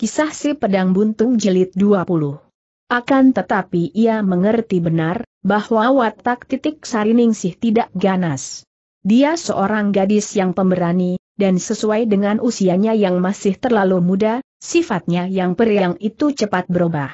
Kisah si pedang buntung jilid 20. Akan tetapi ia mengerti benar, bahwa watak titik sariningsih tidak ganas. Dia seorang gadis yang pemberani, dan sesuai dengan usianya yang masih terlalu muda, sifatnya yang periang itu cepat berubah.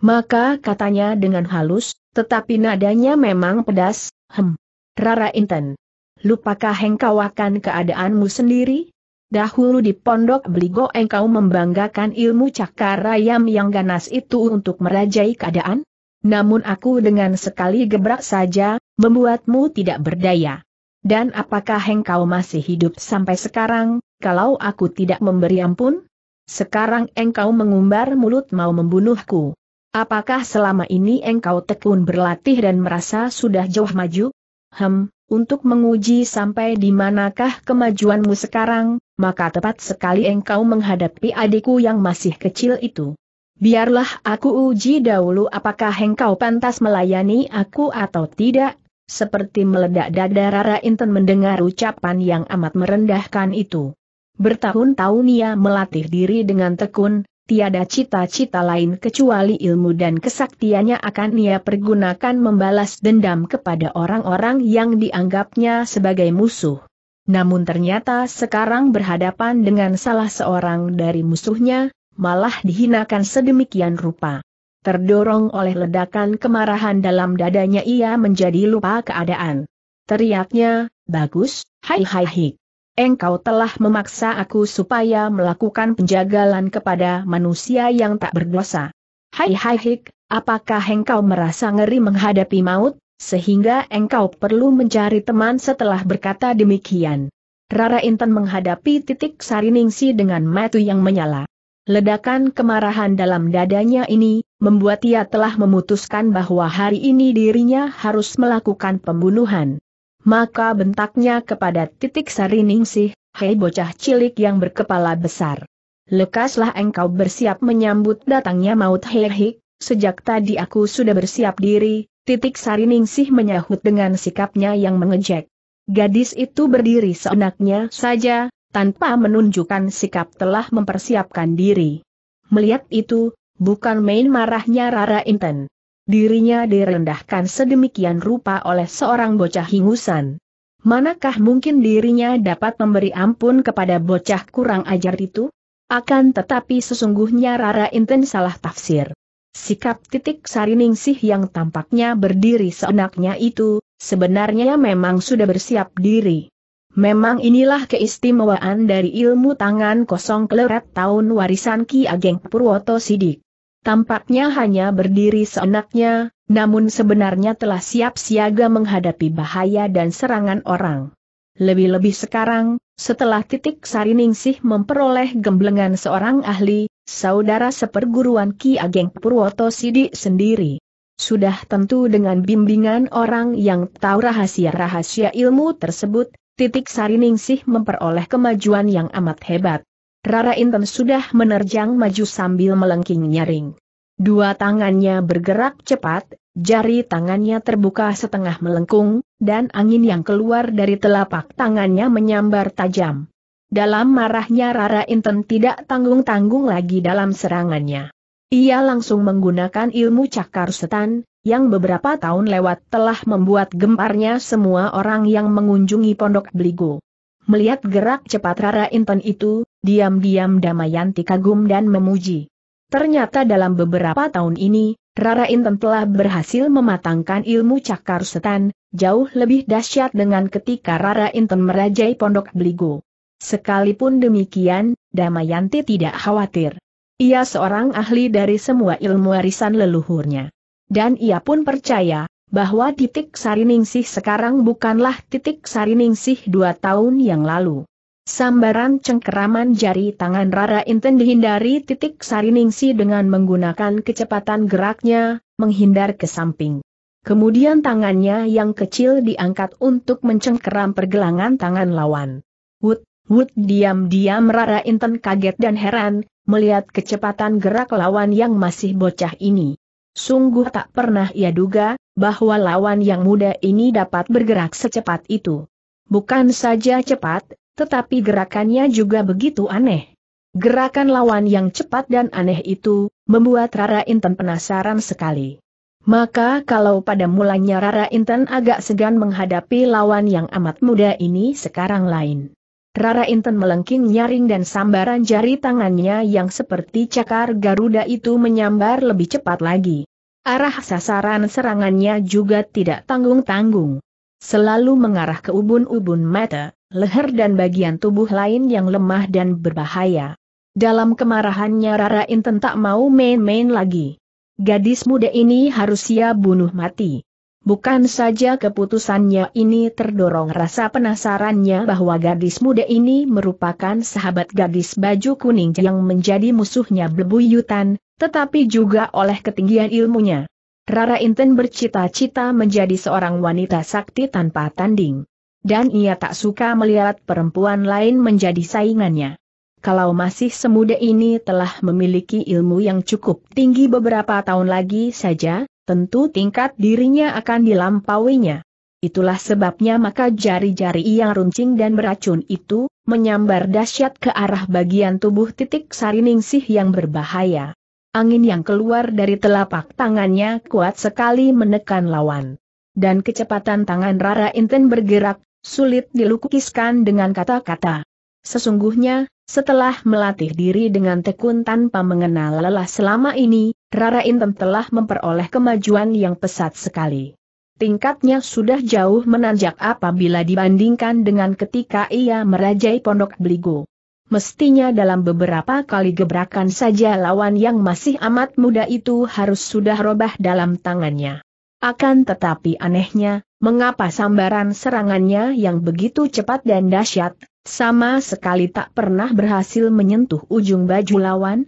Maka katanya dengan halus, tetapi nadanya memang pedas, hem. Rara Inten. Lupakah engkau akan keadaanmu sendiri? Dahulu di pondok Beligo engkau membanggakan ilmu cakar ayam yang ganas itu untuk merajai keadaan? Namun aku dengan sekali gebrak saja, membuatmu tidak berdaya. Dan apakah engkau masih hidup sampai sekarang, kalau aku tidak memberi ampun? Sekarang engkau mengumbar mulut mau membunuhku. Apakah selama ini engkau tekun berlatih dan merasa sudah jauh maju? Hem, untuk menguji sampai di manakah kemajuanmu sekarang, maka tepat sekali engkau menghadapi adikku yang masih kecil itu. Biarlah aku uji dahulu apakah engkau pantas melayani aku atau tidak, seperti meledak dada Rara Inten mendengar ucapan yang amat merendahkan itu. Bertahun-tahun ia melatih diri dengan tekun, tiada cita-cita lain kecuali ilmu dan kesaktiannya akan ia pergunakan membalas dendam kepada orang-orang yang dianggapnya sebagai musuh. Namun ternyata sekarang berhadapan dengan salah seorang dari musuhnya, malah dihinakan sedemikian rupa. Terdorong oleh ledakan kemarahan dalam dadanya ia menjadi lupa keadaan. Teriaknya, bagus, hai hai hik. Engkau telah memaksa aku supaya melakukan penjagalan kepada manusia yang tak berdosa. Hai hai hik, apakah engkau merasa ngeri menghadapi maut? sehingga engkau perlu mencari teman setelah berkata demikian. Rara Intan menghadapi titik sariningsi dengan metu yang menyala. Ledakan kemarahan dalam dadanya ini, membuat ia telah memutuskan bahwa hari ini dirinya harus melakukan pembunuhan. Maka bentaknya kepada titik sariningsih, hei bocah cilik yang berkepala besar. Lekaslah engkau bersiap menyambut datangnya maut hehik, sejak tadi aku sudah bersiap diri, Titik Sari Ningsih menyahut dengan sikapnya yang mengejek. Gadis itu berdiri seenaknya saja, tanpa menunjukkan sikap telah mempersiapkan diri. Melihat itu, bukan main marahnya Rara Inten. Dirinya direndahkan sedemikian rupa oleh seorang bocah hingusan. Manakah mungkin dirinya dapat memberi ampun kepada bocah kurang ajar itu? Akan tetapi sesungguhnya Rara Inten salah tafsir. Sikap titik sariningsih yang tampaknya berdiri seenaknya itu, sebenarnya memang sudah bersiap diri. Memang inilah keistimewaan dari ilmu tangan kosong kleret tahun warisan Ki Ageng Purwoto Sidik. Tampaknya hanya berdiri seenaknya, namun sebenarnya telah siap siaga menghadapi bahaya dan serangan orang. Lebih-lebih sekarang, setelah titik Sariningsih memperoleh gemblengan seorang ahli, saudara seperguruan Ki Ageng Purwoto Sidi sendiri. Sudah tentu dengan bimbingan orang yang tahu rahasia-rahasia ilmu tersebut, titik sariningsih memperoleh kemajuan yang amat hebat. Rara Inten sudah menerjang maju sambil melengking nyaring. Dua tangannya bergerak cepat, jari tangannya terbuka setengah melengkung, dan angin yang keluar dari telapak tangannya menyambar tajam. Dalam marahnya Rara Inten tidak tanggung-tanggung lagi dalam serangannya. Ia langsung menggunakan ilmu cakar setan, yang beberapa tahun lewat telah membuat gemparnya semua orang yang mengunjungi pondok beligo. Melihat gerak cepat Rara Inten itu, diam-diam Damayanti kagum dan memuji. Ternyata dalam beberapa tahun ini, Rara Inten telah berhasil mematangkan ilmu cakar setan, jauh lebih dahsyat dengan ketika Rara Inten merajai pondok beligo. Sekalipun demikian, Damayanti tidak khawatir. Ia seorang ahli dari semua ilmu warisan leluhurnya. Dan ia pun percaya, bahwa titik Sariningsih sekarang bukanlah titik Sariningsih dua tahun yang lalu. Sambaran cengkeraman jari tangan Rara Inten dihindari titik Sariningsih dengan menggunakan kecepatan geraknya, menghindar ke samping. Kemudian tangannya yang kecil diangkat untuk mencengkeram pergelangan tangan lawan. Wut, Wood diam-diam Rara Inten kaget dan heran, melihat kecepatan gerak lawan yang masih bocah ini. Sungguh tak pernah ia duga, bahwa lawan yang muda ini dapat bergerak secepat itu. Bukan saja cepat, tetapi gerakannya juga begitu aneh. Gerakan lawan yang cepat dan aneh itu, membuat Rara Inten penasaran sekali. Maka kalau pada mulanya Rara Inten agak segan menghadapi lawan yang amat muda ini sekarang lain. Rara Inten melengking nyaring dan sambaran jari tangannya yang seperti cakar Garuda itu menyambar lebih cepat lagi. Arah sasaran serangannya juga tidak tanggung-tanggung. Selalu mengarah ke ubun-ubun mata, leher dan bagian tubuh lain yang lemah dan berbahaya. Dalam kemarahannya Rara Inten tak mau main-main lagi. Gadis muda ini harus ia bunuh mati. Bukan saja keputusannya ini terdorong rasa penasarannya bahwa gadis muda ini merupakan sahabat gadis baju kuning yang menjadi musuhnya bebuyutan, tetapi juga oleh ketinggian ilmunya. Rara Inten bercita-cita menjadi seorang wanita sakti tanpa tanding. Dan ia tak suka melihat perempuan lain menjadi saingannya. Kalau masih semuda ini telah memiliki ilmu yang cukup tinggi beberapa tahun lagi saja, tentu tingkat dirinya akan dilampauinya. Itulah sebabnya maka jari-jari yang runcing dan beracun itu, menyambar dahsyat ke arah bagian tubuh titik sariningsih yang berbahaya. Angin yang keluar dari telapak tangannya kuat sekali menekan lawan. Dan kecepatan tangan Rara Inten bergerak, sulit dilukiskan dengan kata-kata. Sesungguhnya, setelah melatih diri dengan tekun tanpa mengenal lelah selama ini, Rara Intem telah memperoleh kemajuan yang pesat sekali. Tingkatnya sudah jauh menanjak apabila dibandingkan dengan ketika ia merajai pondok beligo. Mestinya dalam beberapa kali gebrakan saja lawan yang masih amat muda itu harus sudah robah dalam tangannya. Akan tetapi anehnya, mengapa sambaran serangannya yang begitu cepat dan dahsyat, sama sekali tak pernah berhasil menyentuh ujung baju lawan?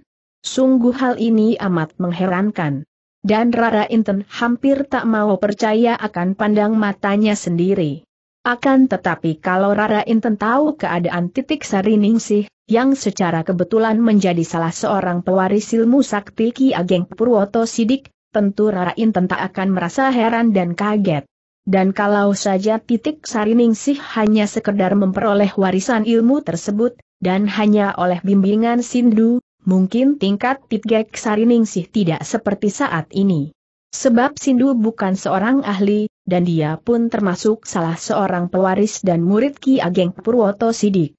Sungguh hal ini amat mengherankan. Dan Rara Inten hampir tak mau percaya akan pandang matanya sendiri. Akan tetapi kalau Rara Inten tahu keadaan titik Sariningsih, yang secara kebetulan menjadi salah seorang pewaris ilmu sakti Ki Ageng Purwoto Sidik, tentu Rara Inten tak akan merasa heran dan kaget. Dan kalau saja titik sariningsih hanya sekedar memperoleh warisan ilmu tersebut, dan hanya oleh bimbingan sindu, mungkin tingkat titik sariningsih tidak seperti saat ini. Sebab Sindu bukan seorang ahli, dan dia pun termasuk salah seorang pewaris dan murid Ki Ageng Purwoto Sidik.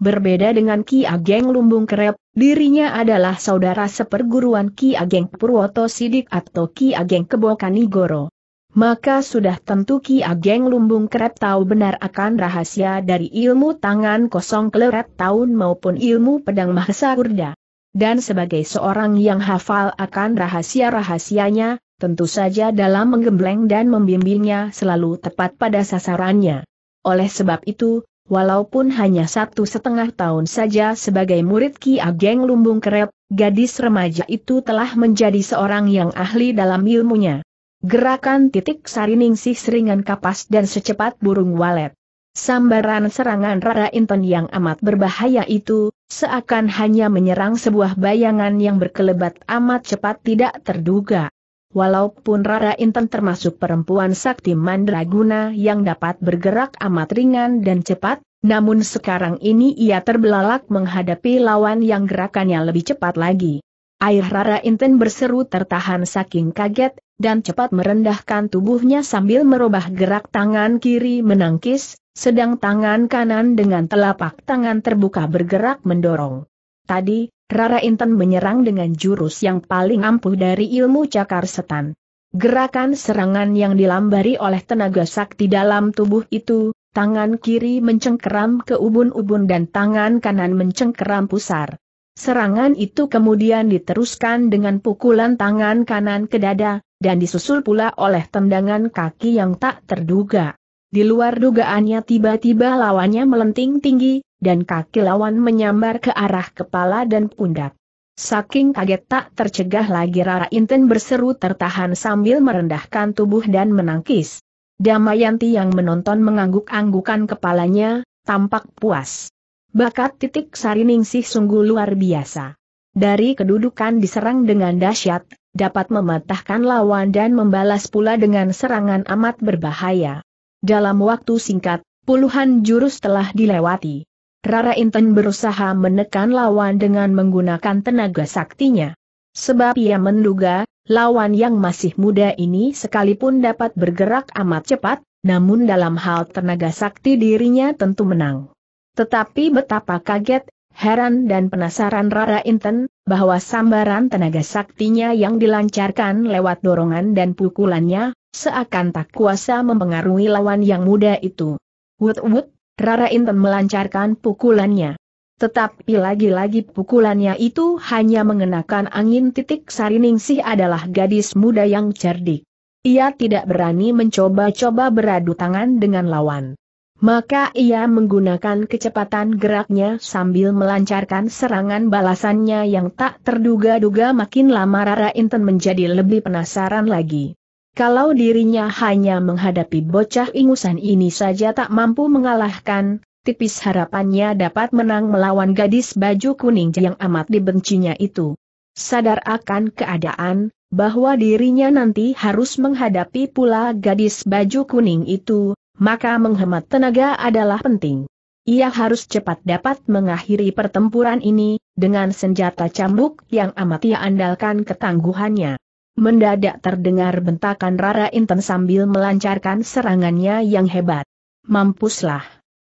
Berbeda dengan Ki Ageng Lumbung Kerep, dirinya adalah saudara seperguruan Ki Ageng Purwoto Sidik atau Ki Ageng Kebokanigoro maka sudah tentu Ki Ageng Lumbung Krep tahu benar akan rahasia dari ilmu tangan kosong kelerat Tahun maupun ilmu pedang Mahesa Kurda. Dan sebagai seorang yang hafal akan rahasia-rahasianya, tentu saja dalam menggembleng dan membimbingnya selalu tepat pada sasarannya. Oleh sebab itu, walaupun hanya satu setengah tahun saja sebagai murid Ki Ageng Lumbung Krep, gadis remaja itu telah menjadi seorang yang ahli dalam ilmunya. Gerakan titik ningsih seringan kapas dan secepat burung walet. Sambaran serangan Rara Inton yang amat berbahaya itu, seakan hanya menyerang sebuah bayangan yang berkelebat amat cepat tidak terduga. Walaupun Rara Inten termasuk perempuan sakti mandraguna yang dapat bergerak amat ringan dan cepat, namun sekarang ini ia terbelalak menghadapi lawan yang gerakannya lebih cepat lagi. Air Rara Inten berseru tertahan saking kaget, dan cepat merendahkan tubuhnya sambil merubah gerak tangan kiri menangkis, sedang tangan kanan dengan telapak tangan terbuka bergerak mendorong. Tadi, Rara Inten menyerang dengan jurus yang paling ampuh dari ilmu cakar setan. Gerakan serangan yang dilambari oleh tenaga sakti dalam tubuh itu, tangan kiri mencengkeram ke ubun-ubun dan tangan kanan mencengkeram pusar. Serangan itu kemudian diteruskan dengan pukulan tangan kanan ke dada, dan disusul pula oleh tendangan kaki yang tak terduga. Di luar dugaannya tiba-tiba lawannya melenting tinggi, dan kaki lawan menyambar ke arah kepala dan pundak. Saking kaget tak tercegah lagi Rara Inten berseru tertahan sambil merendahkan tubuh dan menangkis. Damayanti yang menonton mengangguk-anggukan kepalanya, tampak puas. Bakat titik sariningsih sungguh luar biasa. Dari kedudukan diserang dengan dahsyat, dapat mematahkan lawan dan membalas pula dengan serangan amat berbahaya. Dalam waktu singkat, puluhan jurus telah dilewati. Rara Inten berusaha menekan lawan dengan menggunakan tenaga saktinya. Sebab ia menduga, lawan yang masih muda ini sekalipun dapat bergerak amat cepat, namun dalam hal tenaga sakti dirinya tentu menang. Tetapi betapa kaget, heran dan penasaran Rara Inten, bahwa sambaran tenaga saktinya yang dilancarkan lewat dorongan dan pukulannya, seakan tak kuasa mempengaruhi lawan yang muda itu. Wut-wut, Rara Inten melancarkan pukulannya. Tetapi lagi-lagi pukulannya itu hanya mengenakan angin titik Sariningsih adalah gadis muda yang cerdik. Ia tidak berani mencoba-coba beradu tangan dengan lawan. Maka ia menggunakan kecepatan geraknya sambil melancarkan serangan balasannya yang tak terduga-duga makin lama Rara Inten menjadi lebih penasaran lagi. Kalau dirinya hanya menghadapi bocah ingusan ini saja tak mampu mengalahkan, tipis harapannya dapat menang melawan gadis baju kuning yang amat dibencinya itu. Sadar akan keadaan, bahwa dirinya nanti harus menghadapi pula gadis baju kuning itu, maka menghemat tenaga adalah penting. Ia harus cepat dapat mengakhiri pertempuran ini, dengan senjata cambuk yang amat ia andalkan ketangguhannya. Mendadak terdengar bentakan Rara Inten sambil melancarkan serangannya yang hebat. Mampuslah!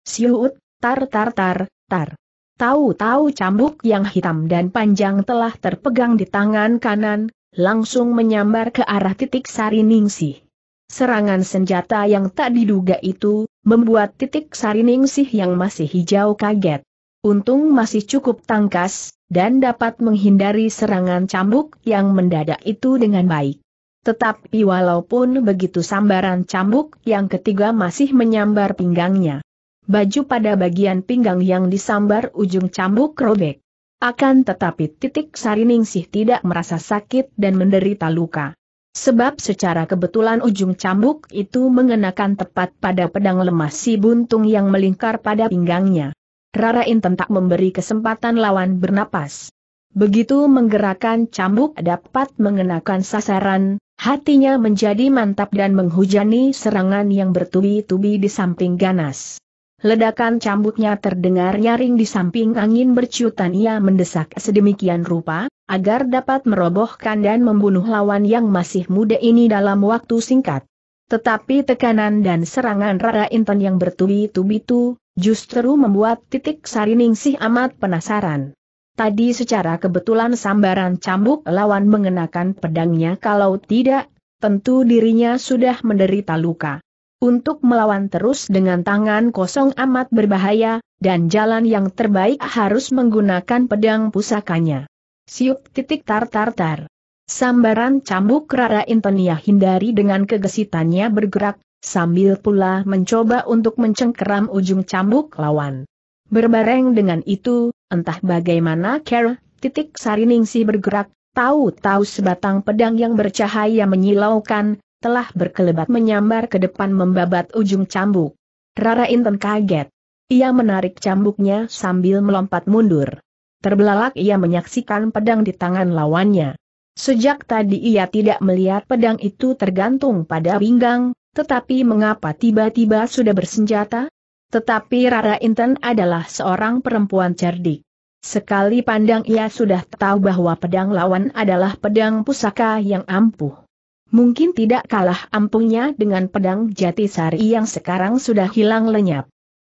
Siut, tar tar tar, tar. Tahu-tahu cambuk yang hitam dan panjang telah terpegang di tangan kanan, langsung menyambar ke arah titik Sari Ningsih. Serangan senjata yang tak diduga itu, membuat titik sariningsih yang masih hijau kaget. Untung masih cukup tangkas, dan dapat menghindari serangan cambuk yang mendadak itu dengan baik. Tetapi walaupun begitu sambaran cambuk yang ketiga masih menyambar pinggangnya. Baju pada bagian pinggang yang disambar ujung cambuk robek. Akan tetapi titik Sariningsih tidak merasa sakit dan menderita luka. Sebab secara kebetulan ujung cambuk itu mengenakan tepat pada pedang lemas si buntung yang melingkar pada pinggangnya. Rara Inten tak memberi kesempatan lawan bernapas. Begitu menggerakkan cambuk dapat mengenakan sasaran, hatinya menjadi mantap dan menghujani serangan yang bertubi-tubi di samping ganas. Ledakan cambuknya terdengar nyaring di samping angin berciutan ia mendesak sedemikian rupa, agar dapat merobohkan dan membunuh lawan yang masih muda ini dalam waktu singkat. Tetapi tekanan dan serangan Rara Intan yang bertubi-tubi itu, justru membuat titik sariningsih amat penasaran. Tadi secara kebetulan sambaran cambuk lawan mengenakan pedangnya kalau tidak, tentu dirinya sudah menderita luka. Untuk melawan terus dengan tangan kosong amat berbahaya, dan jalan yang terbaik harus menggunakan pedang pusakanya. Siup titik tar tar tar. Sambaran cambuk Rara Intonia hindari dengan kegesitannya bergerak, sambil pula mencoba untuk mencengkeram ujung cambuk lawan. Berbareng dengan itu, entah bagaimana Kera titik Sariningsi bergerak, tahu-tahu sebatang pedang yang bercahaya menyilaukan, telah berkelebat menyambar ke depan membabat ujung cambuk. Rara Inten kaget. Ia menarik cambuknya sambil melompat mundur. Terbelalak ia menyaksikan pedang di tangan lawannya. Sejak tadi ia tidak melihat pedang itu tergantung pada pinggang, tetapi mengapa tiba-tiba sudah bersenjata? Tetapi Rara Inten adalah seorang perempuan cerdik. Sekali pandang ia sudah tahu bahwa pedang lawan adalah pedang pusaka yang ampuh mungkin tidak kalah ampuhnya dengan pedang Jatisari yang sekarang sudah hilang lenyap.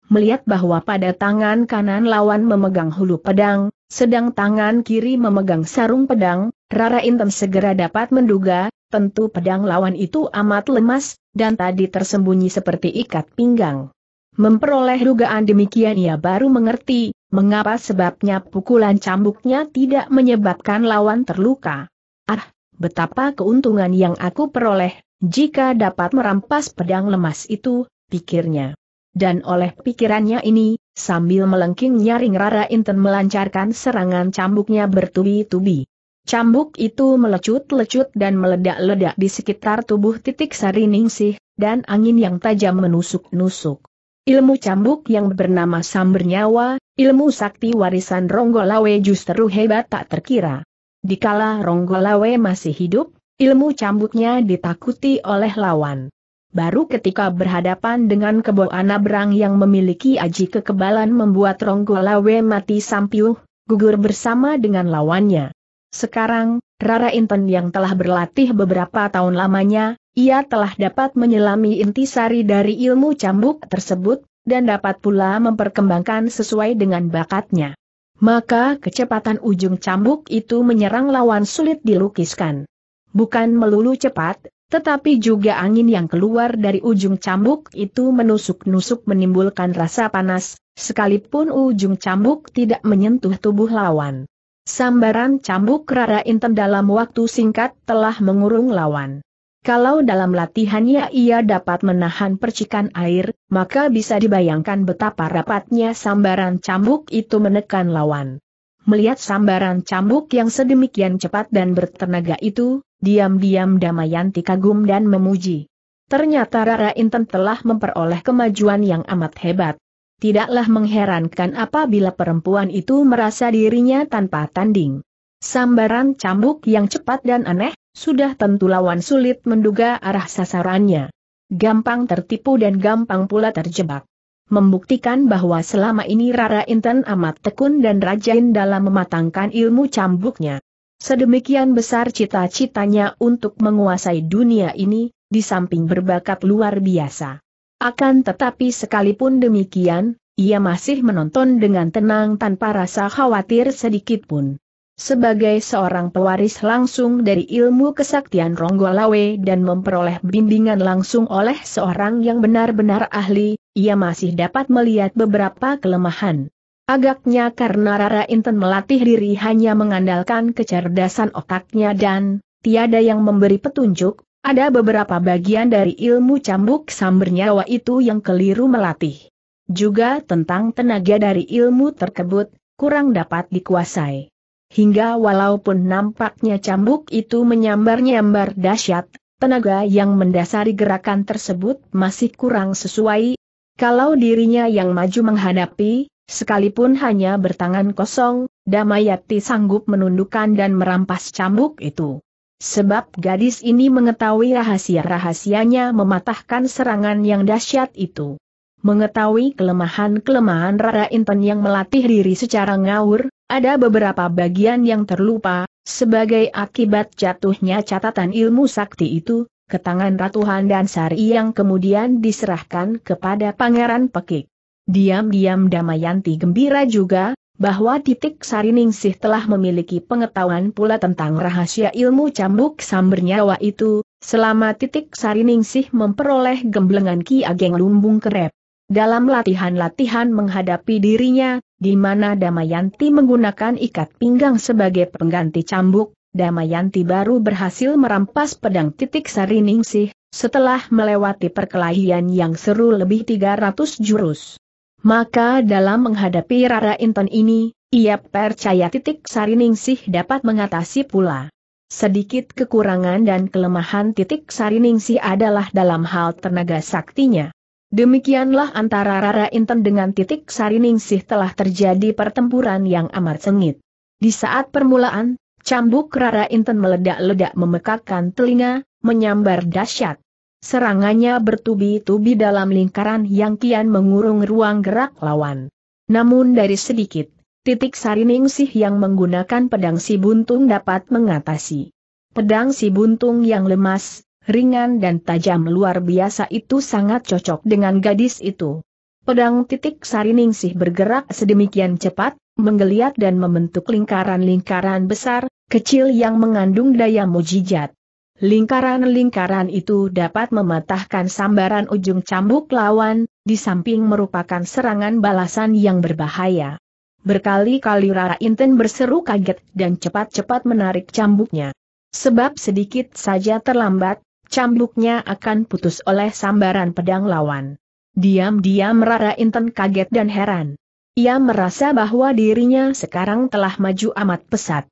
Melihat bahwa pada tangan kanan lawan memegang hulu pedang, sedang tangan kiri memegang sarung pedang, Rara Inten segera dapat menduga, tentu pedang lawan itu amat lemas, dan tadi tersembunyi seperti ikat pinggang. Memperoleh dugaan demikian ia baru mengerti, mengapa sebabnya pukulan cambuknya tidak menyebabkan lawan terluka. Ah, Betapa keuntungan yang aku peroleh, jika dapat merampas pedang lemas itu, pikirnya. Dan oleh pikirannya ini, sambil melengking nyaring Rara Inten melancarkan serangan cambuknya bertubi-tubi. Cambuk itu melecut-lecut dan meledak-ledak di sekitar tubuh titik sari ningsih, dan angin yang tajam menusuk-nusuk. Ilmu cambuk yang bernama sambernyawa, ilmu sakti warisan Ronggolawe justru hebat tak terkira. Dikala Ronggolawe masih hidup, ilmu cambuknya ditakuti oleh lawan. Baru ketika berhadapan dengan kebo Anabrang yang memiliki aji kekebalan membuat Ronggolawe mati sampiuh, gugur bersama dengan lawannya. Sekarang, Rara Inten yang telah berlatih beberapa tahun lamanya, ia telah dapat menyelami intisari dari ilmu cambuk tersebut, dan dapat pula memperkembangkan sesuai dengan bakatnya maka kecepatan ujung cambuk itu menyerang lawan sulit dilukiskan. Bukan melulu cepat, tetapi juga angin yang keluar dari ujung cambuk itu menusuk-nusuk menimbulkan rasa panas, sekalipun ujung cambuk tidak menyentuh tubuh lawan. Sambaran cambuk Rara Intem dalam waktu singkat telah mengurung lawan. Kalau dalam latihannya ia dapat menahan percikan air, maka bisa dibayangkan betapa rapatnya sambaran cambuk itu menekan lawan. Melihat sambaran cambuk yang sedemikian cepat dan bertenaga itu, diam-diam Damayanti kagum dan memuji. Ternyata Rara Inten telah memperoleh kemajuan yang amat hebat. Tidaklah mengherankan apabila perempuan itu merasa dirinya tanpa tanding. Sambaran cambuk yang cepat dan aneh, sudah tentu lawan sulit menduga arah sasarannya. Gampang tertipu dan gampang pula terjebak. Membuktikan bahwa selama ini Rara Inten amat tekun dan rajin dalam mematangkan ilmu cambuknya. Sedemikian besar cita-citanya untuk menguasai dunia ini, di samping berbakat luar biasa. Akan tetapi sekalipun demikian, ia masih menonton dengan tenang tanpa rasa khawatir sedikitpun sebagai seorang pewaris langsung dari ilmu kesaktian Ronggolawe dan memperoleh bimbingan langsung oleh seorang yang benar-benar ahli, ia masih dapat melihat beberapa kelemahan. Agaknya karena Rara Inten melatih diri hanya mengandalkan kecerdasan otaknya dan tiada yang memberi petunjuk, ada beberapa bagian dari ilmu cambuk nyawa itu yang keliru melatih. Juga tentang tenaga dari ilmu tersebut kurang dapat dikuasai. Hingga walaupun nampaknya cambuk itu menyambar-nyambar dahsyat, tenaga yang mendasari gerakan tersebut masih kurang sesuai. Kalau dirinya yang maju menghadapi, Sekalipun hanya bertangan kosong, Damayati sanggup menundukkan dan merampas cambuk itu. Sebab gadis ini mengetahui rahasia-rahasianya mematahkan serangan yang dahsyat itu. Mengetahui kelemahan-kelemahan Rara Inten yang melatih diri secara ngawur, ada beberapa bagian yang terlupa, sebagai akibat jatuhnya catatan ilmu sakti itu, ke tangan Ratu Handan Sari yang kemudian diserahkan kepada Pangeran Pekik. Diam-diam Damayanti gembira juga, bahwa titik Sariningsih telah memiliki pengetahuan pula tentang rahasia ilmu cambuk sambernyawa itu, selama titik Sariningsih memperoleh gemblengan Ki Ageng Lumbung Kerep. Dalam latihan-latihan menghadapi dirinya, di mana Damayanti menggunakan ikat pinggang sebagai pengganti cambuk, Damayanti baru berhasil merampas pedang titik Sariningsih, setelah melewati perkelahian yang seru lebih 300 jurus. Maka dalam menghadapi Rara Inton ini, ia percaya titik Sariningsih dapat mengatasi pula. Sedikit kekurangan dan kelemahan titik Sariningsih adalah dalam hal tenaga saktinya. Demikianlah antara Rara Inten dengan titik Sariningsih telah terjadi pertempuran yang amat sengit. Di saat permulaan, cambuk Rara Inten meledak-ledak memekakkan telinga, menyambar dahsyat. Serangannya bertubi-tubi dalam lingkaran yang kian mengurung ruang gerak lawan. Namun dari sedikit, titik Sariningsih yang menggunakan pedang si buntung dapat mengatasi. Pedang si buntung yang lemas, ringan dan tajam luar biasa itu sangat cocok dengan gadis itu. Pedang titik sariningsih bergerak sedemikian cepat, menggeliat dan membentuk lingkaran-lingkaran besar, kecil yang mengandung daya mujijat. Lingkaran-lingkaran itu dapat mematahkan sambaran ujung cambuk lawan, di samping merupakan serangan balasan yang berbahaya. Berkali-kali Rara Inten berseru kaget dan cepat-cepat menarik cambuknya. Sebab sedikit saja terlambat, cambuknya akan putus oleh sambaran pedang lawan. Diam-diam Rara Inten kaget dan heran. Ia merasa bahwa dirinya sekarang telah maju amat pesat.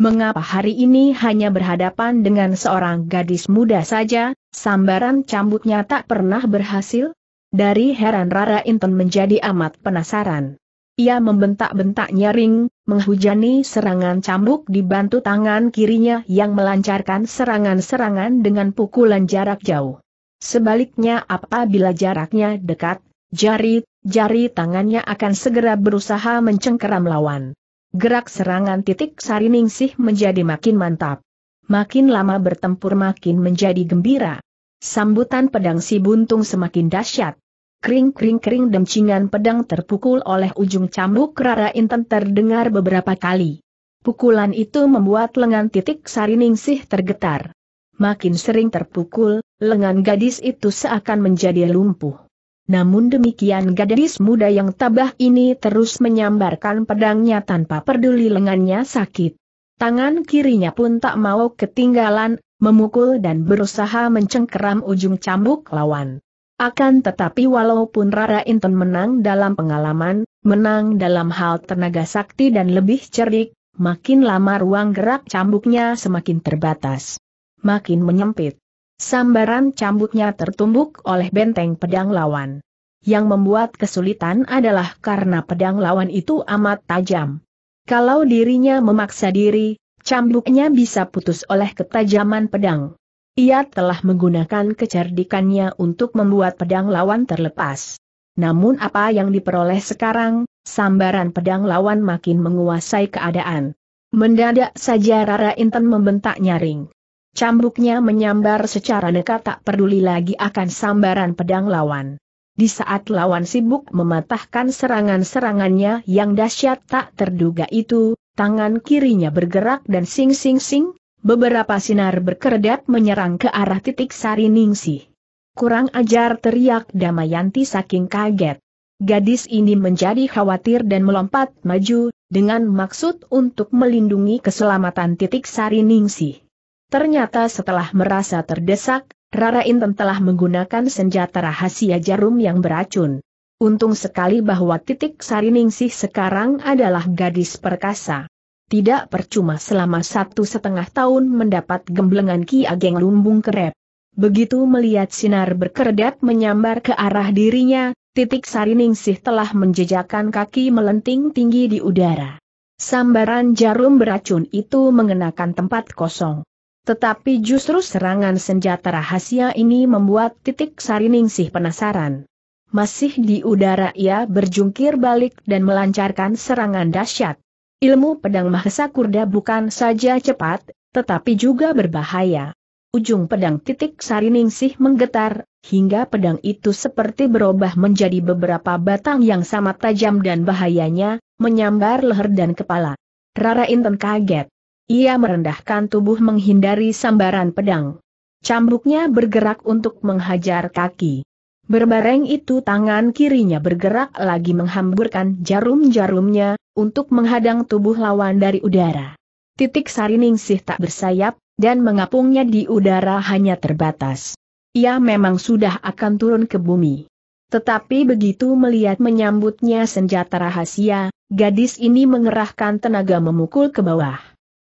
Mengapa hari ini hanya berhadapan dengan seorang gadis muda saja, sambaran cambuknya tak pernah berhasil? Dari heran Rara Inten menjadi amat penasaran. Ia membentak-bentak nyaring, menghujani serangan cambuk dibantu tangan kirinya yang melancarkan serangan-serangan dengan pukulan jarak jauh. Sebaliknya apabila jaraknya dekat, jari, jari tangannya akan segera berusaha mencengkeram lawan. Gerak serangan titik sariningsih menjadi makin mantap. Makin lama bertempur makin menjadi gembira. Sambutan pedang si buntung semakin dahsyat. Kring-kring-kring demcingan pedang terpukul oleh ujung cambuk Rara Inten terdengar beberapa kali. Pukulan itu membuat lengan titik sariningsih tergetar. Makin sering terpukul, lengan gadis itu seakan menjadi lumpuh. Namun demikian gadis muda yang tabah ini terus menyambarkan pedangnya tanpa peduli lengannya sakit. Tangan kirinya pun tak mau ketinggalan, memukul dan berusaha mencengkeram ujung cambuk lawan. Akan tetapi walaupun Rara Inten menang dalam pengalaman, menang dalam hal tenaga sakti dan lebih cerdik, makin lama ruang gerak cambuknya semakin terbatas. Makin menyempit. Sambaran cambuknya tertumbuk oleh benteng pedang lawan. Yang membuat kesulitan adalah karena pedang lawan itu amat tajam. Kalau dirinya memaksa diri, cambuknya bisa putus oleh ketajaman pedang. Ia telah menggunakan kecerdikannya untuk membuat pedang lawan terlepas. Namun apa yang diperoleh sekarang, sambaran pedang lawan makin menguasai keadaan. Mendadak saja Rara Inten membentak nyaring. Cambuknya menyambar secara nekat tak peduli lagi akan sambaran pedang lawan. Di saat lawan sibuk mematahkan serangan-serangannya yang dahsyat tak terduga itu, tangan kirinya bergerak dan sing-sing-sing, Beberapa sinar berkedap menyerang ke arah titik Sari Ningsih. Kurang ajar teriak Damayanti saking kaget. Gadis ini menjadi khawatir dan melompat maju, dengan maksud untuk melindungi keselamatan titik Sari Ningsih. Ternyata setelah merasa terdesak, Rara Inten telah menggunakan senjata rahasia jarum yang beracun. Untung sekali bahwa titik Sari Ningsih sekarang adalah gadis perkasa. Tidak percuma selama satu setengah tahun mendapat gemblengan Ki Ageng Lumbung Kerep. Begitu melihat sinar berkedap menyambar ke arah dirinya, titik sariningsih telah menjejakkan kaki melenting tinggi di udara. Sambaran jarum beracun itu mengenakan tempat kosong. Tetapi justru serangan senjata rahasia ini membuat titik sariningsih penasaran. Masih di udara ia berjungkir balik dan melancarkan serangan dahsyat. Ilmu pedang Mahesa Kurda bukan saja cepat, tetapi juga berbahaya. Ujung pedang titik sariningsih menggetar, hingga pedang itu seperti berubah menjadi beberapa batang yang sama tajam dan bahayanya, menyambar leher dan kepala. Rara Inten kaget. Ia merendahkan tubuh menghindari sambaran pedang. Cambuknya bergerak untuk menghajar kaki. Berbareng itu tangan kirinya bergerak lagi menghamburkan jarum-jarumnya, untuk menghadang tubuh lawan dari udara. Titik Sariningsih tak bersayap, dan mengapungnya di udara hanya terbatas. Ia memang sudah akan turun ke bumi. Tetapi begitu melihat menyambutnya senjata rahasia, gadis ini mengerahkan tenaga memukul ke bawah.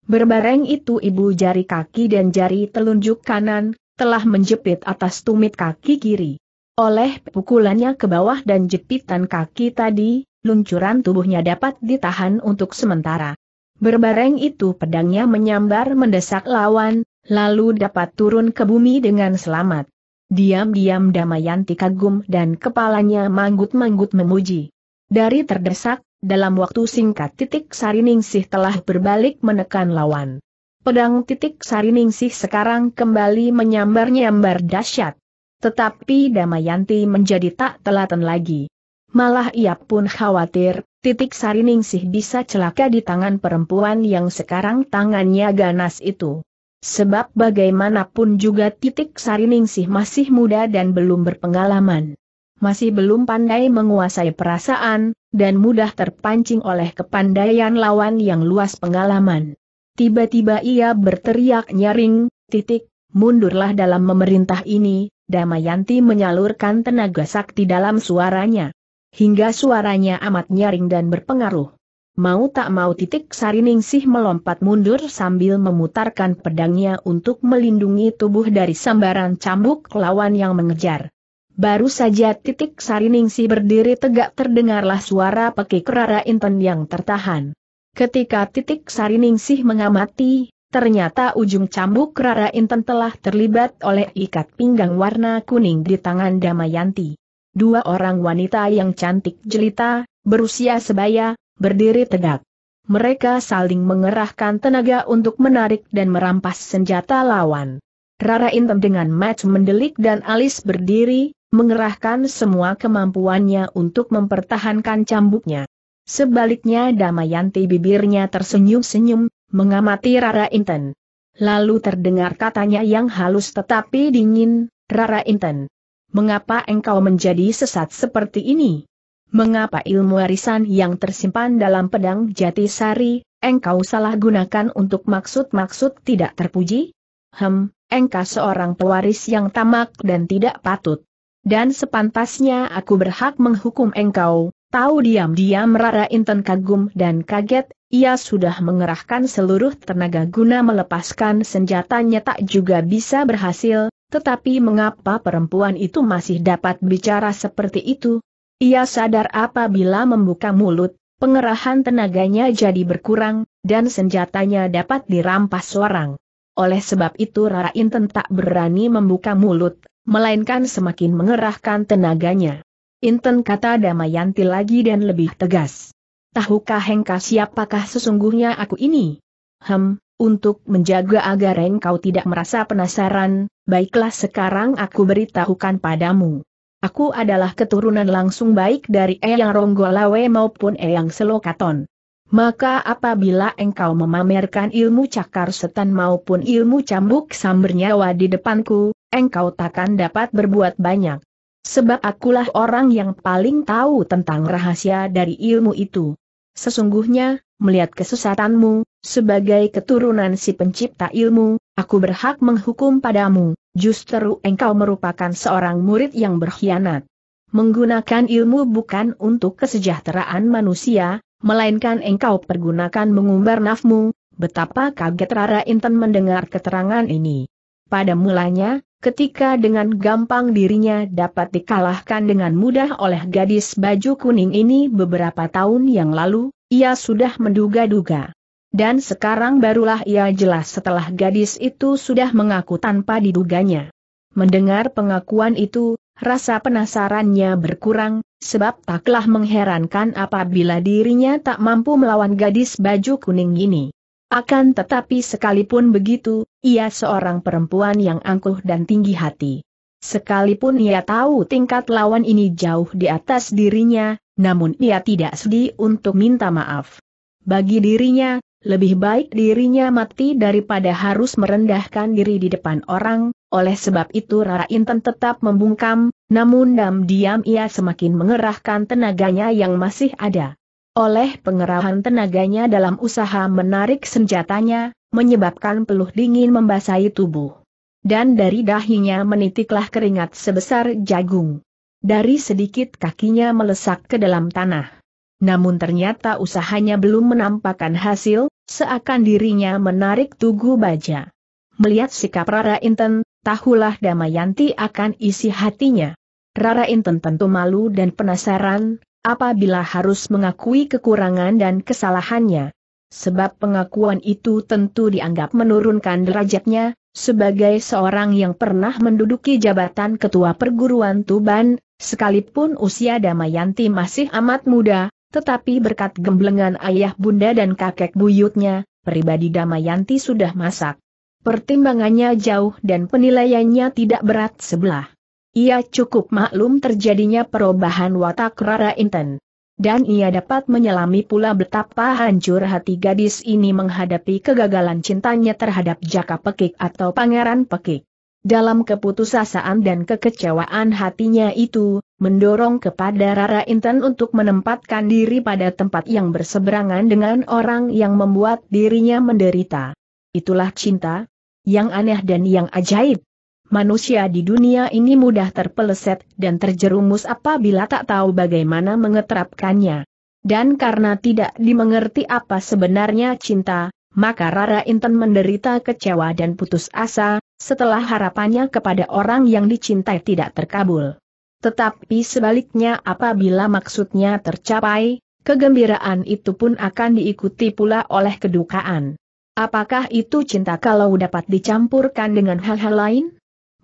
Berbareng itu ibu jari kaki dan jari telunjuk kanan, telah menjepit atas tumit kaki kiri. Oleh pukulannya ke bawah dan jepitan kaki tadi, luncuran tubuhnya dapat ditahan untuk sementara. Berbareng itu pedangnya menyambar mendesak lawan, lalu dapat turun ke bumi dengan selamat. Diam-diam Damayanti kagum dan kepalanya manggut-manggut memuji. Dari terdesak, dalam waktu singkat titik Sariningsih telah berbalik menekan lawan. Pedang titik Sariningsih sekarang kembali menyambar-nyambar dahsyat. Tetapi Damayanti menjadi tak telaten lagi. Malah ia pun khawatir, titik sariningsih bisa celaka di tangan perempuan yang sekarang tangannya ganas itu. Sebab bagaimanapun juga titik sariningsih masih muda dan belum berpengalaman. Masih belum pandai menguasai perasaan, dan mudah terpancing oleh kepandaian lawan yang luas pengalaman. Tiba-tiba ia berteriak nyaring, titik, mundurlah dalam memerintah ini, Damayanti menyalurkan tenaga sakti dalam suaranya hingga suaranya amat nyaring dan berpengaruh. Mau tak mau titik sariningsih melompat mundur sambil memutarkan pedangnya untuk melindungi tubuh dari sambaran cambuk lawan yang mengejar. Baru saja titik sariningsih berdiri tegak terdengarlah suara pekik rara inten yang tertahan. Ketika titik sariningsih mengamati, ternyata ujung cambuk rara inten telah terlibat oleh ikat pinggang warna kuning di tangan Damayanti dua orang wanita yang cantik jelita, berusia sebaya, berdiri tegak. Mereka saling mengerahkan tenaga untuk menarik dan merampas senjata lawan. Rara Intem dengan match mendelik dan alis berdiri, mengerahkan semua kemampuannya untuk mempertahankan cambuknya. Sebaliknya Damayanti bibirnya tersenyum-senyum, mengamati Rara Inten. Lalu terdengar katanya yang halus tetapi dingin, Rara Inten mengapa engkau menjadi sesat seperti ini? Mengapa ilmu warisan yang tersimpan dalam pedang jati sari, engkau salah gunakan untuk maksud-maksud tidak terpuji? Hem, engkau seorang pewaris yang tamak dan tidak patut. Dan sepantasnya aku berhak menghukum engkau, tahu diam-diam Rara Inten kagum dan kaget, ia sudah mengerahkan seluruh tenaga guna melepaskan senjatanya tak juga bisa berhasil, tetapi mengapa perempuan itu masih dapat bicara seperti itu? Ia sadar apabila membuka mulut, pengerahan tenaganya jadi berkurang, dan senjatanya dapat dirampas seorang. Oleh sebab itu Rara Inten tak berani membuka mulut, melainkan semakin mengerahkan tenaganya. Inten kata Damayanti lagi dan lebih tegas. Tahukah Hengka siapakah sesungguhnya aku ini? Hem, untuk menjaga agar engkau tidak merasa penasaran, baiklah sekarang aku beritahukan padamu. Aku adalah keturunan langsung baik dari Eyang Ronggolawe maupun Eyang Selokaton. Maka apabila engkau memamerkan ilmu cakar setan maupun ilmu cambuk sambernyawa di depanku, engkau takkan dapat berbuat banyak. Sebab akulah orang yang paling tahu tentang rahasia dari ilmu itu. Sesungguhnya, melihat kesesatanmu, sebagai keturunan si pencipta ilmu, aku berhak menghukum padamu, justru engkau merupakan seorang murid yang berkhianat. Menggunakan ilmu bukan untuk kesejahteraan manusia, melainkan engkau pergunakan mengumbar nafmu, betapa kaget Rara Inten mendengar keterangan ini. Pada mulanya, ketika dengan gampang dirinya dapat dikalahkan dengan mudah oleh gadis baju kuning ini beberapa tahun yang lalu, ia sudah menduga-duga dan sekarang barulah ia jelas setelah gadis itu sudah mengaku tanpa diduganya. Mendengar pengakuan itu, rasa penasarannya berkurang, sebab taklah mengherankan apabila dirinya tak mampu melawan gadis baju kuning ini. Akan tetapi sekalipun begitu, ia seorang perempuan yang angkuh dan tinggi hati. Sekalipun ia tahu tingkat lawan ini jauh di atas dirinya, namun ia tidak sedih untuk minta maaf. Bagi dirinya, lebih baik dirinya mati daripada harus merendahkan diri di depan orang, oleh sebab itu Rara Inten tetap membungkam, namun diam-diam ia semakin mengerahkan tenaganya yang masih ada. Oleh pengerahan tenaganya dalam usaha menarik senjatanya, menyebabkan peluh dingin membasahi tubuh. Dan dari dahinya menitiklah keringat sebesar jagung. Dari sedikit kakinya melesak ke dalam tanah. Namun ternyata usahanya belum menampakkan hasil, seakan dirinya menarik tugu baja. Melihat sikap Rara Inten, tahulah Damayanti akan isi hatinya. Rara Inten tentu malu dan penasaran, apabila harus mengakui kekurangan dan kesalahannya. Sebab pengakuan itu tentu dianggap menurunkan derajatnya, sebagai seorang yang pernah menduduki jabatan ketua perguruan Tuban, sekalipun usia Damayanti masih amat muda, tetapi berkat gemblengan ayah bunda dan kakek buyutnya, pribadi Damayanti sudah masak. Pertimbangannya jauh dan penilaiannya tidak berat sebelah. Ia cukup maklum terjadinya perubahan watak Rara Inten. Dan ia dapat menyelami pula betapa hancur hati gadis ini menghadapi kegagalan cintanya terhadap Jaka Pekik atau Pangeran Pekik. Dalam keputusasaan dan kekecewaan hatinya itu, mendorong kepada Rara Intan untuk menempatkan diri pada tempat yang berseberangan dengan orang yang membuat dirinya menderita. Itulah cinta, yang aneh dan yang ajaib. Manusia di dunia ini mudah terpeleset dan terjerumus apabila tak tahu bagaimana mengeterapkannya. Dan karena tidak dimengerti apa sebenarnya cinta, maka Rara Intan menderita kecewa dan putus asa, setelah harapannya kepada orang yang dicintai tidak terkabul. Tetapi sebaliknya apabila maksudnya tercapai, kegembiraan itu pun akan diikuti pula oleh kedukaan. Apakah itu cinta kalau dapat dicampurkan dengan hal-hal lain?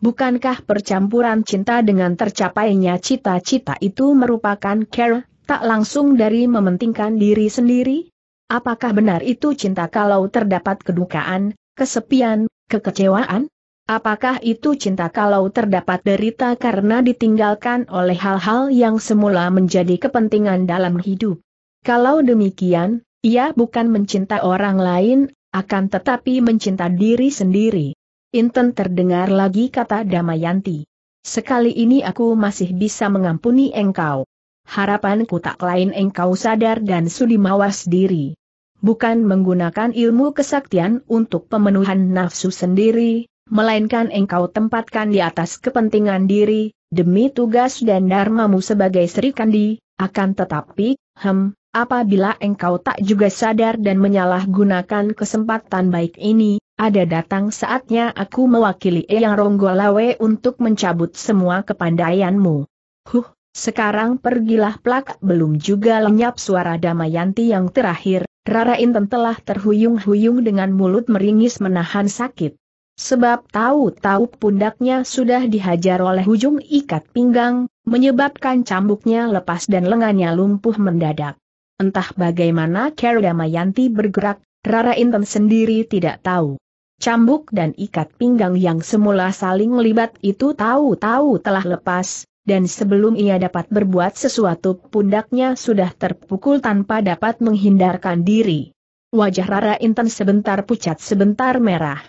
Bukankah percampuran cinta dengan tercapainya cita-cita itu merupakan care, tak langsung dari mementingkan diri sendiri? Apakah benar itu cinta kalau terdapat kedukaan, kesepian, kekecewaan? Apakah itu cinta kalau terdapat derita karena ditinggalkan oleh hal-hal yang semula menjadi kepentingan dalam hidup? Kalau demikian, ia bukan mencinta orang lain, akan tetapi mencinta diri sendiri. Inten terdengar lagi kata Damayanti. Sekali ini aku masih bisa mengampuni engkau. Harapanku tak lain engkau sadar dan sudi mawas diri. Bukan menggunakan ilmu kesaktian untuk pemenuhan nafsu sendiri, melainkan engkau tempatkan di atas kepentingan diri, demi tugas dan dharmamu sebagai Sri Kandi, akan tetapi, hem, apabila engkau tak juga sadar dan menyalahgunakan kesempatan baik ini, ada datang saatnya aku mewakili Eyang Ronggolawe untuk mencabut semua kepandaianmu. Huh, sekarang pergilah plak belum juga lenyap suara Damayanti yang terakhir, Rara Inten telah terhuyung-huyung dengan mulut meringis menahan sakit. Sebab tahu-tahu pundaknya sudah dihajar oleh ujung ikat pinggang, menyebabkan cambuknya lepas dan lengannya lumpuh mendadak. Entah bagaimana Mayanti bergerak, Rara Intan sendiri tidak tahu. Cambuk dan ikat pinggang yang semula saling melibat itu tahu-tahu telah lepas, dan sebelum ia dapat berbuat sesuatu pundaknya sudah terpukul tanpa dapat menghindarkan diri. Wajah Rara Intan sebentar pucat sebentar merah.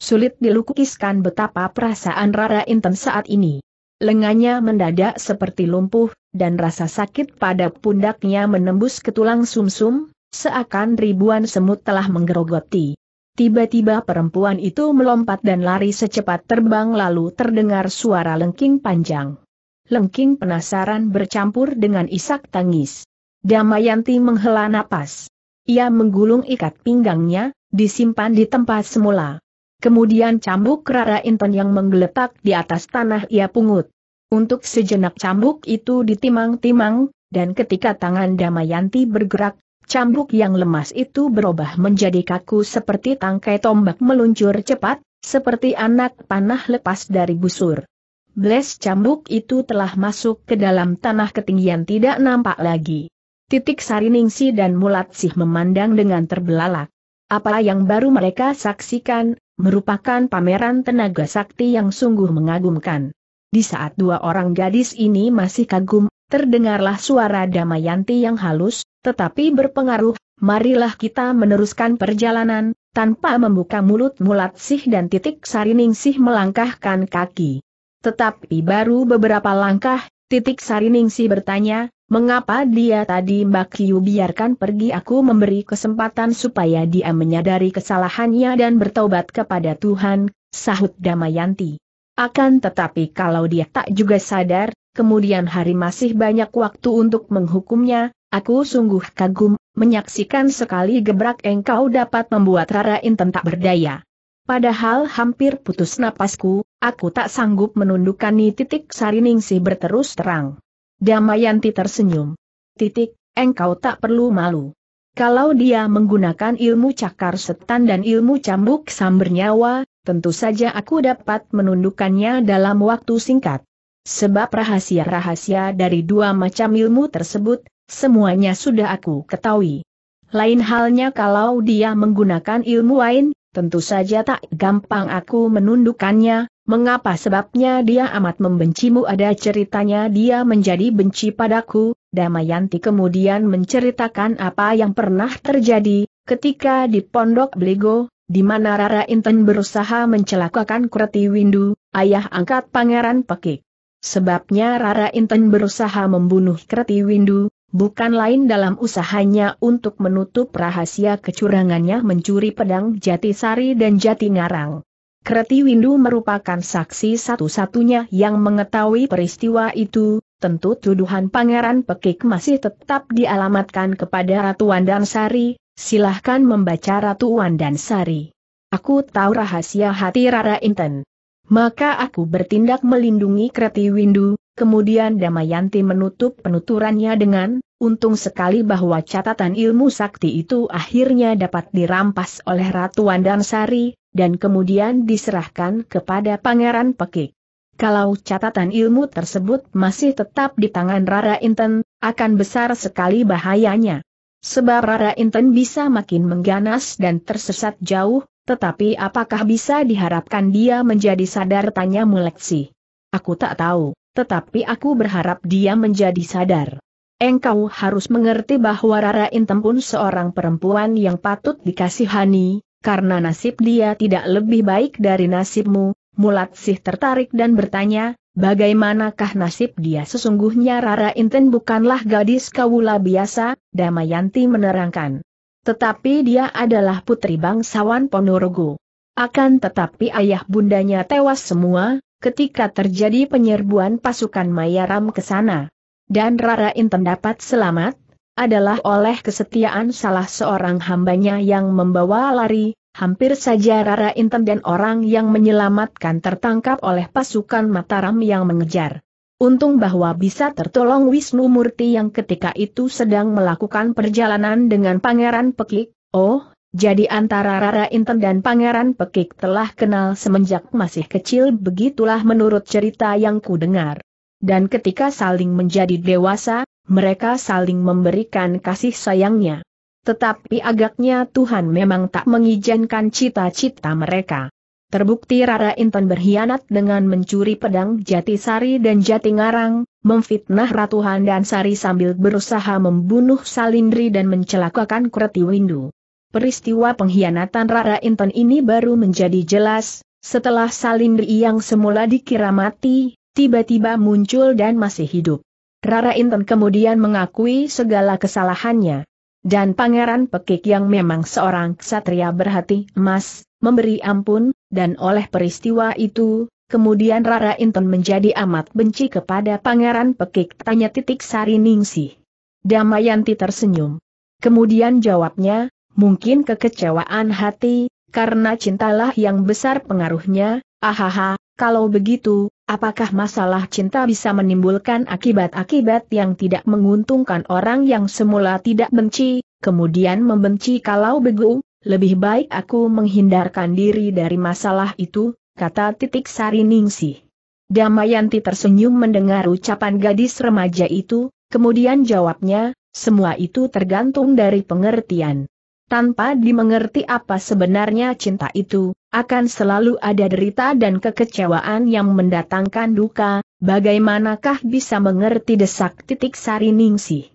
Sulit dilukiskan betapa perasaan Rara Inten saat ini. Lengannya mendadak seperti lumpuh, dan rasa sakit pada pundaknya menembus ke tulang sumsum, -sum, seakan ribuan semut telah menggerogoti. Tiba-tiba perempuan itu melompat dan lari secepat terbang lalu terdengar suara lengking panjang. Lengking penasaran bercampur dengan isak tangis. Damayanti menghela napas. Ia menggulung ikat pinggangnya, disimpan di tempat semula. Kemudian cambuk Rara Inton yang menggeletak di atas tanah ia pungut. Untuk sejenak cambuk itu ditimang-timang, dan ketika tangan Damayanti bergerak, cambuk yang lemas itu berubah menjadi kaku seperti tangkai tombak meluncur cepat, seperti anak panah lepas dari busur. Bles cambuk itu telah masuk ke dalam tanah ketinggian tidak nampak lagi. Titik Sariningsi dan Mulatsih memandang dengan terbelalak. Apa yang baru mereka saksikan, merupakan pameran tenaga sakti yang sungguh mengagumkan. Di saat dua orang gadis ini masih kagum, terdengarlah suara Damayanti yang halus, tetapi berpengaruh, marilah kita meneruskan perjalanan, tanpa membuka mulut mulat sih dan titik sarining sih melangkahkan kaki. Tetapi baru beberapa langkah, titik sarining sih bertanya, Mengapa dia tadi Mbak Kiu biarkan pergi aku memberi kesempatan supaya dia menyadari kesalahannya dan bertobat kepada Tuhan, sahut Damayanti. Akan tetapi kalau dia tak juga sadar, kemudian hari masih banyak waktu untuk menghukumnya, aku sungguh kagum, menyaksikan sekali gebrak engkau dapat membuat Rara Inten tak berdaya. Padahal hampir putus napasku, aku tak sanggup menundukkan titik sariningsih berterus terang. Damayanti tersenyum. Titik, engkau tak perlu malu. Kalau dia menggunakan ilmu cakar setan dan ilmu cambuk samber nyawa, tentu saja aku dapat menundukkannya dalam waktu singkat. Sebab rahasia-rahasia dari dua macam ilmu tersebut, semuanya sudah aku ketahui. Lain halnya kalau dia menggunakan ilmu lain, tentu saja tak gampang aku menundukkannya, Mengapa sebabnya dia amat membencimu ada ceritanya dia menjadi benci padaku, Damayanti kemudian menceritakan apa yang pernah terjadi, ketika di Pondok Bligo, di mana Rara Inten berusaha mencelakakan Kreti Windu, ayah angkat Pangeran Pekik. Sebabnya Rara Inten berusaha membunuh Kreti Windu, bukan lain dalam usahanya untuk menutup rahasia kecurangannya mencuri pedang Jatisari dan Jati Ngarang. Kreti Windu merupakan saksi satu-satunya yang mengetahui peristiwa itu, tentu tuduhan Pangeran Pekik masih tetap dialamatkan kepada Ratu Wandansari, silahkan membaca Ratu Wandansari. Aku tahu rahasia hati Rara Inten. Maka aku bertindak melindungi Kreti Windu, kemudian Damayanti menutup penuturannya dengan, untung sekali bahwa catatan ilmu sakti itu akhirnya dapat dirampas oleh Ratu Wandansari, dan kemudian diserahkan kepada Pangeran Pekik. Kalau catatan ilmu tersebut masih tetap di tangan Rara Inten, akan besar sekali bahayanya. Sebab Rara Inten bisa makin mengganas dan tersesat jauh, tetapi apakah bisa diharapkan dia menjadi sadar tanya Muleksi? Aku tak tahu, tetapi aku berharap dia menjadi sadar. Engkau harus mengerti bahwa Rara Inten pun seorang perempuan yang patut dikasihani, karena nasib dia tidak lebih baik dari nasibmu, Mulat Sih tertarik dan bertanya, bagaimanakah nasib dia sesungguhnya Rara Inten bukanlah gadis kawula biasa, Damayanti menerangkan. Tetapi dia adalah putri bangsawan Ponorogo. Akan tetapi ayah bundanya tewas semua, ketika terjadi penyerbuan pasukan Mayaram ke sana. Dan Rara Inten dapat selamat, adalah oleh kesetiaan salah seorang hambanya yang membawa lari, hampir saja Rara Inten dan orang yang menyelamatkan tertangkap oleh pasukan Mataram yang mengejar. Untung bahwa bisa tertolong Wisnu Murti yang ketika itu sedang melakukan perjalanan dengan Pangeran Pekik, oh, jadi antara Rara Inten dan Pangeran Pekik telah kenal semenjak masih kecil begitulah menurut cerita yang kudengar. Dan ketika saling menjadi dewasa, mereka saling memberikan kasih sayangnya. Tetapi agaknya Tuhan memang tak mengizinkan cita-cita mereka. Terbukti Rara Inton berkhianat dengan mencuri pedang jati sari dan jati ngarang, memfitnah Ratu dan Sari sambil berusaha membunuh Salindri dan mencelakakan Kreti Windu. Peristiwa pengkhianatan Rara Inton ini baru menjadi jelas, setelah Salindri yang semula dikira mati, tiba-tiba muncul dan masih hidup. Rara Inten kemudian mengakui segala kesalahannya. Dan Pangeran Pekik yang memang seorang ksatria berhati emas, memberi ampun, dan oleh peristiwa itu, kemudian Rara Inten menjadi amat benci kepada Pangeran Pekik tanya titik sari ningsih. Damayanti tersenyum. Kemudian jawabnya, mungkin kekecewaan hati, karena cintalah yang besar pengaruhnya, ahaha, kalau begitu, apakah masalah cinta bisa menimbulkan akibat-akibat yang tidak menguntungkan orang yang semula tidak benci, kemudian membenci kalau begu? Lebih baik aku menghindarkan diri dari masalah itu, kata titik sari ningsih. Damayanti tersenyum mendengar ucapan gadis remaja itu, kemudian jawabnya, semua itu tergantung dari pengertian. Tanpa dimengerti apa sebenarnya cinta itu, akan selalu ada derita dan kekecewaan yang mendatangkan duka, bagaimanakah bisa mengerti desak titik sari ningsih?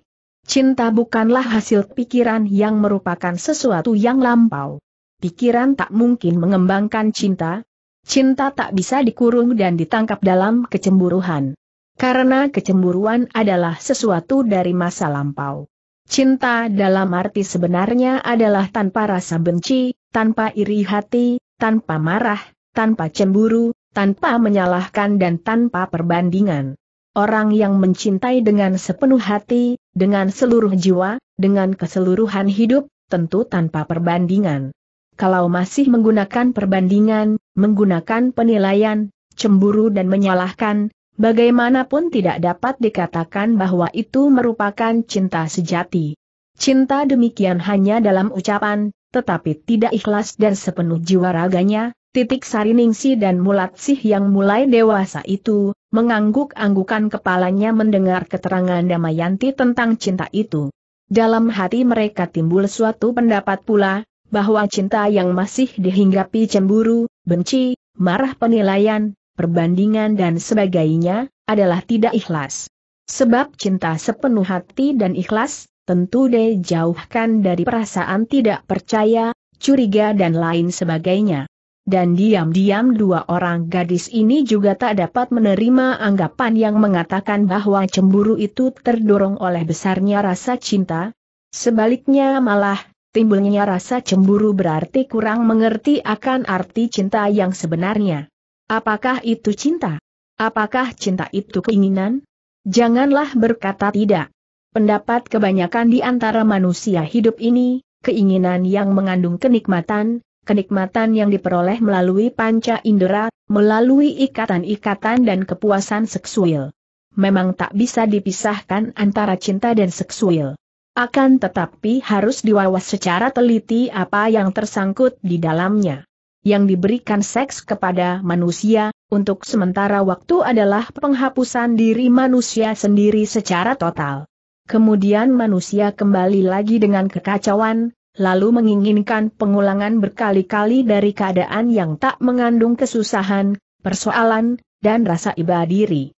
Cinta bukanlah hasil pikiran yang merupakan sesuatu yang lampau. Pikiran tak mungkin mengembangkan cinta, cinta tak bisa dikurung dan ditangkap dalam kecemburuhan. Karena kecemburuan adalah sesuatu dari masa lampau. Cinta dalam arti sebenarnya adalah tanpa rasa benci, tanpa iri hati, tanpa marah, tanpa cemburu, tanpa menyalahkan dan tanpa perbandingan. Orang yang mencintai dengan sepenuh hati, dengan seluruh jiwa, dengan keseluruhan hidup, tentu tanpa perbandingan. Kalau masih menggunakan perbandingan, menggunakan penilaian, cemburu dan menyalahkan, bagaimanapun tidak dapat dikatakan bahwa itu merupakan cinta sejati. Cinta demikian hanya dalam ucapan, tetapi tidak ikhlas dan sepenuh jiwa raganya, titik sariningsi dan mulatsih yang mulai dewasa itu, mengangguk-anggukan kepalanya mendengar keterangan Damayanti tentang cinta itu. Dalam hati mereka timbul suatu pendapat pula, bahwa cinta yang masih dihinggapi cemburu, benci, marah penilaian, perbandingan dan sebagainya, adalah tidak ikhlas. Sebab cinta sepenuh hati dan ikhlas, tentu deh jauhkan dari perasaan tidak percaya, curiga dan lain sebagainya. Dan diam-diam dua orang gadis ini juga tak dapat menerima anggapan yang mengatakan bahwa cemburu itu terdorong oleh besarnya rasa cinta. Sebaliknya malah, timbulnya rasa cemburu berarti kurang mengerti akan arti cinta yang sebenarnya. Apakah itu cinta? Apakah cinta itu keinginan? Janganlah berkata tidak. Pendapat kebanyakan di antara manusia hidup ini, keinginan yang mengandung kenikmatan, kenikmatan yang diperoleh melalui panca indera, melalui ikatan-ikatan dan kepuasan seksual. Memang tak bisa dipisahkan antara cinta dan seksual. Akan tetapi harus diwawas secara teliti apa yang tersangkut di dalamnya. Yang diberikan seks kepada manusia, untuk sementara waktu adalah penghapusan diri manusia sendiri secara total. Kemudian manusia kembali lagi dengan kekacauan, lalu menginginkan pengulangan berkali-kali dari keadaan yang tak mengandung kesusahan, persoalan, dan rasa iba diri.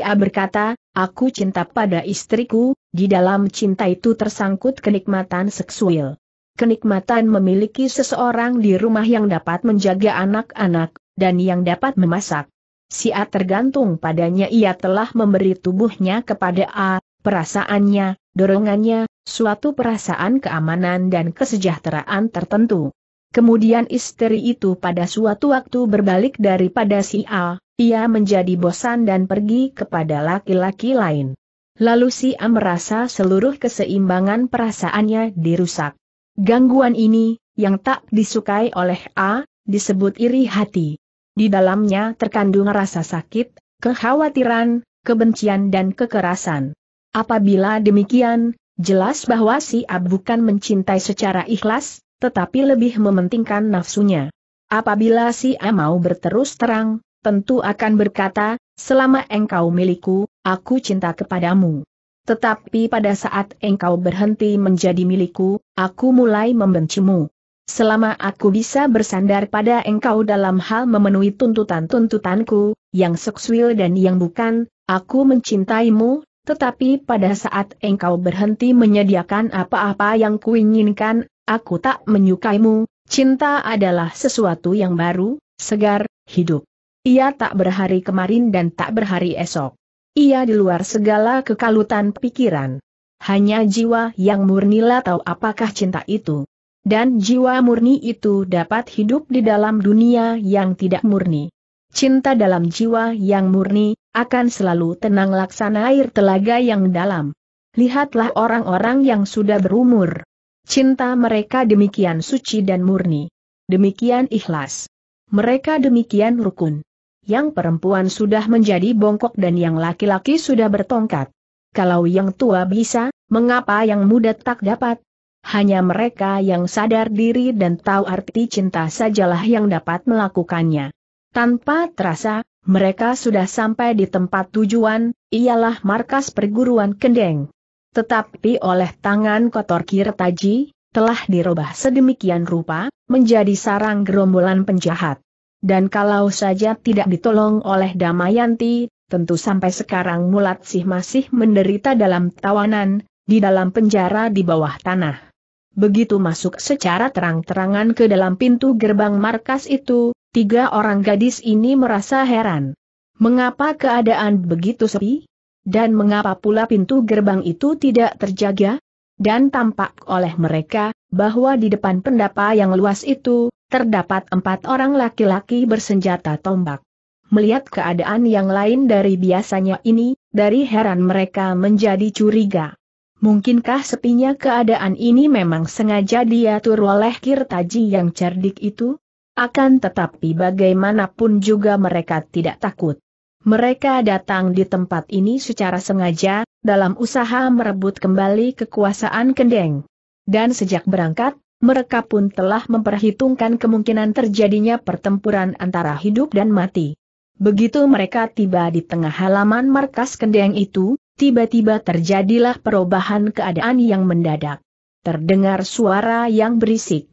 A berkata, aku cinta pada istriku, di dalam cinta itu tersangkut kenikmatan seksual. Kenikmatan memiliki seseorang di rumah yang dapat menjaga anak-anak, dan yang dapat memasak. Si A tergantung padanya ia telah memberi tubuhnya kepada A, Perasaannya, dorongannya, suatu perasaan keamanan dan kesejahteraan tertentu. Kemudian istri itu pada suatu waktu berbalik daripada si A, ia menjadi bosan dan pergi kepada laki-laki lain. Lalu si A merasa seluruh keseimbangan perasaannya dirusak. Gangguan ini, yang tak disukai oleh A, disebut iri hati. Di dalamnya terkandung rasa sakit, kekhawatiran, kebencian dan kekerasan. Apabila demikian, jelas bahwa si Ab bukan mencintai secara ikhlas, tetapi lebih mementingkan nafsunya. Apabila si A mau berterus terang, tentu akan berkata, selama engkau milikku, aku cinta kepadamu. Tetapi pada saat engkau berhenti menjadi milikku, aku mulai membencimu. Selama aku bisa bersandar pada engkau dalam hal memenuhi tuntutan-tuntutanku, yang seksual dan yang bukan, aku mencintaimu, tetapi pada saat engkau berhenti menyediakan apa-apa yang kuinginkan, aku tak menyukaimu, cinta adalah sesuatu yang baru, segar, hidup. Ia tak berhari kemarin dan tak berhari esok. Ia di luar segala kekalutan pikiran. Hanya jiwa yang murnilah tahu apakah cinta itu. Dan jiwa murni itu dapat hidup di dalam dunia yang tidak murni cinta dalam jiwa yang murni, akan selalu tenang laksana air telaga yang dalam. Lihatlah orang-orang yang sudah berumur. Cinta mereka demikian suci dan murni. Demikian ikhlas. Mereka demikian rukun. Yang perempuan sudah menjadi bongkok dan yang laki-laki sudah bertongkat. Kalau yang tua bisa, mengapa yang muda tak dapat? Hanya mereka yang sadar diri dan tahu arti cinta sajalah yang dapat melakukannya. Tanpa terasa, mereka sudah sampai di tempat tujuan, ialah markas perguruan Kendeng. Tetapi oleh tangan kotor Kirtaji, telah dirubah sedemikian rupa, menjadi sarang gerombolan penjahat. Dan kalau saja tidak ditolong oleh Damayanti, tentu sampai sekarang mulat sih masih menderita dalam tawanan, di dalam penjara di bawah tanah. Begitu masuk secara terang-terangan ke dalam pintu gerbang markas itu, tiga orang gadis ini merasa heran. Mengapa keadaan begitu sepi? Dan mengapa pula pintu gerbang itu tidak terjaga? Dan tampak oleh mereka, bahwa di depan pendapa yang luas itu, terdapat empat orang laki-laki bersenjata tombak. Melihat keadaan yang lain dari biasanya ini, dari heran mereka menjadi curiga. Mungkinkah sepinya keadaan ini memang sengaja diatur oleh Kirtaji yang cerdik itu? Akan tetapi bagaimanapun juga mereka tidak takut. Mereka datang di tempat ini secara sengaja, dalam usaha merebut kembali kekuasaan Kendeng. Dan sejak berangkat, mereka pun telah memperhitungkan kemungkinan terjadinya pertempuran antara hidup dan mati. Begitu mereka tiba di tengah halaman markas Kendeng itu, tiba-tiba terjadilah perubahan keadaan yang mendadak. Terdengar suara yang berisik.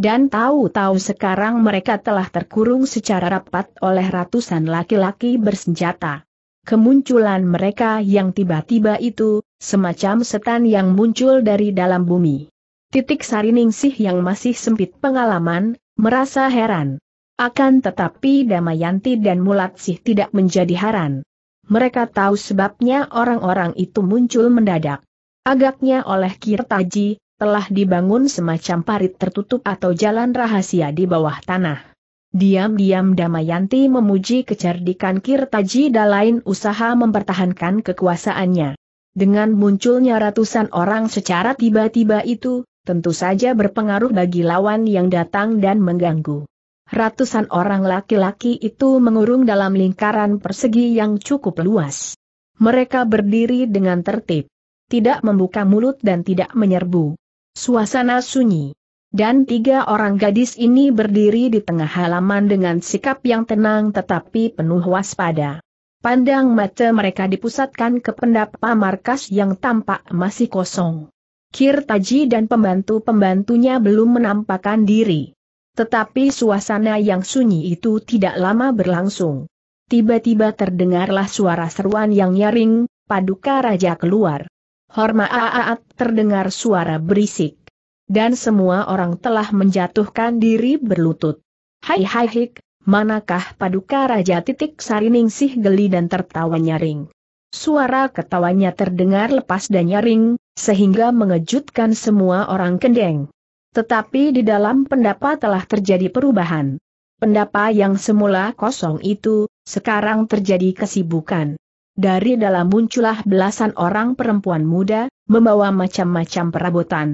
Dan tahu-tahu sekarang mereka telah terkurung secara rapat oleh ratusan laki-laki bersenjata. Kemunculan mereka yang tiba-tiba itu, semacam setan yang muncul dari dalam bumi. Titik Sariningsih yang masih sempit pengalaman, merasa heran. Akan tetapi Damayanti dan Mulatsih tidak menjadi heran mereka tahu sebabnya orang-orang itu muncul mendadak. Agaknya oleh Kirtaji, telah dibangun semacam parit tertutup atau jalan rahasia di bawah tanah. Diam-diam Damayanti memuji kecerdikan Kirtaji dan lain usaha mempertahankan kekuasaannya. Dengan munculnya ratusan orang secara tiba-tiba itu, tentu saja berpengaruh bagi lawan yang datang dan mengganggu ratusan orang laki-laki itu mengurung dalam lingkaran persegi yang cukup luas. Mereka berdiri dengan tertib, tidak membuka mulut dan tidak menyerbu. Suasana sunyi. Dan tiga orang gadis ini berdiri di tengah halaman dengan sikap yang tenang tetapi penuh waspada. Pandang mata mereka dipusatkan ke pendapa markas yang tampak masih kosong. Kirtaji dan pembantu-pembantunya belum menampakkan diri. Tetapi suasana yang sunyi itu tidak lama berlangsung. Tiba-tiba terdengarlah suara seruan yang nyaring, paduka raja keluar. aat terdengar suara berisik. Dan semua orang telah menjatuhkan diri berlutut. Hai hai hik, manakah paduka raja titik sariningsih geli dan tertawa nyaring. Suara ketawanya terdengar lepas dan nyaring, sehingga mengejutkan semua orang kendeng. Tetapi di dalam pendapat telah terjadi perubahan. Pendapa yang semula kosong itu, sekarang terjadi kesibukan. Dari dalam muncullah belasan orang perempuan muda, membawa macam-macam perabotan.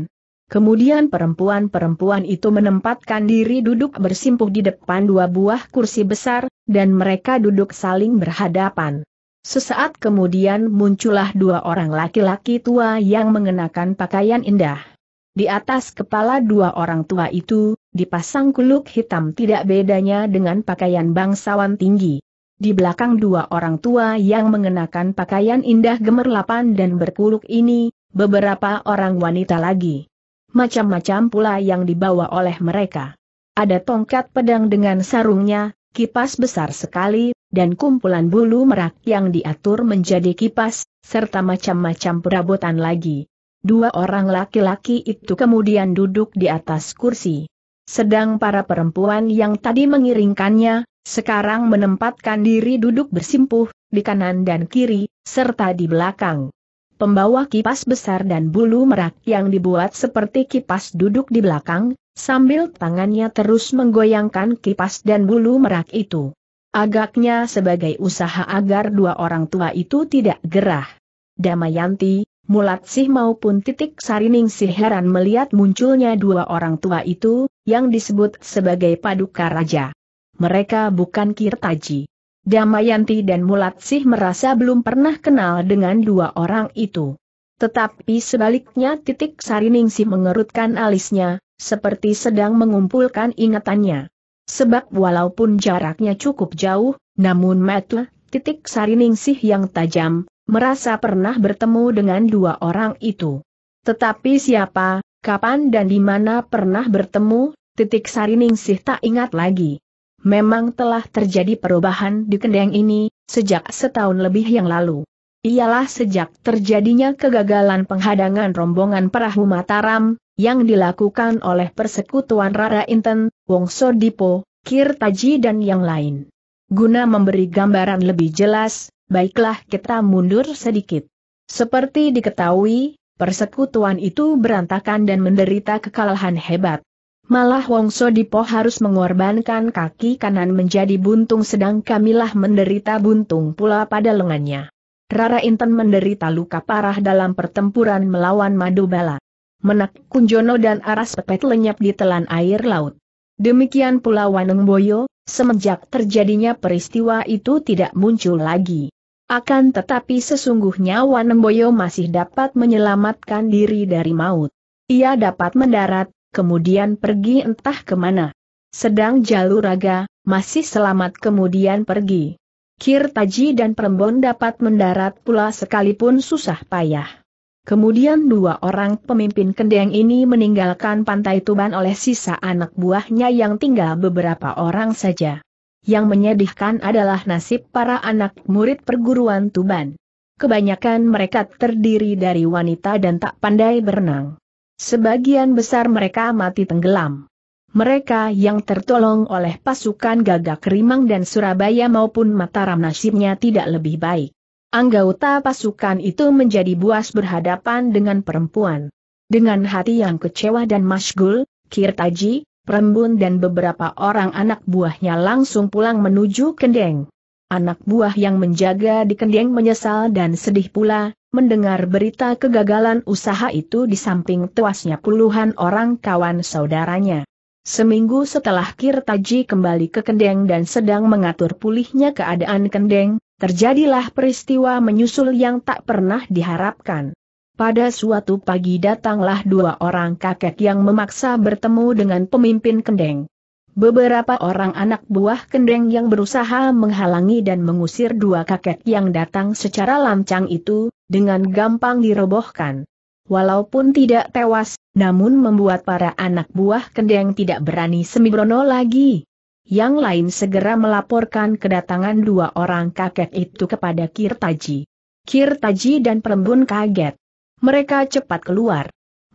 Kemudian perempuan-perempuan itu menempatkan diri duduk bersimpuh di depan dua buah kursi besar, dan mereka duduk saling berhadapan. Sesaat kemudian muncullah dua orang laki-laki tua yang mengenakan pakaian indah. Di atas kepala dua orang tua itu, dipasang kuluk hitam tidak bedanya dengan pakaian bangsawan tinggi. Di belakang dua orang tua yang mengenakan pakaian indah gemerlapan dan berkuluk ini, beberapa orang wanita lagi. Macam-macam pula yang dibawa oleh mereka. Ada tongkat pedang dengan sarungnya, kipas besar sekali, dan kumpulan bulu merak yang diatur menjadi kipas, serta macam-macam perabotan lagi. Dua orang laki-laki itu kemudian duduk di atas kursi. Sedang para perempuan yang tadi mengiringkannya, sekarang menempatkan diri duduk bersimpuh, di kanan dan kiri, serta di belakang. Pembawa kipas besar dan bulu merak yang dibuat seperti kipas duduk di belakang, sambil tangannya terus menggoyangkan kipas dan bulu merak itu. Agaknya sebagai usaha agar dua orang tua itu tidak gerah. Damayanti, Mulat Sih maupun titik Sariningsih heran melihat munculnya dua orang tua itu, yang disebut sebagai paduka raja. Mereka bukan Kirtaji. Damayanti dan Mulat Sih merasa belum pernah kenal dengan dua orang itu. Tetapi sebaliknya titik Sariningsih mengerutkan alisnya, seperti sedang mengumpulkan ingatannya. Sebab walaupun jaraknya cukup jauh, namun mata titik Sariningsih yang tajam, merasa pernah bertemu dengan dua orang itu. Tetapi siapa, kapan dan di mana pernah bertemu, titik Sariningsih tak ingat lagi. Memang telah terjadi perubahan di Kendeng ini, sejak setahun lebih yang lalu. Ialah sejak terjadinya kegagalan penghadangan rombongan perahu Mataram, yang dilakukan oleh persekutuan Rara Inten, Wongso Dipo, Kirtaji dan yang lain. Guna memberi gambaran lebih jelas, baiklah kita mundur sedikit. Seperti diketahui, persekutuan itu berantakan dan menderita kekalahan hebat. Malah Wongso Dipo harus mengorbankan kaki kanan menjadi buntung sedang Kamilah menderita buntung pula pada lengannya. Rara Inten menderita luka parah dalam pertempuran melawan Madubala. Menak Kunjono dan Aras Pepet lenyap di telan air laut. Demikian pula Waneng Boyo, semenjak terjadinya peristiwa itu tidak muncul lagi. Akan tetapi sesungguhnya Wanemboyo masih dapat menyelamatkan diri dari maut. Ia dapat mendarat, kemudian pergi entah kemana. Sedang jalur raga, masih selamat kemudian pergi. Kirtaji dan Perembon dapat mendarat pula sekalipun susah payah. Kemudian dua orang pemimpin kendeng ini meninggalkan pantai Tuban oleh sisa anak buahnya yang tinggal beberapa orang saja. Yang menyedihkan adalah nasib para anak murid perguruan Tuban. Kebanyakan mereka terdiri dari wanita dan tak pandai berenang. Sebagian besar mereka mati tenggelam. Mereka yang tertolong oleh pasukan Gagak Rimang dan Surabaya maupun Mataram nasibnya tidak lebih baik. Anggota pasukan itu menjadi buas berhadapan dengan perempuan. Dengan hati yang kecewa dan masgul, Kirtaji, Prembun dan beberapa orang anak buahnya langsung pulang menuju Kendeng. Anak buah yang menjaga di Kendeng menyesal dan sedih pula, mendengar berita kegagalan usaha itu di samping tewasnya puluhan orang kawan saudaranya. Seminggu setelah Kirtaji kembali ke Kendeng dan sedang mengatur pulihnya keadaan Kendeng, terjadilah peristiwa menyusul yang tak pernah diharapkan. Pada suatu pagi datanglah dua orang kakek yang memaksa bertemu dengan pemimpin kendeng. Beberapa orang anak buah kendeng yang berusaha menghalangi dan mengusir dua kakek yang datang secara lancang itu, dengan gampang dirobohkan. Walaupun tidak tewas, namun membuat para anak buah kendeng tidak berani semibrono lagi. Yang lain segera melaporkan kedatangan dua orang kakek itu kepada Kirtaji. Kirtaji dan Perembun kaget. Mereka cepat keluar.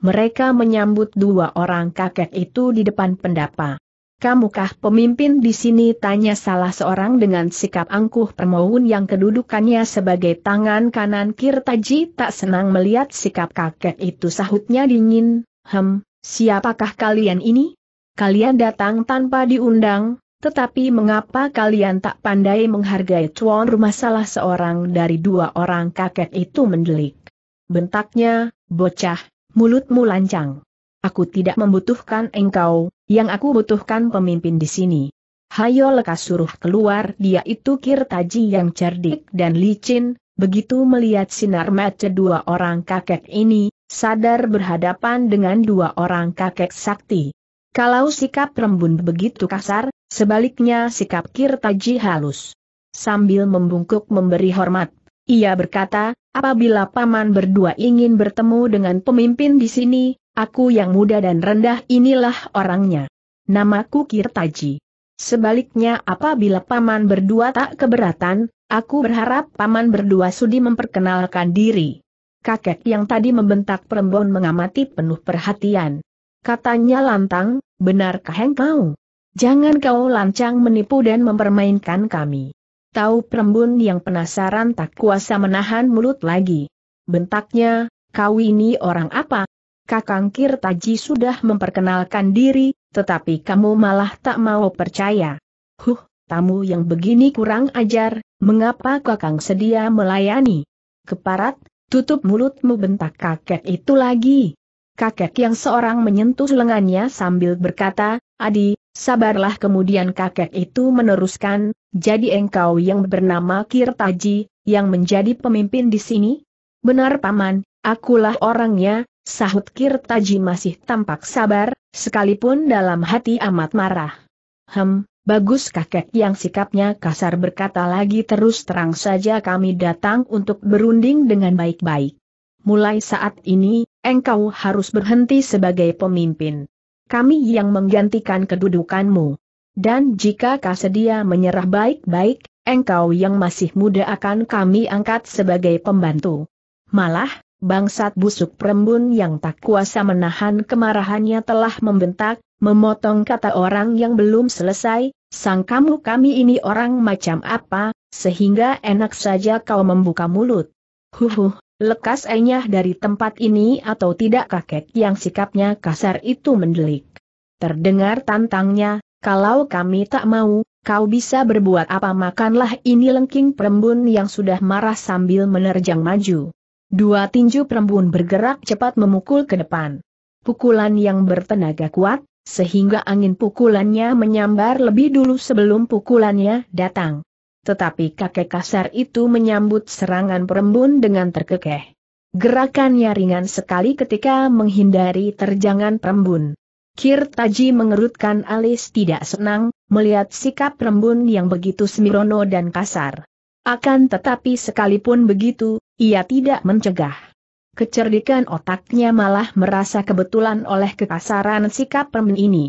Mereka menyambut dua orang kakek itu di depan pendapa. Kamukah pemimpin di sini? Tanya salah seorang dengan sikap angkuh permohon yang kedudukannya sebagai tangan kanan Kirtaji tak senang melihat sikap kakek itu sahutnya dingin, hem, siapakah kalian ini? Kalian datang tanpa diundang, tetapi mengapa kalian tak pandai menghargai tuan rumah salah seorang dari dua orang kakek itu mendelik? bentaknya, bocah, mulutmu lancang. Aku tidak membutuhkan engkau, yang aku butuhkan pemimpin di sini. Hayo lekas suruh keluar dia itu Kirtaji yang cerdik dan licin, begitu melihat sinar mata dua orang kakek ini, sadar berhadapan dengan dua orang kakek sakti. Kalau sikap rembun begitu kasar, sebaliknya sikap Kirtaji halus. Sambil membungkuk memberi hormat, ia berkata, apabila paman berdua ingin bertemu dengan pemimpin di sini, aku yang muda dan rendah inilah orangnya. Namaku Kirtaji. Sebaliknya apabila paman berdua tak keberatan, aku berharap paman berdua sudi memperkenalkan diri. Kakek yang tadi membentak perembon mengamati penuh perhatian. Katanya lantang, benarkah engkau? Jangan kau lancang menipu dan mempermainkan kami. Tahu perembun yang penasaran tak kuasa menahan mulut lagi. Bentaknya, kau ini orang apa? Kakang Kirtaji sudah memperkenalkan diri, tetapi kamu malah tak mau percaya. Huh, tamu yang begini kurang ajar, mengapa kakang sedia melayani? Keparat, tutup mulutmu bentak kakek itu lagi. Kakek yang seorang menyentuh lengannya sambil berkata, Adi, Sabarlah kemudian kakek itu meneruskan, jadi engkau yang bernama Kirtaji, yang menjadi pemimpin di sini? Benar paman, akulah orangnya, sahut Kirtaji masih tampak sabar, sekalipun dalam hati amat marah. Hem, Bagus kakek yang sikapnya kasar berkata lagi terus terang saja kami datang untuk berunding dengan baik-baik. Mulai saat ini, engkau harus berhenti sebagai pemimpin kami yang menggantikan kedudukanmu. Dan jika kau sedia menyerah baik-baik, engkau yang masih muda akan kami angkat sebagai pembantu. Malah, bangsat busuk perembun yang tak kuasa menahan kemarahannya telah membentak, memotong kata orang yang belum selesai, sang kamu kami ini orang macam apa, sehingga enak saja kau membuka mulut. Huhuh, lekas enyah dari tempat ini atau tidak kakek yang sikapnya kasar itu mendelik. Terdengar tantangnya, kalau kami tak mau, kau bisa berbuat apa makanlah ini lengking perembun yang sudah marah sambil menerjang maju. Dua tinju perembun bergerak cepat memukul ke depan. Pukulan yang bertenaga kuat, sehingga angin pukulannya menyambar lebih dulu sebelum pukulannya datang. Tetapi kakek kasar itu menyambut serangan perembun dengan terkekeh. Gerakannya ringan sekali ketika menghindari terjangan perembun. Kirtaji mengerutkan alis tidak senang, melihat sikap perembun yang begitu semirono dan kasar. Akan tetapi sekalipun begitu, ia tidak mencegah. Kecerdikan otaknya malah merasa kebetulan oleh kekasaran sikap perembun ini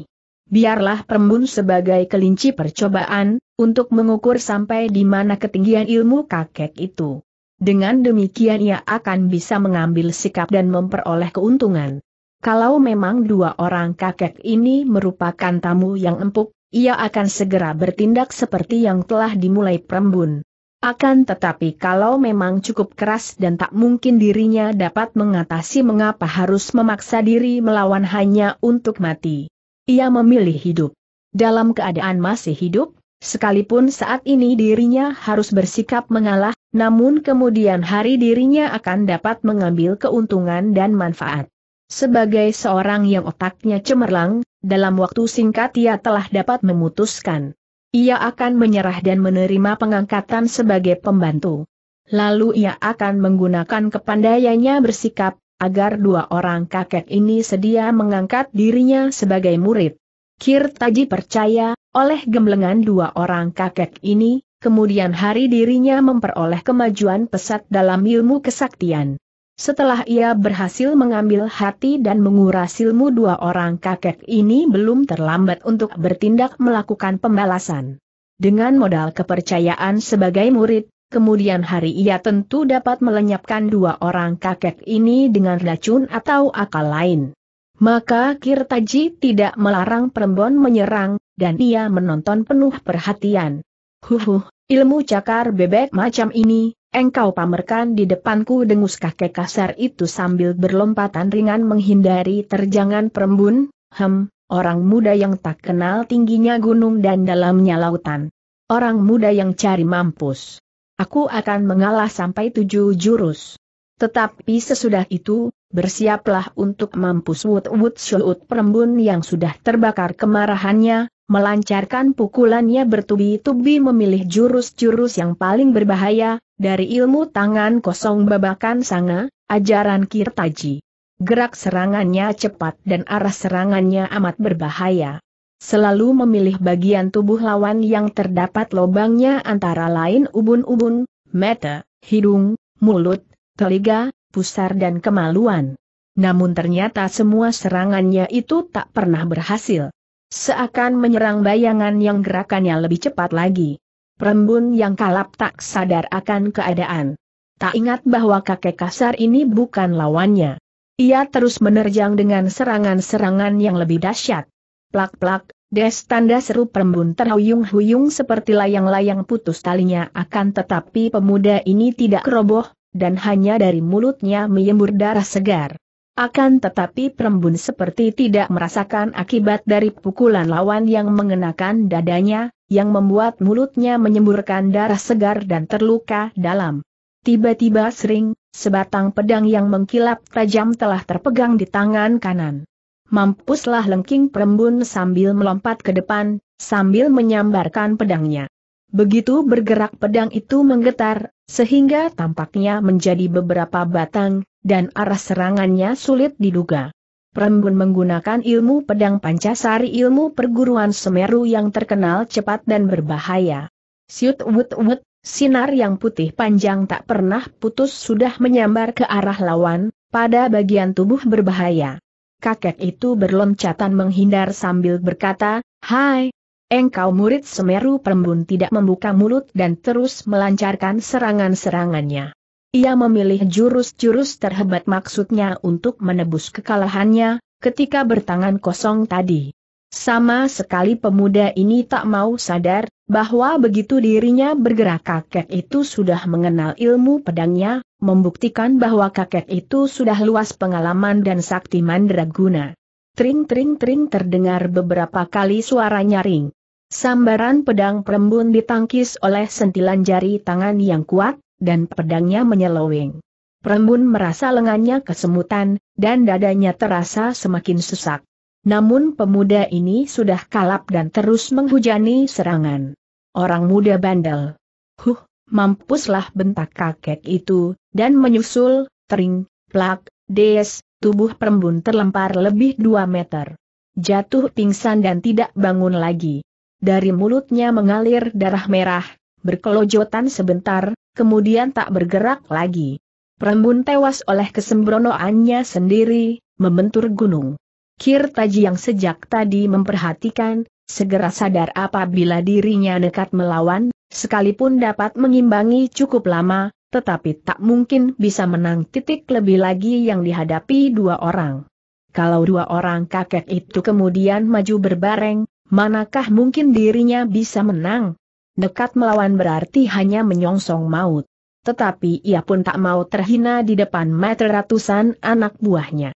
biarlah perembun sebagai kelinci percobaan, untuk mengukur sampai di mana ketinggian ilmu kakek itu. Dengan demikian ia akan bisa mengambil sikap dan memperoleh keuntungan. Kalau memang dua orang kakek ini merupakan tamu yang empuk, ia akan segera bertindak seperti yang telah dimulai perembun. Akan tetapi kalau memang cukup keras dan tak mungkin dirinya dapat mengatasi mengapa harus memaksa diri melawan hanya untuk mati. Ia memilih hidup. Dalam keadaan masih hidup, sekalipun saat ini dirinya harus bersikap mengalah, namun kemudian hari dirinya akan dapat mengambil keuntungan dan manfaat. Sebagai seorang yang otaknya cemerlang, dalam waktu singkat ia telah dapat memutuskan. Ia akan menyerah dan menerima pengangkatan sebagai pembantu. Lalu ia akan menggunakan kepandaiannya bersikap agar dua orang kakek ini sedia mengangkat dirinya sebagai murid. Kirtaji percaya, oleh gemblengan dua orang kakek ini, kemudian hari dirinya memperoleh kemajuan pesat dalam ilmu kesaktian. Setelah ia berhasil mengambil hati dan menguras ilmu dua orang kakek ini belum terlambat untuk bertindak melakukan pembalasan. Dengan modal kepercayaan sebagai murid, kemudian hari ia tentu dapat melenyapkan dua orang kakek ini dengan racun atau akal lain. Maka Kirtaji tidak melarang perempuan menyerang, dan ia menonton penuh perhatian. Huhuh, ilmu cakar bebek macam ini, engkau pamerkan di depanku dengus kakek kasar itu sambil berlompatan ringan menghindari terjangan perembun, hem, orang muda yang tak kenal tingginya gunung dan dalamnya lautan. Orang muda yang cari mampus. Aku akan mengalah sampai tujuh jurus. Tetapi sesudah itu, bersiaplah untuk mampus Wut Wut Shout perembun yang sudah terbakar kemarahannya, melancarkan pukulannya bertubi-tubi memilih jurus-jurus yang paling berbahaya, dari ilmu tangan kosong babakan sanga, ajaran kirtaji. Gerak serangannya cepat dan arah serangannya amat berbahaya selalu memilih bagian tubuh lawan yang terdapat lobangnya antara lain ubun-ubun, mata, hidung, mulut, telinga, pusar dan kemaluan. Namun ternyata semua serangannya itu tak pernah berhasil. Seakan menyerang bayangan yang gerakannya lebih cepat lagi. Perembun yang kalap tak sadar akan keadaan. Tak ingat bahwa kakek kasar ini bukan lawannya. Ia terus menerjang dengan serangan-serangan yang lebih dahsyat plak-plak, des tanda seru perembun terhuyung-huyung seperti layang-layang putus talinya akan tetapi pemuda ini tidak keroboh, dan hanya dari mulutnya menyembur darah segar. Akan tetapi perembun seperti tidak merasakan akibat dari pukulan lawan yang mengenakan dadanya, yang membuat mulutnya menyemburkan darah segar dan terluka dalam. Tiba-tiba sering, sebatang pedang yang mengkilap tajam telah terpegang di tangan kanan. Mampuslah lengking perembun sambil melompat ke depan, sambil menyambarkan pedangnya. Begitu bergerak pedang itu menggetar, sehingga tampaknya menjadi beberapa batang, dan arah serangannya sulit diduga. Perembun menggunakan ilmu pedang Pancasari ilmu perguruan Semeru yang terkenal cepat dan berbahaya. Siut wut wut, sinar yang putih panjang tak pernah putus sudah menyambar ke arah lawan, pada bagian tubuh berbahaya kakek itu berloncatan menghindar sambil berkata, Hai, engkau murid Semeru Perembun tidak membuka mulut dan terus melancarkan serangan-serangannya. Ia memilih jurus-jurus terhebat maksudnya untuk menebus kekalahannya, ketika bertangan kosong tadi. Sama sekali pemuda ini tak mau sadar, bahwa begitu dirinya bergerak kakek itu sudah mengenal ilmu pedangnya, membuktikan bahwa kakek itu sudah luas pengalaman dan sakti mandraguna. Tring-tring-tring terdengar beberapa kali suara nyaring. Sambaran pedang perembun ditangkis oleh sentilan jari tangan yang kuat, dan pedangnya menyeloweng. Perembun merasa lengannya kesemutan, dan dadanya terasa semakin sesak. Namun pemuda ini sudah kalap dan terus menghujani serangan. Orang muda bandel. Huh, mampuslah bentak kakek itu, dan menyusul, tering, plak, des, tubuh perembun terlempar lebih dua meter. Jatuh pingsan dan tidak bangun lagi. Dari mulutnya mengalir darah merah, berkelojotan sebentar, kemudian tak bergerak lagi. Perembun tewas oleh kesembronoannya sendiri, membentur gunung. Kirtaji yang sejak tadi memperhatikan, segera sadar apabila dirinya dekat melawan, sekalipun dapat mengimbangi cukup lama, tetapi tak mungkin bisa menang titik lebih lagi yang dihadapi dua orang. Kalau dua orang kakek itu kemudian maju berbareng, manakah mungkin dirinya bisa menang? Dekat melawan berarti hanya menyongsong maut. Tetapi ia pun tak mau terhina di depan meter ratusan anak buahnya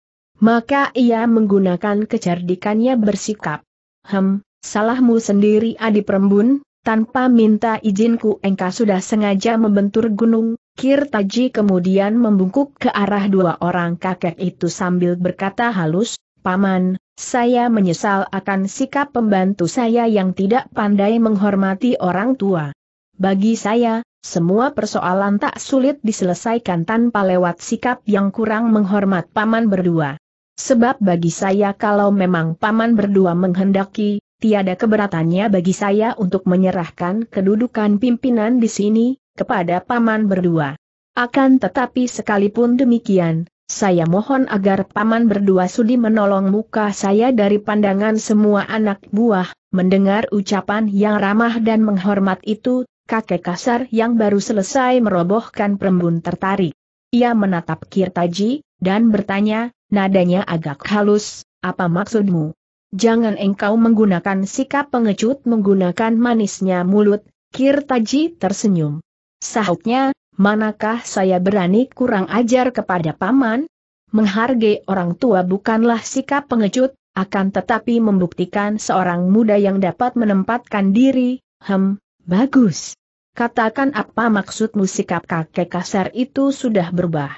maka ia menggunakan kecerdikannya bersikap. Hem, salahmu sendiri adi perembun, tanpa minta izinku engkau sudah sengaja membentur gunung, Kirtaji kemudian membungkuk ke arah dua orang kakek itu sambil berkata halus, Paman, saya menyesal akan sikap pembantu saya yang tidak pandai menghormati orang tua. Bagi saya, semua persoalan tak sulit diselesaikan tanpa lewat sikap yang kurang menghormat paman berdua. Sebab bagi saya kalau memang paman berdua menghendaki, tiada keberatannya bagi saya untuk menyerahkan kedudukan pimpinan di sini, kepada paman berdua. Akan tetapi sekalipun demikian, saya mohon agar paman berdua sudi menolong muka saya dari pandangan semua anak buah, mendengar ucapan yang ramah dan menghormat itu, kakek kasar yang baru selesai merobohkan perembun tertarik. Ia menatap Kirtaji, dan bertanya, Nadanya agak halus, apa maksudmu? Jangan engkau menggunakan sikap pengecut menggunakan manisnya mulut, Kirtaji tersenyum. Sahutnya, manakah saya berani kurang ajar kepada paman? Menghargai orang tua bukanlah sikap pengecut, akan tetapi membuktikan seorang muda yang dapat menempatkan diri, hem, bagus. Katakan apa maksudmu sikap kakek kasar itu sudah berubah.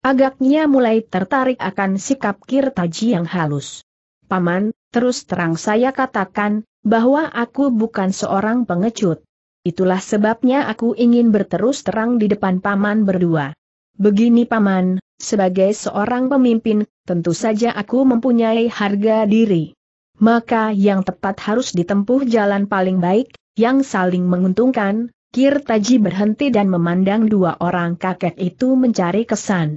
Agaknya mulai tertarik akan sikap Kirtaji yang halus. Paman, terus terang saya katakan, bahwa aku bukan seorang pengecut. Itulah sebabnya aku ingin berterus terang di depan Paman berdua. Begini Paman, sebagai seorang pemimpin, tentu saja aku mempunyai harga diri. Maka yang tepat harus ditempuh jalan paling baik, yang saling menguntungkan, Kirtaji berhenti dan memandang dua orang kakek itu mencari kesan.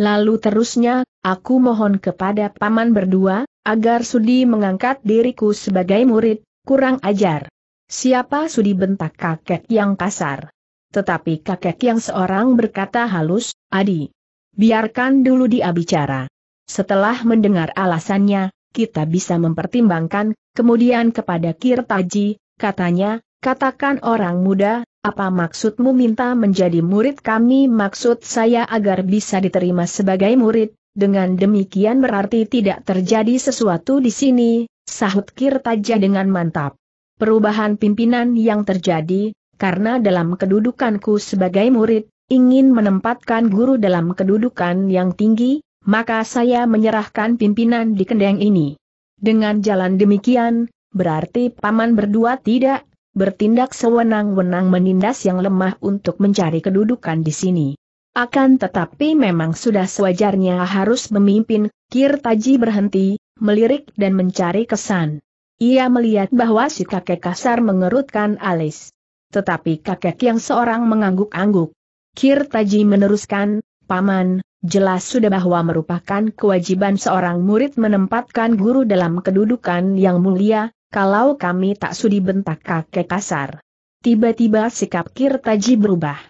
Lalu terusnya, aku mohon kepada paman berdua, agar sudi mengangkat diriku sebagai murid, kurang ajar. Siapa sudi bentak kakek yang kasar? Tetapi kakek yang seorang berkata halus, Adi. Biarkan dulu dia bicara. Setelah mendengar alasannya, kita bisa mempertimbangkan, kemudian kepada Kirtaji, katanya, katakan orang muda, apa maksudmu minta menjadi murid kami? Maksud saya agar bisa diterima sebagai murid, dengan demikian berarti tidak terjadi sesuatu di sini, sahut Kirtaja dengan mantap. Perubahan pimpinan yang terjadi, karena dalam kedudukanku sebagai murid, ingin menempatkan guru dalam kedudukan yang tinggi, maka saya menyerahkan pimpinan di kendeng ini. Dengan jalan demikian, berarti paman berdua tidak bertindak sewenang-wenang menindas yang lemah untuk mencari kedudukan di sini. Akan tetapi memang sudah sewajarnya harus memimpin, Kir Taji berhenti, melirik dan mencari kesan. Ia melihat bahwa si kakek kasar mengerutkan alis. Tetapi kakek yang seorang mengangguk-angguk. Kir Taji meneruskan, Paman, jelas sudah bahwa merupakan kewajiban seorang murid menempatkan guru dalam kedudukan yang mulia, kalau kami tak sudi bentak kakek kasar. Tiba-tiba sikap Kirtaji berubah.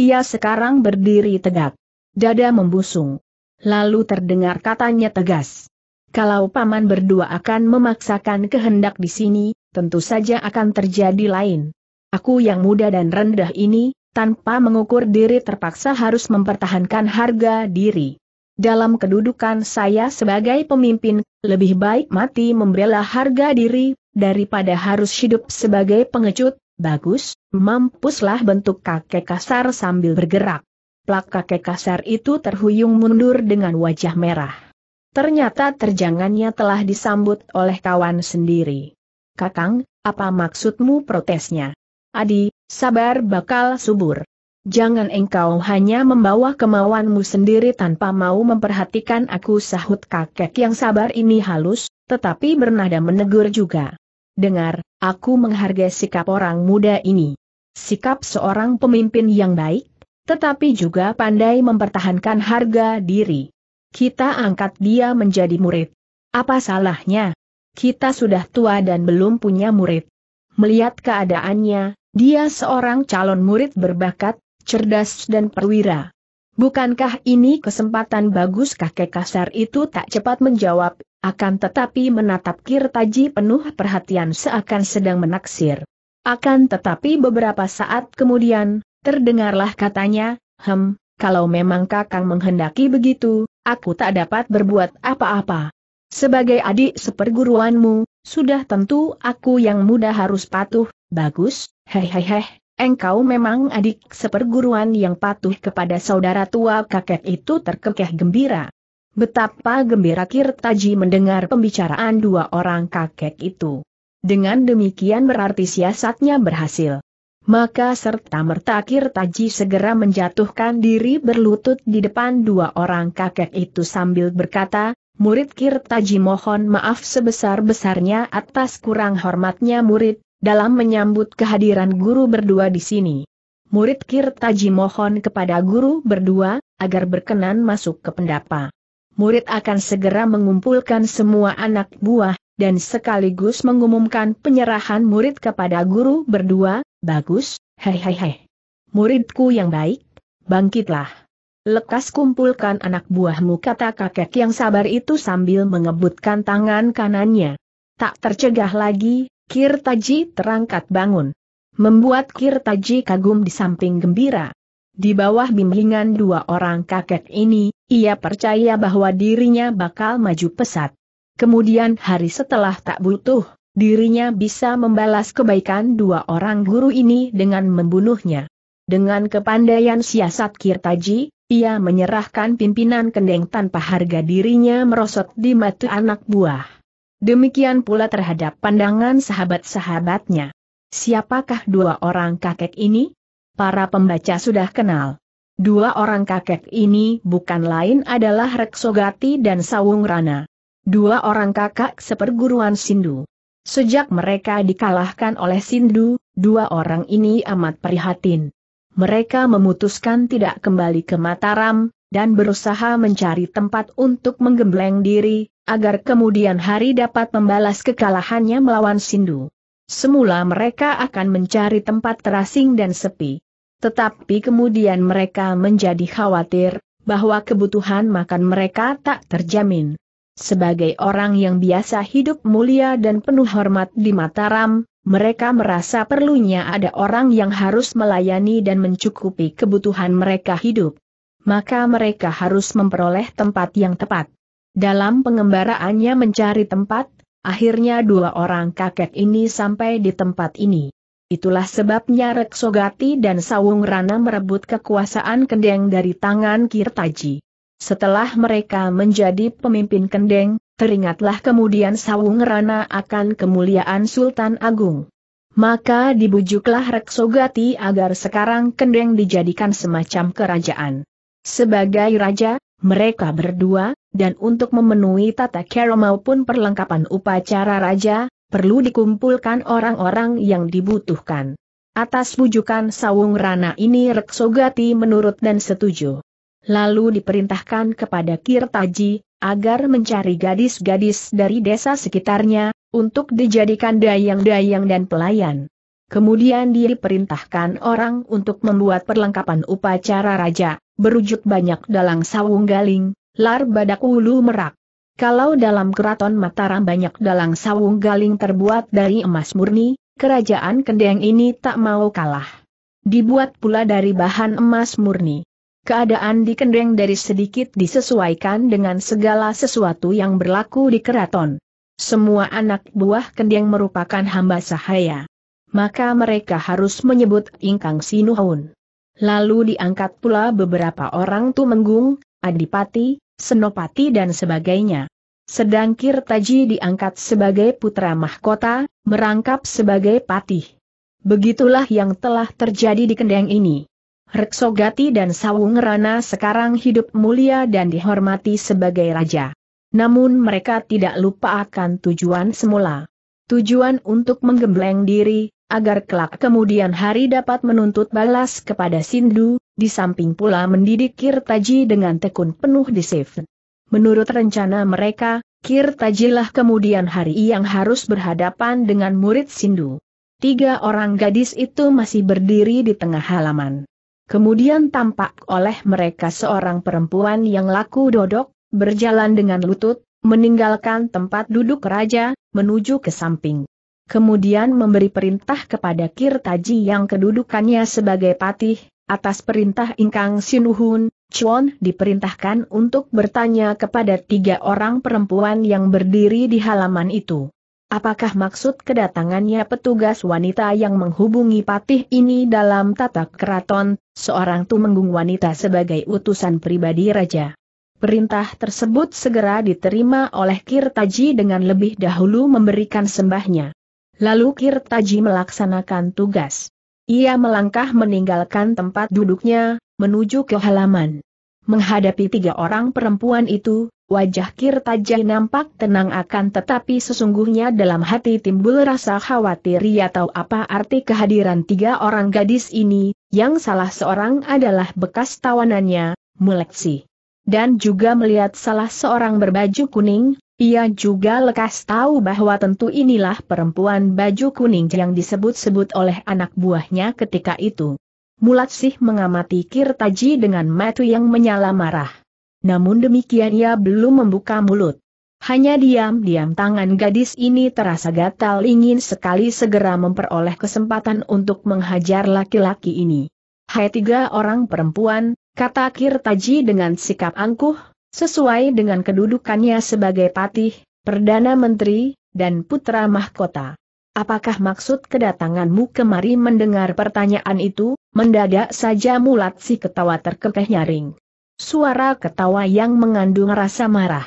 Ia sekarang berdiri tegak. Dada membusung. Lalu terdengar katanya tegas. Kalau paman berdua akan memaksakan kehendak di sini, tentu saja akan terjadi lain. Aku yang muda dan rendah ini, tanpa mengukur diri terpaksa harus mempertahankan harga diri. Dalam kedudukan saya sebagai pemimpin, lebih baik mati membela harga diri, daripada harus hidup sebagai pengecut, bagus, mampuslah bentuk kakek kasar sambil bergerak. Plak kakek kasar itu terhuyung mundur dengan wajah merah. Ternyata terjangannya telah disambut oleh kawan sendiri. Kakang, apa maksudmu protesnya? Adi, sabar bakal subur. Jangan engkau hanya membawa kemauanmu sendiri tanpa mau memperhatikan aku sahut kakek yang sabar ini halus, tetapi bernada menegur juga. Dengar, aku menghargai sikap orang muda ini. Sikap seorang pemimpin yang baik, tetapi juga pandai mempertahankan harga diri. Kita angkat dia menjadi murid. Apa salahnya? Kita sudah tua dan belum punya murid. Melihat keadaannya, dia seorang calon murid berbakat, cerdas dan perwira. Bukankah ini kesempatan bagus kakek kasar itu tak cepat menjawab, akan tetapi menatap Kirtaji penuh perhatian seakan sedang menaksir. Akan tetapi beberapa saat kemudian, terdengarlah katanya, hem, kalau memang kakang menghendaki begitu, aku tak dapat berbuat apa-apa. Sebagai adik seperguruanmu, sudah tentu aku yang muda harus patuh, bagus, hehehe, engkau memang adik seperguruan yang patuh kepada saudara tua kakek itu terkekeh gembira. Betapa gembira Kirtaji mendengar pembicaraan dua orang kakek itu. Dengan demikian berarti siasatnya berhasil. Maka serta-merta Kirtaji segera menjatuhkan diri berlutut di depan dua orang kakek itu sambil berkata, Murid Kirtaji mohon maaf sebesar-besarnya atas kurang hormatnya murid, dalam menyambut kehadiran guru berdua di sini. Murid Kirtaji mohon kepada guru berdua, agar berkenan masuk ke pendapa murid akan segera mengumpulkan semua anak buah, dan sekaligus mengumumkan penyerahan murid kepada guru berdua, bagus, hei hei hei. Muridku yang baik, bangkitlah. Lekas kumpulkan anak buahmu kata kakek yang sabar itu sambil mengebutkan tangan kanannya. Tak tercegah lagi, Kirtaji terangkat bangun. Membuat Kirtaji kagum di samping gembira. Di bawah bimbingan dua orang kakek ini, ia percaya bahwa dirinya bakal maju pesat. Kemudian hari setelah tak butuh, dirinya bisa membalas kebaikan dua orang guru ini dengan membunuhnya. Dengan kepandaian siasat Kirtaji, ia menyerahkan pimpinan kendeng tanpa harga dirinya merosot di mata anak buah. Demikian pula terhadap pandangan sahabat-sahabatnya. Siapakah dua orang kakek ini? para pembaca sudah kenal. Dua orang kakek ini bukan lain adalah Reksogati dan Sawung Rana. Dua orang kakak seperguruan Sindu. Sejak mereka dikalahkan oleh Sindu, dua orang ini amat prihatin. Mereka memutuskan tidak kembali ke Mataram, dan berusaha mencari tempat untuk menggembleng diri, agar kemudian hari dapat membalas kekalahannya melawan Sindu. Semula mereka akan mencari tempat terasing dan sepi. Tetapi kemudian mereka menjadi khawatir, bahwa kebutuhan makan mereka tak terjamin. Sebagai orang yang biasa hidup mulia dan penuh hormat di Mataram, mereka merasa perlunya ada orang yang harus melayani dan mencukupi kebutuhan mereka hidup. Maka mereka harus memperoleh tempat yang tepat. Dalam pengembaraannya mencari tempat, akhirnya dua orang kakek ini sampai di tempat ini. Itulah sebabnya Reksogati dan Sawung Rana merebut kekuasaan Kendeng dari tangan Kirtaji. Setelah mereka menjadi pemimpin Kendeng, teringatlah kemudian Sawung Rana akan kemuliaan Sultan Agung. Maka dibujuklah Reksogati agar sekarang Kendeng dijadikan semacam kerajaan. Sebagai raja, mereka berdua, dan untuk memenuhi tata kera maupun perlengkapan upacara raja, perlu dikumpulkan orang-orang yang dibutuhkan. Atas bujukan Sawung Rana ini Reksogati menurut dan setuju. Lalu diperintahkan kepada Kirtaji, agar mencari gadis-gadis dari desa sekitarnya, untuk dijadikan dayang-dayang dan pelayan. Kemudian diperintahkan orang untuk membuat perlengkapan upacara raja, berujuk banyak dalang sawung galing, lar badak ulu merak. Kalau dalam keraton Mataram banyak dalang sawung galing terbuat dari emas murni, kerajaan Kendeng ini tak mau kalah. Dibuat pula dari bahan emas murni. Keadaan di Kendeng dari sedikit disesuaikan dengan segala sesuatu yang berlaku di keraton. Semua anak buah Kendeng merupakan hamba sahaya. Maka mereka harus menyebut Ingkang Sinuhun. Lalu diangkat pula beberapa orang Tumenggung, Adipati, senopati dan sebagainya. Sedang Kirtaji diangkat sebagai putra mahkota, merangkap sebagai patih. Begitulah yang telah terjadi di kendeng ini. Reksogati dan Sawung Rana sekarang hidup mulia dan dihormati sebagai raja. Namun mereka tidak lupa akan tujuan semula. Tujuan untuk menggembleng diri, agar kelak kemudian hari dapat menuntut balas kepada Sindu, di samping pula mendidik Kirtaji dengan tekun penuh disiplin. Menurut rencana mereka, Kirtajilah kemudian hari yang harus berhadapan dengan murid Sindu. Tiga orang gadis itu masih berdiri di tengah halaman. Kemudian tampak oleh mereka seorang perempuan yang laku dodok, berjalan dengan lutut, meninggalkan tempat duduk raja, menuju ke samping kemudian memberi perintah kepada Kirtaji yang kedudukannya sebagai patih, atas perintah Ingkang Sinuhun, Chuan diperintahkan untuk bertanya kepada tiga orang perempuan yang berdiri di halaman itu. Apakah maksud kedatangannya petugas wanita yang menghubungi patih ini dalam tata keraton, seorang tumenggung wanita sebagai utusan pribadi raja? Perintah tersebut segera diterima oleh Kirtaji dengan lebih dahulu memberikan sembahnya. Lalu Kirtaji melaksanakan tugas. Ia melangkah meninggalkan tempat duduknya, menuju ke halaman. Menghadapi tiga orang perempuan itu, wajah Kirtaji nampak tenang akan tetapi sesungguhnya dalam hati timbul rasa khawatir tahu apa arti kehadiran tiga orang gadis ini, yang salah seorang adalah bekas tawanannya, Muleksi. Dan juga melihat salah seorang berbaju kuning, ia juga lekas tahu bahwa tentu inilah perempuan baju kuning yang disebut-sebut oleh anak buahnya ketika itu. Mulat sih mengamati Kirtaji dengan mata yang menyala marah. Namun demikian ia belum membuka mulut. Hanya diam-diam tangan gadis ini terasa gatal ingin sekali segera memperoleh kesempatan untuk menghajar laki-laki ini. Hai tiga orang perempuan, kata Kirtaji dengan sikap angkuh, Sesuai dengan kedudukannya sebagai patih, Perdana Menteri, dan Putra Mahkota. Apakah maksud kedatanganmu kemari mendengar pertanyaan itu? Mendadak saja mulat si ketawa terkekeh nyaring. Suara ketawa yang mengandung rasa marah.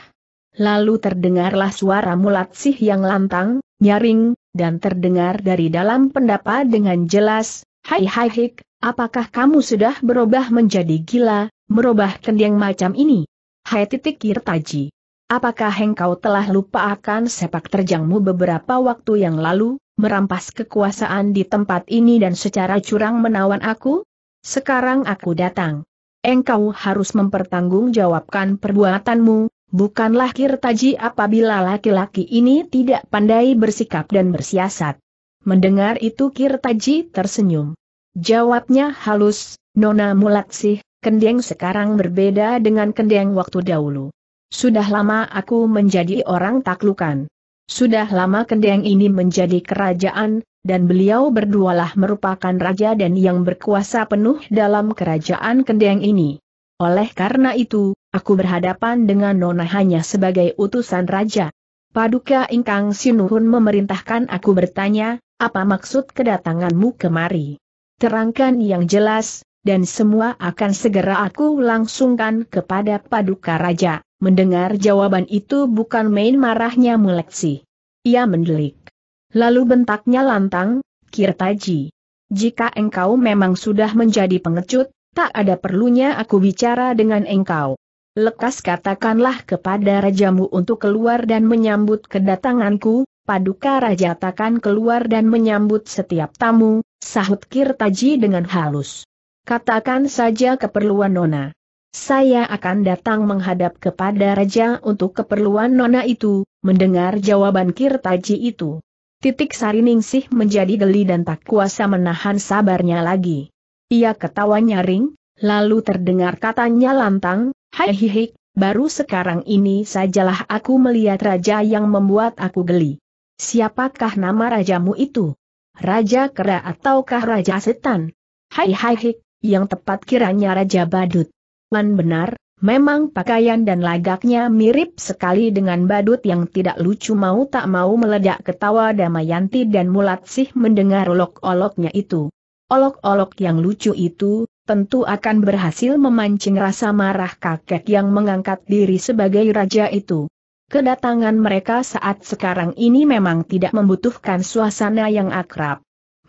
Lalu terdengarlah suara mulat sih yang lantang, nyaring, dan terdengar dari dalam pendapa dengan jelas, Hai hai hik, apakah kamu sudah berubah menjadi gila, merubah kendeng macam ini? Hai titik Kirtaji. Apakah engkau telah lupa akan sepak terjangmu beberapa waktu yang lalu, merampas kekuasaan di tempat ini dan secara curang menawan aku? Sekarang aku datang. Engkau harus mempertanggungjawabkan perbuatanmu, bukanlah Kirtaji apabila laki-laki ini tidak pandai bersikap dan bersiasat. Mendengar itu Kirtaji tersenyum. Jawabnya halus, Nona sih kendeng sekarang berbeda dengan kendeng waktu dahulu. Sudah lama aku menjadi orang taklukan. Sudah lama kendeng ini menjadi kerajaan, dan beliau berdualah merupakan raja dan yang berkuasa penuh dalam kerajaan kendeng ini. Oleh karena itu, aku berhadapan dengan Nona hanya sebagai utusan raja. Paduka Ingkang Sinuhun memerintahkan aku bertanya, apa maksud kedatanganmu kemari? Terangkan yang jelas, dan semua akan segera aku langsungkan kepada Paduka Raja. Mendengar jawaban itu bukan main marahnya Meleksi. Ia mendelik. Lalu bentaknya lantang, Kirtaji. Jika engkau memang sudah menjadi pengecut, tak ada perlunya aku bicara dengan engkau. Lekas katakanlah kepada rajamu untuk keluar dan menyambut kedatanganku, paduka raja takkan keluar dan menyambut setiap tamu, sahut Kirtaji dengan halus. Katakan saja keperluan Nona. Saya akan datang menghadap kepada Raja untuk keperluan Nona itu, mendengar jawaban Kirtaji itu. Titik Sari Ningsih menjadi geli dan tak kuasa menahan sabarnya lagi. Ia ketawa nyaring, lalu terdengar katanya lantang, Hai baru sekarang ini sajalah aku melihat Raja yang membuat aku geli. Siapakah nama Rajamu itu? Raja Kera ataukah Raja Setan? Hai hai hik, yang tepat kiranya Raja Badut. Man benar, memang pakaian dan lagaknya mirip sekali dengan Badut yang tidak lucu mau tak mau meledak ketawa Damayanti dan Mulat sih mendengar olok-oloknya itu. Olok-olok yang lucu itu, tentu akan berhasil memancing rasa marah kakek yang mengangkat diri sebagai raja itu. Kedatangan mereka saat sekarang ini memang tidak membutuhkan suasana yang akrab.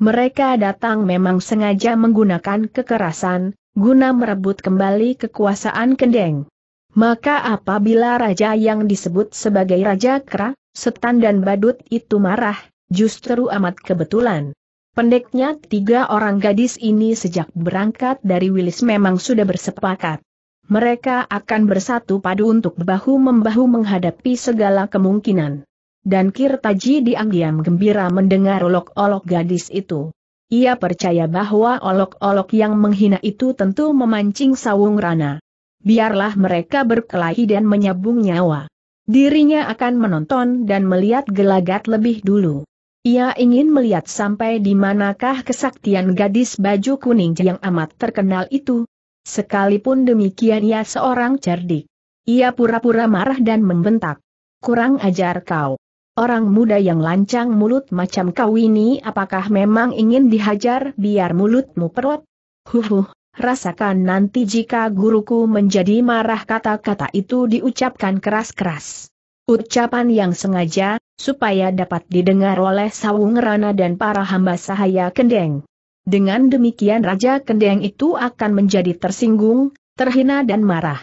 Mereka datang memang sengaja menggunakan kekerasan, guna merebut kembali kekuasaan Kendeng. Maka apabila raja yang disebut sebagai Raja Kera, Setan dan Badut itu marah, justru amat kebetulan. Pendeknya tiga orang gadis ini sejak berangkat dari Wilis memang sudah bersepakat. Mereka akan bersatu padu untuk bahu-membahu menghadapi segala kemungkinan dan Kirtaji diam-diam gembira mendengar olok-olok gadis itu. Ia percaya bahwa olok-olok yang menghina itu tentu memancing sawung rana. Biarlah mereka berkelahi dan menyabung nyawa. Dirinya akan menonton dan melihat gelagat lebih dulu. Ia ingin melihat sampai di manakah kesaktian gadis baju kuning yang amat terkenal itu. Sekalipun demikian ia seorang cerdik. Ia pura-pura marah dan membentak. Kurang ajar kau. Orang muda yang lancang mulut macam kau ini apakah memang ingin dihajar biar mulutmu perut? Huhuh, rasakan nanti jika guruku menjadi marah kata-kata itu diucapkan keras-keras. Ucapan yang sengaja, supaya dapat didengar oleh Sawung Rana dan para hamba sahaya Kendeng. Dengan demikian Raja Kendeng itu akan menjadi tersinggung, terhina dan marah.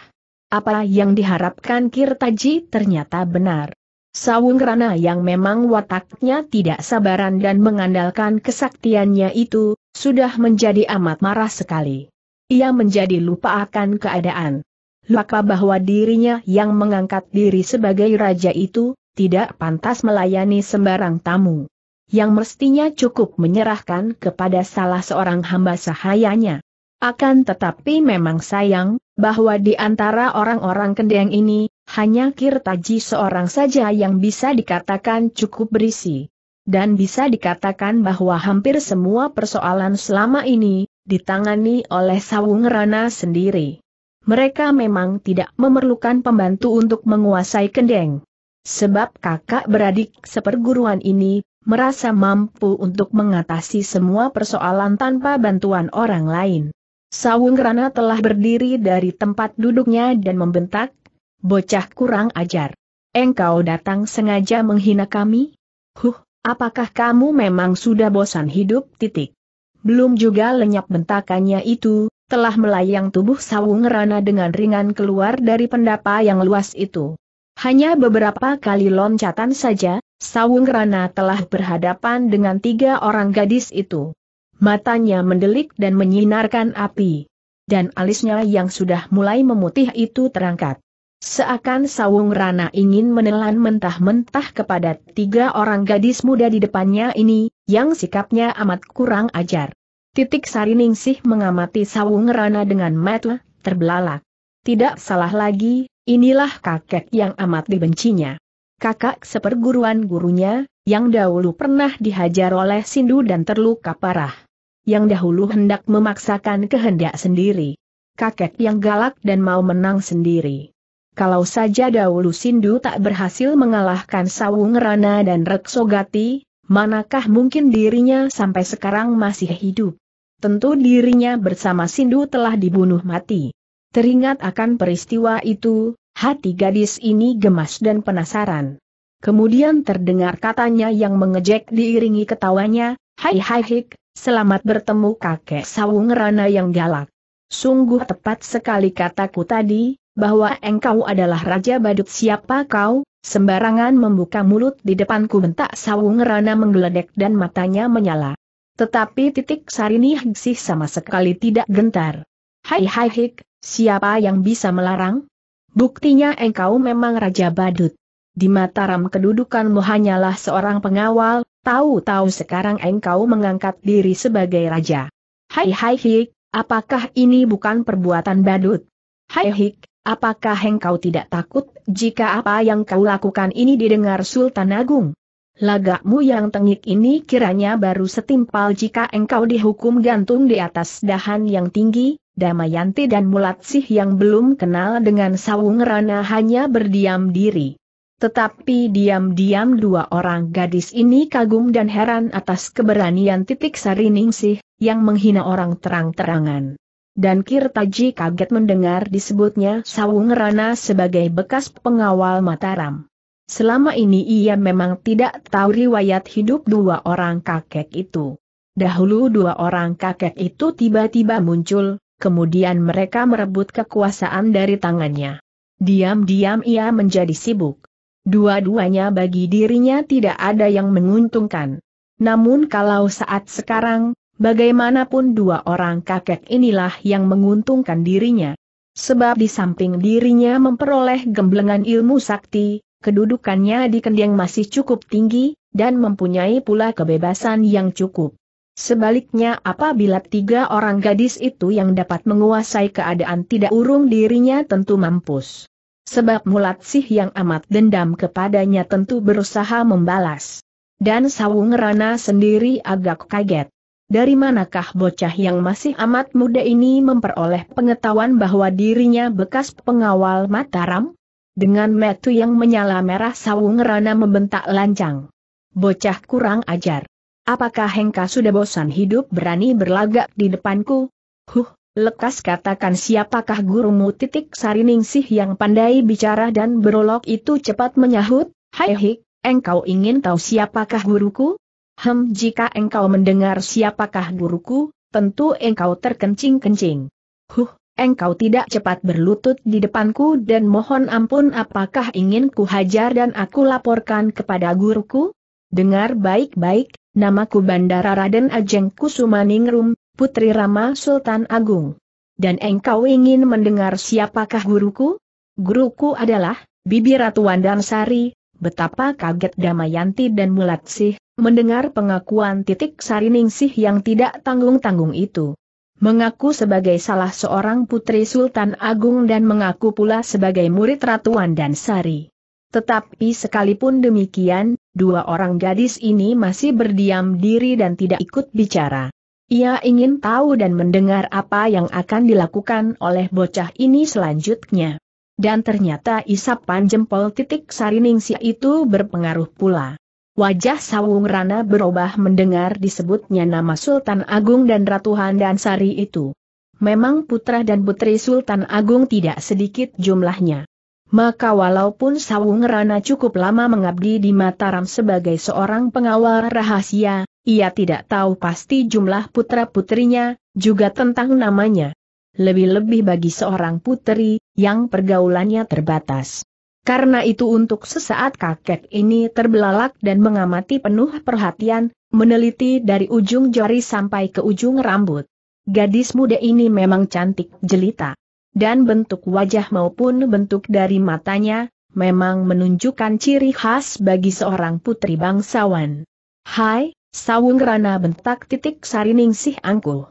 Apa yang diharapkan Kirtaji ternyata benar. Sawung Rana yang memang wataknya tidak sabaran dan mengandalkan kesaktiannya itu, sudah menjadi amat marah sekali. Ia menjadi lupa akan keadaan. Lupa bahwa dirinya yang mengangkat diri sebagai raja itu, tidak pantas melayani sembarang tamu. Yang mestinya cukup menyerahkan kepada salah seorang hamba sahayanya. Akan tetapi memang sayang, bahwa di antara orang-orang kendeng ini, hanya Kirtaji seorang saja yang bisa dikatakan cukup berisi. Dan bisa dikatakan bahwa hampir semua persoalan selama ini, ditangani oleh Sawung Rana sendiri. Mereka memang tidak memerlukan pembantu untuk menguasai kendeng. Sebab kakak beradik seperguruan ini, merasa mampu untuk mengatasi semua persoalan tanpa bantuan orang lain. Sawung Rana telah berdiri dari tempat duduknya dan membentak, Bocah kurang ajar. Engkau datang sengaja menghina kami? Huh, apakah kamu memang sudah bosan hidup? Titik. Belum juga lenyap bentakannya itu, telah melayang tubuh sawung rana dengan ringan keluar dari pendapa yang luas itu. Hanya beberapa kali loncatan saja, sawung rana telah berhadapan dengan tiga orang gadis itu. Matanya mendelik dan menyinarkan api. Dan alisnya yang sudah mulai memutih itu terangkat. Seakan sawung rana ingin menelan mentah-mentah kepada tiga orang gadis muda di depannya ini, yang sikapnya amat kurang ajar. Titik Sariningsih mengamati sawung rana dengan mata terbelalak. Tidak salah lagi, inilah kakek yang amat dibencinya. Kakak seperguruan gurunya, yang dahulu pernah dihajar oleh Sindu dan terluka parah. Yang dahulu hendak memaksakan kehendak sendiri. Kakek yang galak dan mau menang sendiri kalau saja dahulu Sindu tak berhasil mengalahkan Sawung Rana dan Reksogati, manakah mungkin dirinya sampai sekarang masih hidup? Tentu dirinya bersama Sindu telah dibunuh mati. Teringat akan peristiwa itu, hati gadis ini gemas dan penasaran. Kemudian terdengar katanya yang mengejek diiringi ketawanya, Hai hai hik, selamat bertemu kakek Sawung Rana yang galak. Sungguh tepat sekali kataku tadi, bahwa engkau adalah Raja Badut siapa kau, sembarangan membuka mulut di depanku bentak sawung rana menggeledek dan matanya menyala. Tetapi titik sarini sih sama sekali tidak gentar. Hai hai hik, siapa yang bisa melarang? Buktinya engkau memang Raja Badut. Di Mataram kedudukanmu hanyalah seorang pengawal, tahu-tahu sekarang engkau mengangkat diri sebagai raja. Hai hai hik, apakah ini bukan perbuatan badut? Hai hik, apakah engkau tidak takut jika apa yang kau lakukan ini didengar Sultan Agung? Lagakmu yang tengik ini kiranya baru setimpal jika engkau dihukum gantung di atas dahan yang tinggi, Damayanti dan Mulatsih yang belum kenal dengan Sawung Rana hanya berdiam diri. Tetapi diam-diam dua orang gadis ini kagum dan heran atas keberanian titik Sariningsih, yang menghina orang terang-terangan dan Kirtaji kaget mendengar disebutnya Sawung Rana sebagai bekas pengawal Mataram. Selama ini ia memang tidak tahu riwayat hidup dua orang kakek itu. Dahulu dua orang kakek itu tiba-tiba muncul, kemudian mereka merebut kekuasaan dari tangannya. Diam-diam ia menjadi sibuk. Dua-duanya bagi dirinya tidak ada yang menguntungkan. Namun kalau saat sekarang, Bagaimanapun dua orang kakek inilah yang menguntungkan dirinya. Sebab di samping dirinya memperoleh gemblengan ilmu sakti, kedudukannya di kendiang masih cukup tinggi, dan mempunyai pula kebebasan yang cukup. Sebaliknya apabila tiga orang gadis itu yang dapat menguasai keadaan tidak urung dirinya tentu mampus. Sebab mulat sih yang amat dendam kepadanya tentu berusaha membalas. Dan Sawung Rana sendiri agak kaget dari manakah bocah yang masih amat muda ini memperoleh pengetahuan bahwa dirinya bekas pengawal Mataram? Dengan metu yang menyala merah Sawung Rana membentak lancang. Bocah kurang ajar. Apakah Hengka sudah bosan hidup berani berlagak di depanku? Huh, lekas katakan siapakah gurumu titik sariningsih yang pandai bicara dan berolok itu cepat menyahut, Hai hik, engkau ingin tahu siapakah guruku? Hem jika engkau mendengar siapakah guruku, tentu engkau terkencing-kencing. Huh, engkau tidak cepat berlutut di depanku dan mohon ampun apakah ingin ku hajar dan aku laporkan kepada guruku? Dengar baik-baik, namaku Bandara Raden Ajeng Kusumaningrum, Putri Rama Sultan Agung. Dan engkau ingin mendengar siapakah guruku? Guruku adalah, Bibi Ratu Wandansari, betapa kaget Damayanti dan Mulatsih, mendengar pengakuan titik Sariningsih yang tidak tanggung-tanggung itu. Mengaku sebagai salah seorang putri Sultan Agung dan mengaku pula sebagai murid Ratu Wandan Sari. Tetapi sekalipun demikian, dua orang gadis ini masih berdiam diri dan tidak ikut bicara. Ia ingin tahu dan mendengar apa yang akan dilakukan oleh bocah ini selanjutnya. Dan ternyata isapan jempol titik Sariningsih itu berpengaruh pula. Wajah Sawung Rana berubah mendengar disebutnya nama Sultan Agung dan Ratu Handansari itu. Memang putra dan putri Sultan Agung tidak sedikit jumlahnya. Maka walaupun Sawung Rana cukup lama mengabdi di Mataram sebagai seorang pengawal rahasia, ia tidak tahu pasti jumlah putra-putrinya, juga tentang namanya. Lebih-lebih bagi seorang putri, yang pergaulannya terbatas. Karena itu untuk sesaat kakek ini terbelalak dan mengamati penuh perhatian, meneliti dari ujung jari sampai ke ujung rambut. Gadis muda ini memang cantik jelita. Dan bentuk wajah maupun bentuk dari matanya, memang menunjukkan ciri khas bagi seorang putri bangsawan. Hai, sawung rana bentak titik sarining sih angkuh.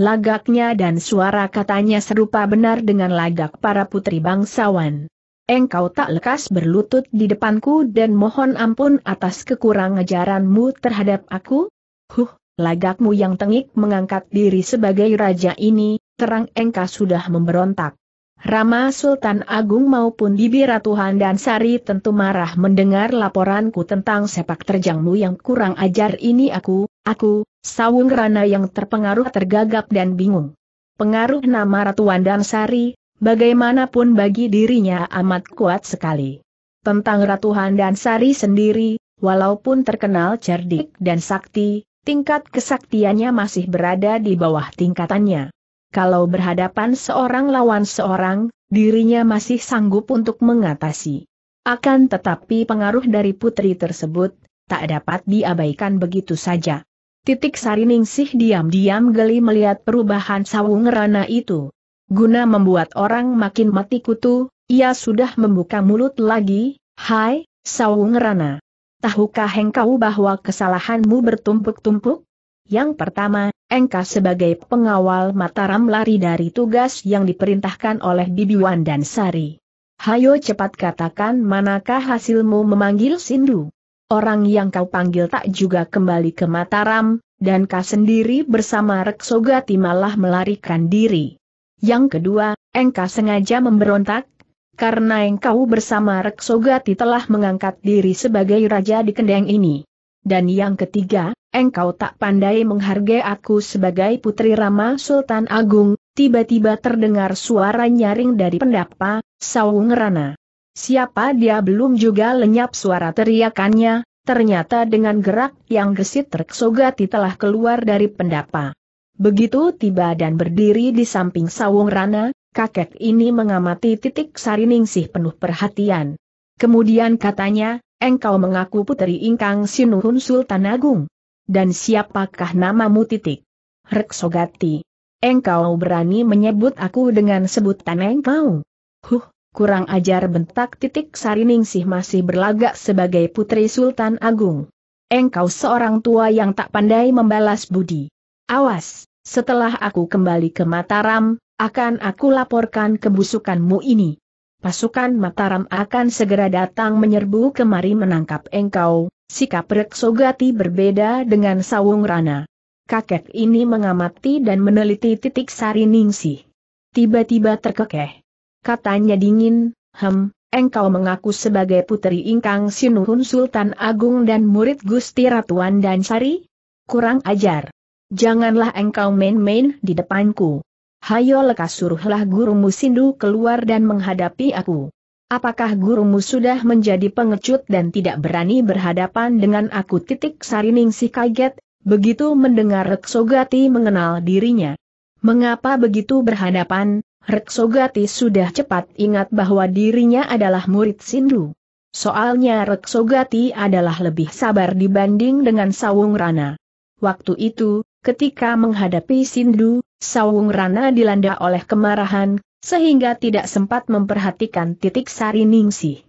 Lagaknya dan suara katanya serupa benar dengan lagak para putri bangsawan engkau tak lekas berlutut di depanku dan mohon ampun atas kekurang ajaranmu terhadap aku? Huh, lagakmu yang tengik mengangkat diri sebagai raja ini, terang engkau sudah memberontak. Rama Sultan Agung maupun Bibi Ratu dan Sari tentu marah mendengar laporanku tentang sepak terjangmu yang kurang ajar ini aku, aku, Sawung Rana yang terpengaruh tergagap dan bingung. Pengaruh nama Ratu dan Sari, bagaimanapun bagi dirinya amat kuat sekali. Tentang Ratu Handan Sari sendiri, walaupun terkenal cerdik dan sakti, tingkat kesaktiannya masih berada di bawah tingkatannya. Kalau berhadapan seorang lawan seorang, dirinya masih sanggup untuk mengatasi. Akan tetapi pengaruh dari putri tersebut, tak dapat diabaikan begitu saja. Titik Sari Ningsih diam-diam geli melihat perubahan sawung rana itu. Guna membuat orang makin mati kutu, ia sudah membuka mulut lagi, Hai, Saung Rana. Tahukah engkau bahwa kesalahanmu bertumpuk-tumpuk? Yang pertama, engkau sebagai pengawal Mataram lari dari tugas yang diperintahkan oleh Bibiwan dan Sari. Hayo cepat katakan manakah hasilmu memanggil Sindu? Orang yang kau panggil tak juga kembali ke Mataram, dan kau sendiri bersama Reksogati malah melarikan diri. Yang kedua, engkau sengaja memberontak, karena engkau bersama Reksogati telah mengangkat diri sebagai raja di kendeng ini. Dan yang ketiga, engkau tak pandai menghargai aku sebagai putri Rama Sultan Agung, tiba-tiba terdengar suara nyaring dari pendapa, Sawung Rana. Siapa dia belum juga lenyap suara teriakannya, ternyata dengan gerak yang gesit Reksogati telah keluar dari pendapa. Begitu tiba dan berdiri di samping sawung rana, kakek ini mengamati titik sari ningsih penuh perhatian. Kemudian katanya, engkau mengaku putri ingkang sinuhun Sultan Agung. Dan siapakah namamu titik? Reksogati. Engkau berani menyebut aku dengan sebutan engkau. Huh, kurang ajar bentak titik Sariningsih masih berlagak sebagai putri Sultan Agung. Engkau seorang tua yang tak pandai membalas budi. Awas, setelah aku kembali ke Mataram, akan aku laporkan kebusukanmu ini. Pasukan Mataram akan segera datang menyerbu kemari menangkap engkau, sikap Reksogati berbeda dengan Sawung Rana. Kakek ini mengamati dan meneliti titik sari ningsih. Tiba-tiba terkekeh. Katanya dingin, hem, engkau mengaku sebagai putri ingkang sinuhun Sultan Agung dan murid Gusti Ratuan dan Sari? Kurang ajar. Janganlah engkau main-main di depanku. Hayo lekas suruhlah gurumu Sindu keluar dan menghadapi aku. Apakah gurumu sudah menjadi pengecut dan tidak berani berhadapan dengan aku titik sarining si kaget, begitu mendengar Reksogati mengenal dirinya. Mengapa begitu berhadapan, Reksogati sudah cepat ingat bahwa dirinya adalah murid Sindu. Soalnya Reksogati adalah lebih sabar dibanding dengan Sawung Rana. Waktu itu, Ketika menghadapi Sindu, Sawung Rana dilanda oleh kemarahan, sehingga tidak sempat memperhatikan titik sari Ningsih.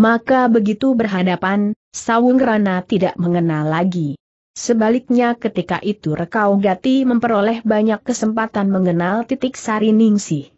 Maka begitu berhadapan, Sawung Rana tidak mengenal lagi. Sebaliknya ketika itu Rekau Gati memperoleh banyak kesempatan mengenal titik sari Ningsih.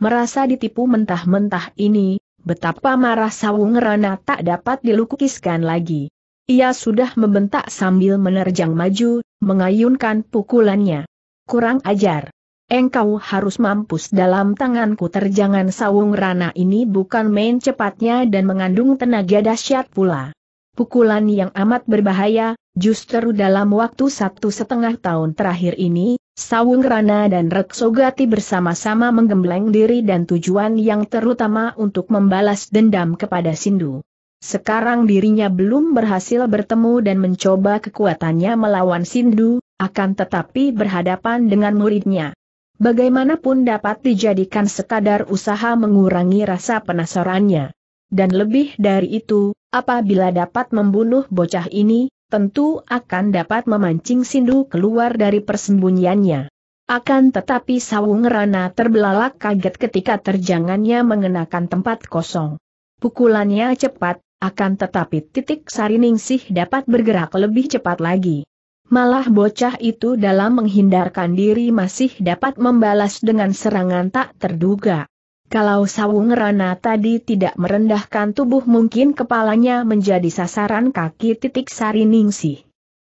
Merasa ditipu mentah-mentah ini, betapa marah Sawung Rana tak dapat dilukiskan lagi. Ia sudah membentak sambil menerjang maju, mengayunkan pukulannya. Kurang ajar. Engkau harus mampus dalam tanganku terjangan Sawung rana ini bukan main cepatnya dan mengandung tenaga dahsyat pula. Pukulan yang amat berbahaya, justru dalam waktu satu setengah tahun terakhir ini, Sawung Rana dan Reksogati bersama-sama menggembleng diri dan tujuan yang terutama untuk membalas dendam kepada Sindu. Sekarang dirinya belum berhasil bertemu dan mencoba kekuatannya melawan Sindu, akan tetapi berhadapan dengan muridnya. Bagaimanapun dapat dijadikan sekadar usaha mengurangi rasa penasarannya. Dan lebih dari itu, apabila dapat membunuh bocah ini, tentu akan dapat memancing Sindu keluar dari persembunyiannya. Akan tetapi Sawung Rana terbelalak kaget ketika terjangannya mengenakan tempat kosong. Pukulannya cepat, akan tetapi titik Sariningsih dapat bergerak lebih cepat lagi. Malah bocah itu dalam menghindarkan diri masih dapat membalas dengan serangan tak terduga. Kalau sawung rana tadi tidak merendahkan tubuh mungkin kepalanya menjadi sasaran kaki titik Sariningsih.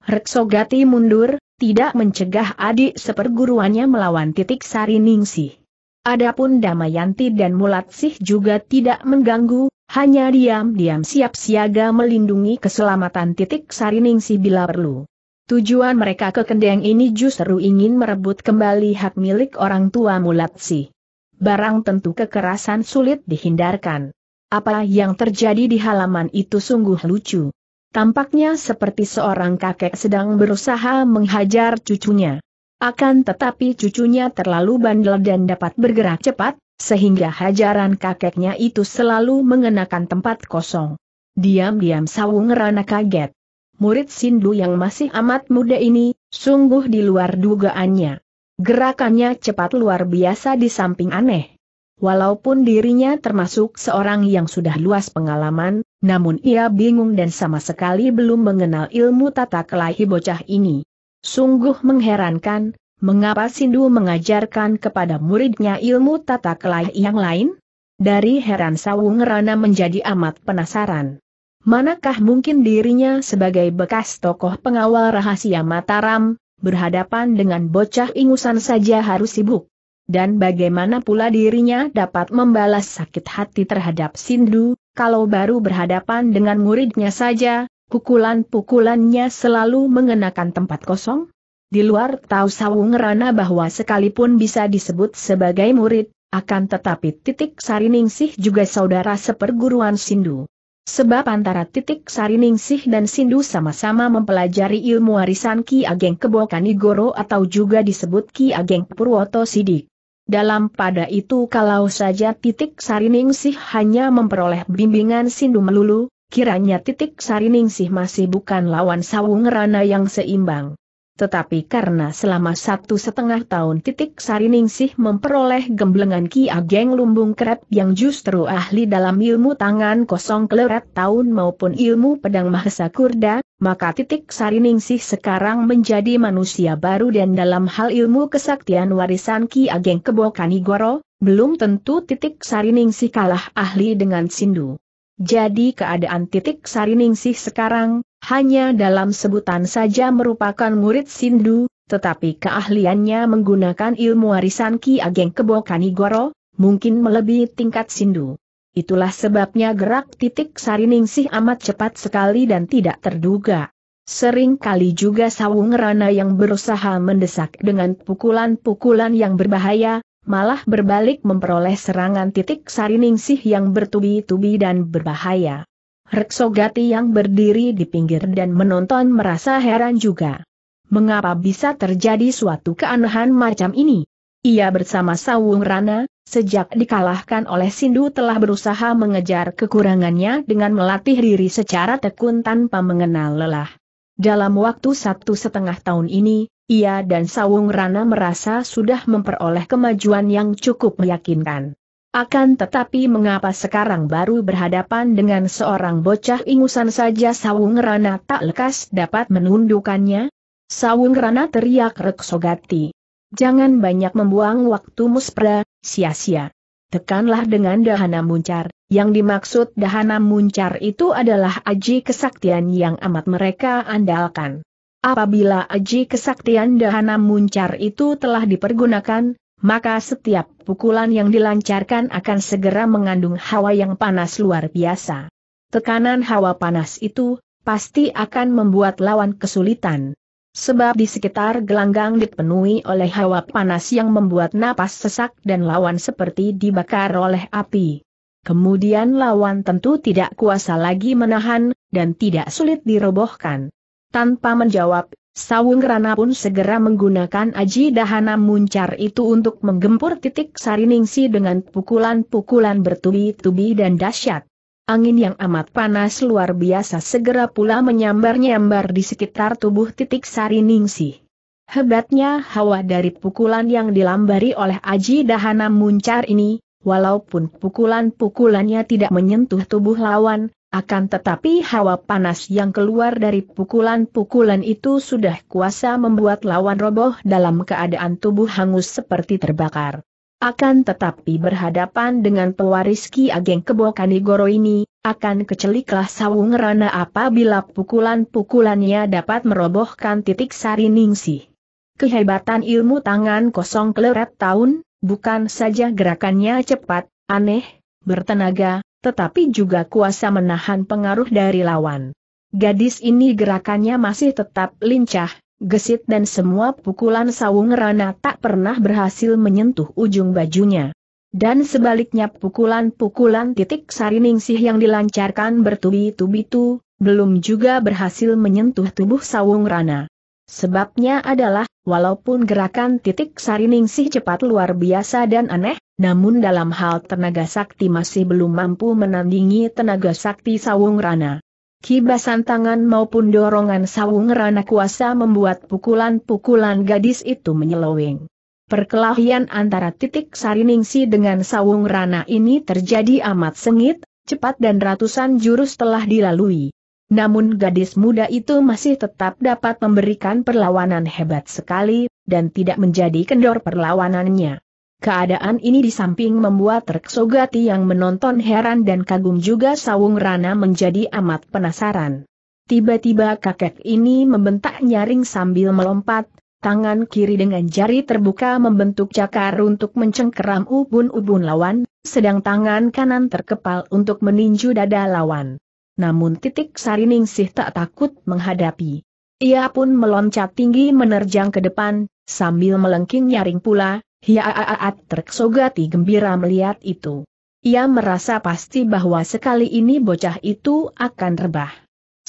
Reksogati mundur, tidak mencegah adik seperguruannya melawan titik Sariningsih. Adapun Damayanti dan Mulatsih juga tidak mengganggu, hanya diam-diam siap siaga melindungi keselamatan titik sariningsi bila perlu. Tujuan mereka ke Kendeng ini justru ingin merebut kembali hak milik orang tua mulat Mulatsi. Barang tentu kekerasan sulit dihindarkan. Apa yang terjadi di halaman itu sungguh lucu. Tampaknya seperti seorang kakek sedang berusaha menghajar cucunya. Akan tetapi cucunya terlalu bandel dan dapat bergerak cepat, sehingga hajaran kakeknya itu selalu mengenakan tempat kosong. Diam-diam Sawung Rana kaget. Murid Sindu yang masih amat muda ini, sungguh di luar dugaannya. Gerakannya cepat luar biasa di samping aneh. Walaupun dirinya termasuk seorang yang sudah luas pengalaman, namun ia bingung dan sama sekali belum mengenal ilmu tata kelahi bocah ini. Sungguh mengherankan, mengapa Sindu mengajarkan kepada muridnya ilmu tata kelai yang lain? Dari heran Sawung Rana menjadi amat penasaran. Manakah mungkin dirinya sebagai bekas tokoh pengawal rahasia Mataram, berhadapan dengan bocah ingusan saja harus sibuk? Dan bagaimana pula dirinya dapat membalas sakit hati terhadap Sindu, kalau baru berhadapan dengan muridnya saja, pukulan-pukulannya selalu mengenakan tempat kosong? Di luar tahu Sawu ngerana bahwa sekalipun bisa disebut sebagai murid, akan tetapi titik Sariningsih juga saudara seperguruan Sindu. Sebab antara titik Sariningsih dan Sindu sama-sama mempelajari ilmu warisan Ki Ageng Kebokanigoro atau juga disebut Ki Ageng Purwoto Sidik. Dalam pada itu kalau saja titik Sariningsih hanya memperoleh bimbingan Sindu melulu, kiranya titik Sariningsih masih bukan lawan Sawu Ngerana yang seimbang. Tetapi karena selama satu setengah tahun titik Sariningsih memperoleh gemblengan Ki Ageng Lumbung Keret yang justru ahli dalam ilmu tangan kosong kleret tahun maupun ilmu pedang Mahesa Kurda, maka titik Sariningsih sekarang menjadi manusia baru dan dalam hal ilmu kesaktian warisan Ki Ageng Kebokanigoro, belum tentu titik Sariningsih kalah ahli dengan Sindu. Jadi keadaan titik Sariningsih sekarang, hanya dalam sebutan saja merupakan murid Sindu, tetapi keahliannya menggunakan ilmu warisan Ki Ageng Kebo Kanigoro, mungkin melebihi tingkat Sindu. Itulah sebabnya gerak titik Sariningsih amat cepat sekali dan tidak terduga. Sering kali juga Sawung Rana yang berusaha mendesak dengan pukulan-pukulan yang berbahaya, malah berbalik memperoleh serangan titik Sariningsih yang bertubi-tubi dan berbahaya. Reksogati yang berdiri di pinggir dan menonton merasa heran juga. Mengapa bisa terjadi suatu keanehan macam ini? Ia bersama Sawung Rana, sejak dikalahkan oleh Sindu telah berusaha mengejar kekurangannya dengan melatih diri secara tekun tanpa mengenal lelah. Dalam waktu satu setengah tahun ini, ia dan Sawung Rana merasa sudah memperoleh kemajuan yang cukup meyakinkan. Akan tetapi mengapa sekarang baru berhadapan dengan seorang bocah ingusan saja Sawung Rana tak lekas dapat menundukannya? Sawung Rana teriak Reksogati. Jangan banyak membuang waktu muspra, sia-sia. Tekanlah dengan dahana muncar, yang dimaksud dahana muncar itu adalah aji kesaktian yang amat mereka andalkan. Apabila aji kesaktian dahana muncar itu telah dipergunakan, maka setiap pukulan yang dilancarkan akan segera mengandung hawa yang panas luar biasa. Tekanan hawa panas itu, pasti akan membuat lawan kesulitan. Sebab di sekitar gelanggang dipenuhi oleh hawa panas yang membuat napas sesak dan lawan seperti dibakar oleh api. Kemudian lawan tentu tidak kuasa lagi menahan, dan tidak sulit dirobohkan. Tanpa menjawab, Sawung Rana pun segera menggunakan aji dahana muncar itu untuk menggempur titik sariningsi dengan pukulan-pukulan bertubi-tubi dan dahsyat. Angin yang amat panas luar biasa segera pula menyambar-nyambar di sekitar tubuh titik sariningsi. Hebatnya hawa dari pukulan yang dilambari oleh aji dahana muncar ini, walaupun pukulan-pukulannya tidak menyentuh tubuh lawan, akan tetapi hawa panas yang keluar dari pukulan-pukulan itu sudah kuasa membuat lawan roboh dalam keadaan tubuh hangus seperti terbakar. Akan tetapi berhadapan dengan pewaris Ki Ageng kebo Kanigoro ini, akan keceliklah sawung rana apabila pukulan-pukulannya dapat merobohkan titik sari ningsi. Kehebatan ilmu tangan kosong kleret tahun, bukan saja gerakannya cepat, aneh, bertenaga, tetapi juga kuasa menahan pengaruh dari lawan. Gadis ini gerakannya masih tetap lincah, gesit dan semua pukulan sawung rana tak pernah berhasil menyentuh ujung bajunya. Dan sebaliknya pukulan-pukulan titik sariningsih yang dilancarkan bertubi-tubi itu, belum juga berhasil menyentuh tubuh sawung rana. Sebabnya adalah, walaupun gerakan titik sariningsih cepat luar biasa dan aneh, namun dalam hal tenaga sakti masih belum mampu menandingi tenaga sakti sawung rana. Kibasan tangan maupun dorongan sawung rana kuasa membuat pukulan-pukulan gadis itu menyeloweng. Perkelahian antara titik sariningsih dengan sawung rana ini terjadi amat sengit, cepat dan ratusan jurus telah dilalui. Namun gadis muda itu masih tetap dapat memberikan perlawanan hebat sekali, dan tidak menjadi kendor perlawanannya. Keadaan ini di samping membuat Reksogati yang menonton heran dan kagum juga Sawung Rana menjadi amat penasaran. Tiba-tiba kakek ini membentak nyaring sambil melompat, tangan kiri dengan jari terbuka membentuk cakar untuk mencengkeram ubun-ubun lawan, sedang tangan kanan terkepal untuk meninju dada lawan namun titik Sariningsih tak takut menghadapi. Ia pun meloncat tinggi menerjang ke depan, sambil melengking nyaring pula, hiaaat terksogati gembira melihat itu. Ia merasa pasti bahwa sekali ini bocah itu akan rebah.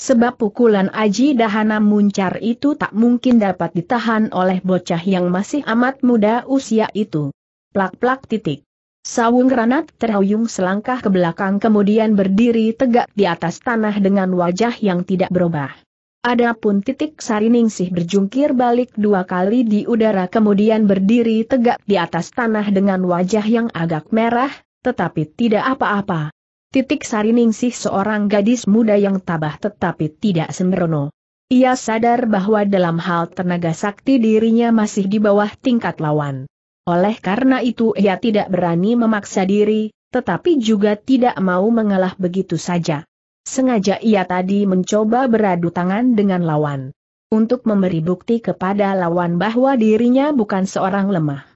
Sebab pukulan Aji Dahana Muncar itu tak mungkin dapat ditahan oleh bocah yang masih amat muda usia itu. Plak-plak titik. Sawung Ranat terhuyung selangkah ke belakang kemudian berdiri tegak di atas tanah dengan wajah yang tidak berubah. Adapun titik Sariningsih berjungkir balik dua kali di udara kemudian berdiri tegak di atas tanah dengan wajah yang agak merah, tetapi tidak apa-apa. Titik Sariningsih seorang gadis muda yang tabah tetapi tidak sembrono. Ia sadar bahwa dalam hal tenaga sakti dirinya masih di bawah tingkat lawan. Oleh karena itu ia tidak berani memaksa diri, tetapi juga tidak mau mengalah begitu saja. Sengaja ia tadi mencoba beradu tangan dengan lawan. Untuk memberi bukti kepada lawan bahwa dirinya bukan seorang lemah.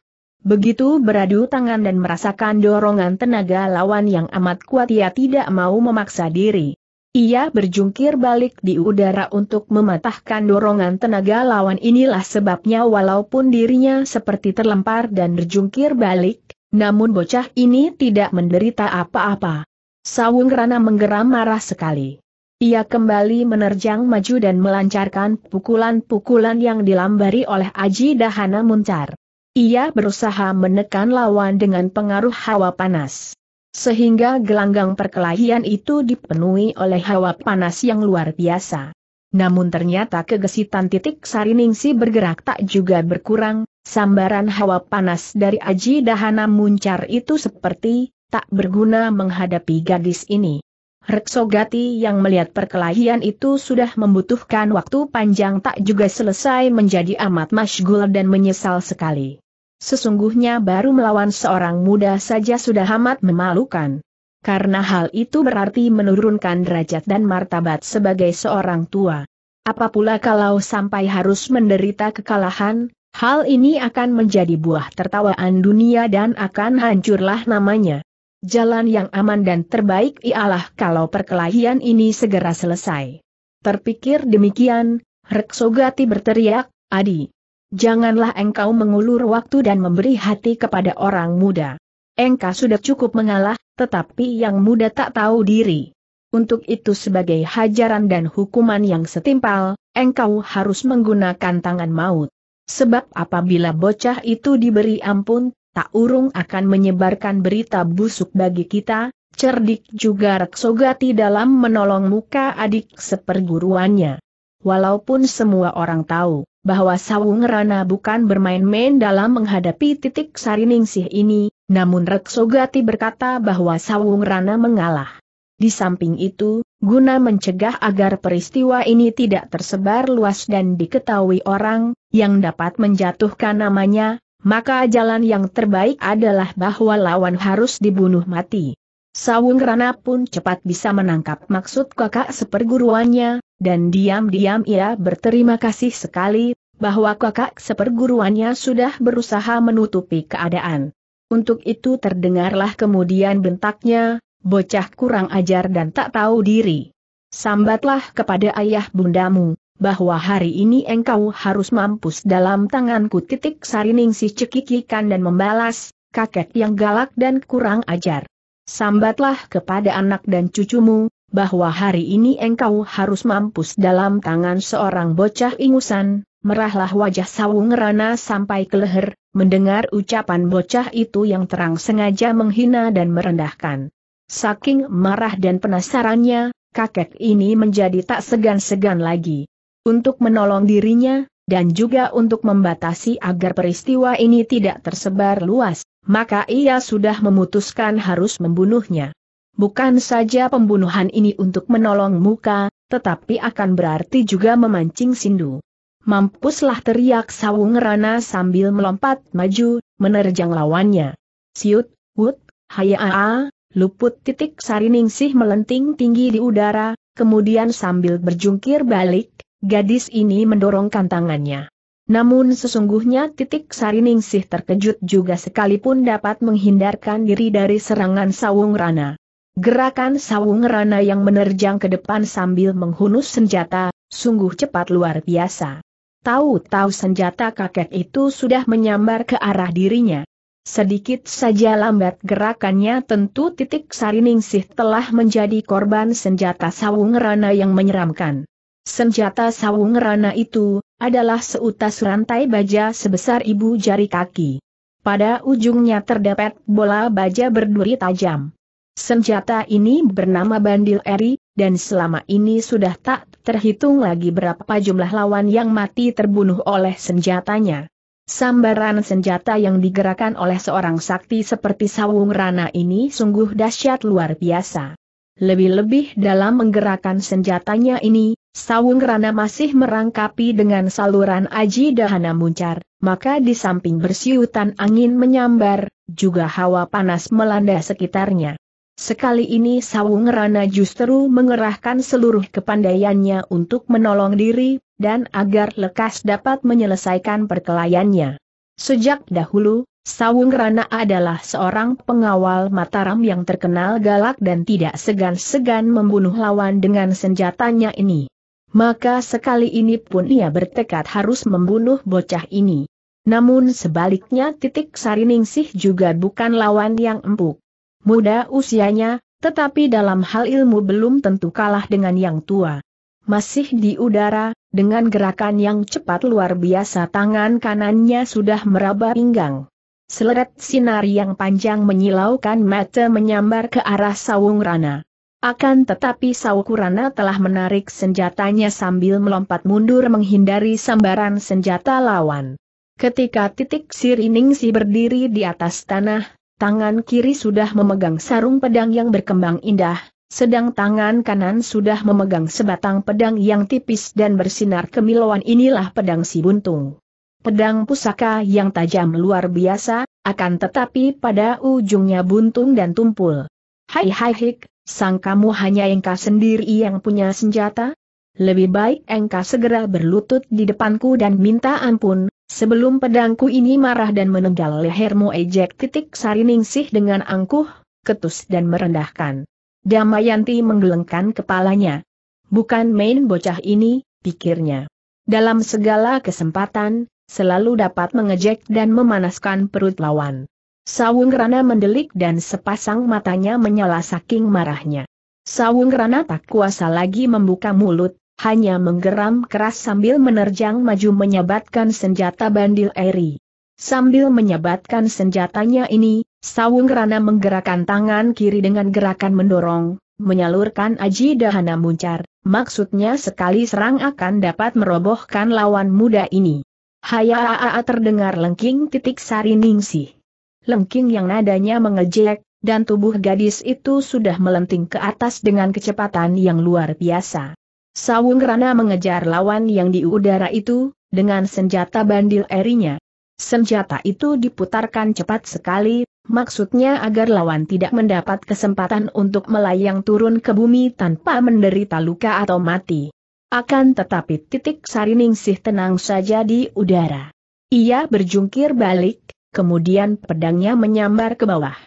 Begitu beradu tangan dan merasakan dorongan tenaga lawan yang amat kuat ia tidak mau memaksa diri. Ia berjungkir balik di udara untuk mematahkan dorongan tenaga lawan inilah sebabnya walaupun dirinya seperti terlempar dan berjungkir balik, namun bocah ini tidak menderita apa-apa. Sawung Rana menggeram marah sekali. Ia kembali menerjang maju dan melancarkan pukulan-pukulan yang dilambari oleh Aji Dahana Muncar. Ia berusaha menekan lawan dengan pengaruh hawa panas. Sehingga gelanggang perkelahian itu dipenuhi oleh hawa panas yang luar biasa. Namun ternyata kegesitan titik Sariningsi bergerak tak juga berkurang, sambaran hawa panas dari Aji Dahana muncar itu seperti tak berguna menghadapi gadis ini. Reksogati yang melihat perkelahian itu sudah membutuhkan waktu panjang tak juga selesai menjadi amat masgul dan menyesal sekali. Sesungguhnya baru melawan seorang muda saja sudah amat memalukan. Karena hal itu berarti menurunkan derajat dan martabat sebagai seorang tua. Apa pula kalau sampai harus menderita kekalahan, hal ini akan menjadi buah tertawaan dunia dan akan hancurlah namanya. Jalan yang aman dan terbaik ialah kalau perkelahian ini segera selesai. Terpikir demikian, Reksogati berteriak, Adi, Janganlah engkau mengulur waktu dan memberi hati kepada orang muda. Engkau sudah cukup mengalah, tetapi yang muda tak tahu diri. Untuk itu sebagai hajaran dan hukuman yang setimpal, engkau harus menggunakan tangan maut. Sebab apabila bocah itu diberi ampun, tak urung akan menyebarkan berita busuk bagi kita, cerdik juga Reksogati dalam menolong muka adik seperguruannya. Walaupun semua orang tahu bahwa Sawung Rana bukan bermain-main dalam menghadapi titik Sariningsih ini, namun Reksogati berkata bahwa Sawung Rana mengalah. Di samping itu, guna mencegah agar peristiwa ini tidak tersebar luas dan diketahui orang, yang dapat menjatuhkan namanya, maka jalan yang terbaik adalah bahwa lawan harus dibunuh mati. Sawung Rana pun cepat bisa menangkap maksud kakak seperguruannya, dan diam-diam ia berterima kasih sekali, bahwa kakak seperguruannya sudah berusaha menutupi keadaan. Untuk itu terdengarlah kemudian bentaknya, bocah kurang ajar dan tak tahu diri. Sambatlah kepada ayah bundamu, bahwa hari ini engkau harus mampus dalam tanganku titik sarining si cekikikan dan membalas, kakek yang galak dan kurang ajar. Sambatlah kepada anak dan cucumu, bahwa hari ini engkau harus mampus dalam tangan seorang bocah ingusan, merahlah wajah sawung rana sampai ke leher, mendengar ucapan bocah itu yang terang sengaja menghina dan merendahkan. Saking marah dan penasarannya, kakek ini menjadi tak segan-segan lagi. Untuk menolong dirinya, dan juga untuk membatasi agar peristiwa ini tidak tersebar luas, maka ia sudah memutuskan harus membunuhnya. Bukan saja pembunuhan ini untuk menolong muka, tetapi akan berarti juga memancing sindu. Mampuslah teriak Sawung Rana sambil melompat maju, menerjang lawannya. Siut, wut, hayaa, luput titik sariningsih melenting tinggi di udara, kemudian sambil berjungkir balik, gadis ini mendorongkan tangannya. Namun sesungguhnya titik Sariningsih terkejut juga sekalipun dapat menghindarkan diri dari serangan Sawung Rana. Gerakan Sawung Rana yang menerjang ke depan sambil menghunus senjata, sungguh cepat luar biasa. Tahu-tahu senjata kakek itu sudah menyambar ke arah dirinya. Sedikit saja lambat gerakannya tentu titik Sariningsih telah menjadi korban senjata Sawung Rana yang menyeramkan. Senjata sawung rana itu, adalah seutas rantai baja sebesar ibu jari kaki. Pada ujungnya terdapat bola baja berduri tajam. Senjata ini bernama Bandil Eri, dan selama ini sudah tak terhitung lagi berapa jumlah lawan yang mati terbunuh oleh senjatanya. Sambaran senjata yang digerakkan oleh seorang sakti seperti Sawung Rana ini sungguh dahsyat luar biasa. Lebih-lebih dalam menggerakkan senjatanya ini, Sawung Rana masih merangkapi dengan saluran Aji Dahana Muncar, maka di samping bersiutan angin menyambar, juga hawa panas melanda sekitarnya. Sekali ini Sawung Rana justru mengerahkan seluruh kepandaiannya untuk menolong diri, dan agar lekas dapat menyelesaikan perkelaiannya. Sejak dahulu, Sawung Rana adalah seorang pengawal Mataram yang terkenal galak dan tidak segan-segan membunuh lawan dengan senjatanya ini. Maka sekali ini pun ia bertekad harus membunuh bocah ini. Namun sebaliknya titik Sariningsih juga bukan lawan yang empuk. Muda usianya, tetapi dalam hal ilmu belum tentu kalah dengan yang tua. Masih di udara, dengan gerakan yang cepat luar biasa tangan kanannya sudah meraba pinggang. Seleret sinar yang panjang menyilaukan mata menyambar ke arah Sawung Rana. Akan tetapi Saukurana telah menarik senjatanya sambil melompat mundur menghindari sambaran senjata lawan. Ketika titik sirining si berdiri di atas tanah, tangan kiri sudah memegang sarung pedang yang berkembang indah, sedang tangan kanan sudah memegang sebatang pedang yang tipis dan bersinar kemilauan inilah pedang si buntung pedang pusaka yang tajam luar biasa, akan tetapi pada ujungnya buntung dan tumpul. Hai hai hik, sang kamu hanya engkau sendiri yang punya senjata? Lebih baik engkau segera berlutut di depanku dan minta ampun, sebelum pedangku ini marah dan menenggal lehermu ejek titik sariningsih dengan angkuh, ketus dan merendahkan. Damayanti menggelengkan kepalanya. Bukan main bocah ini, pikirnya. Dalam segala kesempatan, selalu dapat mengejek dan memanaskan perut lawan. Sawung Rana mendelik dan sepasang matanya menyala saking marahnya. Sawung Rana tak kuasa lagi membuka mulut, hanya menggeram keras sambil menerjang maju menyabatkan senjata bandil eri. Sambil menyabatkan senjatanya ini, Sawung Rana menggerakkan tangan kiri dengan gerakan mendorong, menyalurkan aji dahana muncar, maksudnya sekali serang akan dapat merobohkan lawan muda ini. Hayaa terdengar lengking titik sari ningsih. Lengking yang nadanya mengejek, dan tubuh gadis itu sudah melenting ke atas dengan kecepatan yang luar biasa. Sawung Rana mengejar lawan yang di udara itu, dengan senjata bandil erinya. Senjata itu diputarkan cepat sekali, maksudnya agar lawan tidak mendapat kesempatan untuk melayang turun ke bumi tanpa menderita luka atau mati. Akan tetapi titik Sariningsih tenang saja di udara. Ia berjungkir balik, kemudian pedangnya menyambar ke bawah.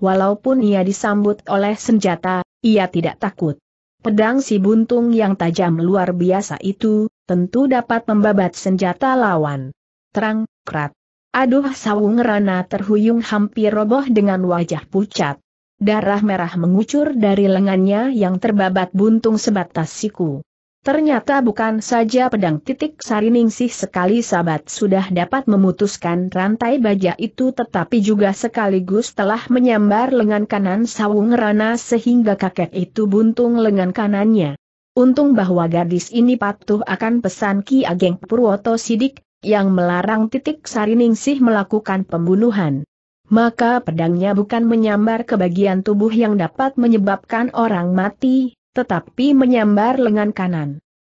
Walaupun ia disambut oleh senjata, ia tidak takut. Pedang si buntung yang tajam luar biasa itu, tentu dapat membabat senjata lawan. Terang, krat. Aduh sawung rana terhuyung hampir roboh dengan wajah pucat. Darah merah mengucur dari lengannya yang terbabat buntung sebatas siku. Ternyata bukan saja pedang titik sariningsih sekali sahabat sudah dapat memutuskan rantai baja itu tetapi juga sekaligus telah menyambar lengan kanan sawung rana sehingga kakek itu buntung lengan kanannya. Untung bahwa gadis ini patuh akan pesan Ki Ageng Purwoto Sidik, yang melarang titik sariningsih melakukan pembunuhan. Maka pedangnya bukan menyambar ke bagian tubuh yang dapat menyebabkan orang mati, tetapi menyambar lengan kanan.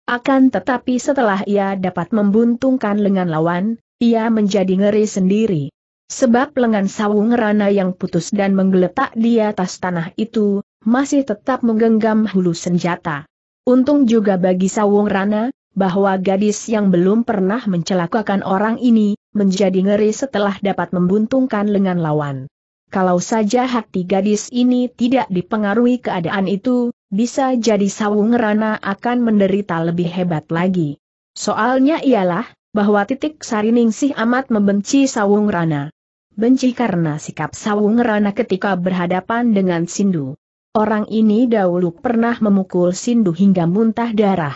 Akan tetapi setelah ia dapat membuntungkan lengan lawan, ia menjadi ngeri sendiri. Sebab lengan sawung rana yang putus dan menggeletak di atas tanah itu, masih tetap menggenggam hulu senjata. Untung juga bagi sawung rana, bahwa gadis yang belum pernah mencelakakan orang ini, menjadi ngeri setelah dapat membuntungkan lengan lawan. Kalau saja hati gadis ini tidak dipengaruhi keadaan itu, bisa jadi Sawung Rana akan menderita lebih hebat lagi. Soalnya ialah, bahwa titik Sariningsih amat membenci Sawung Rana. Benci karena sikap Sawung Rana ketika berhadapan dengan Sindu. Orang ini dahulu pernah memukul Sindu hingga muntah darah.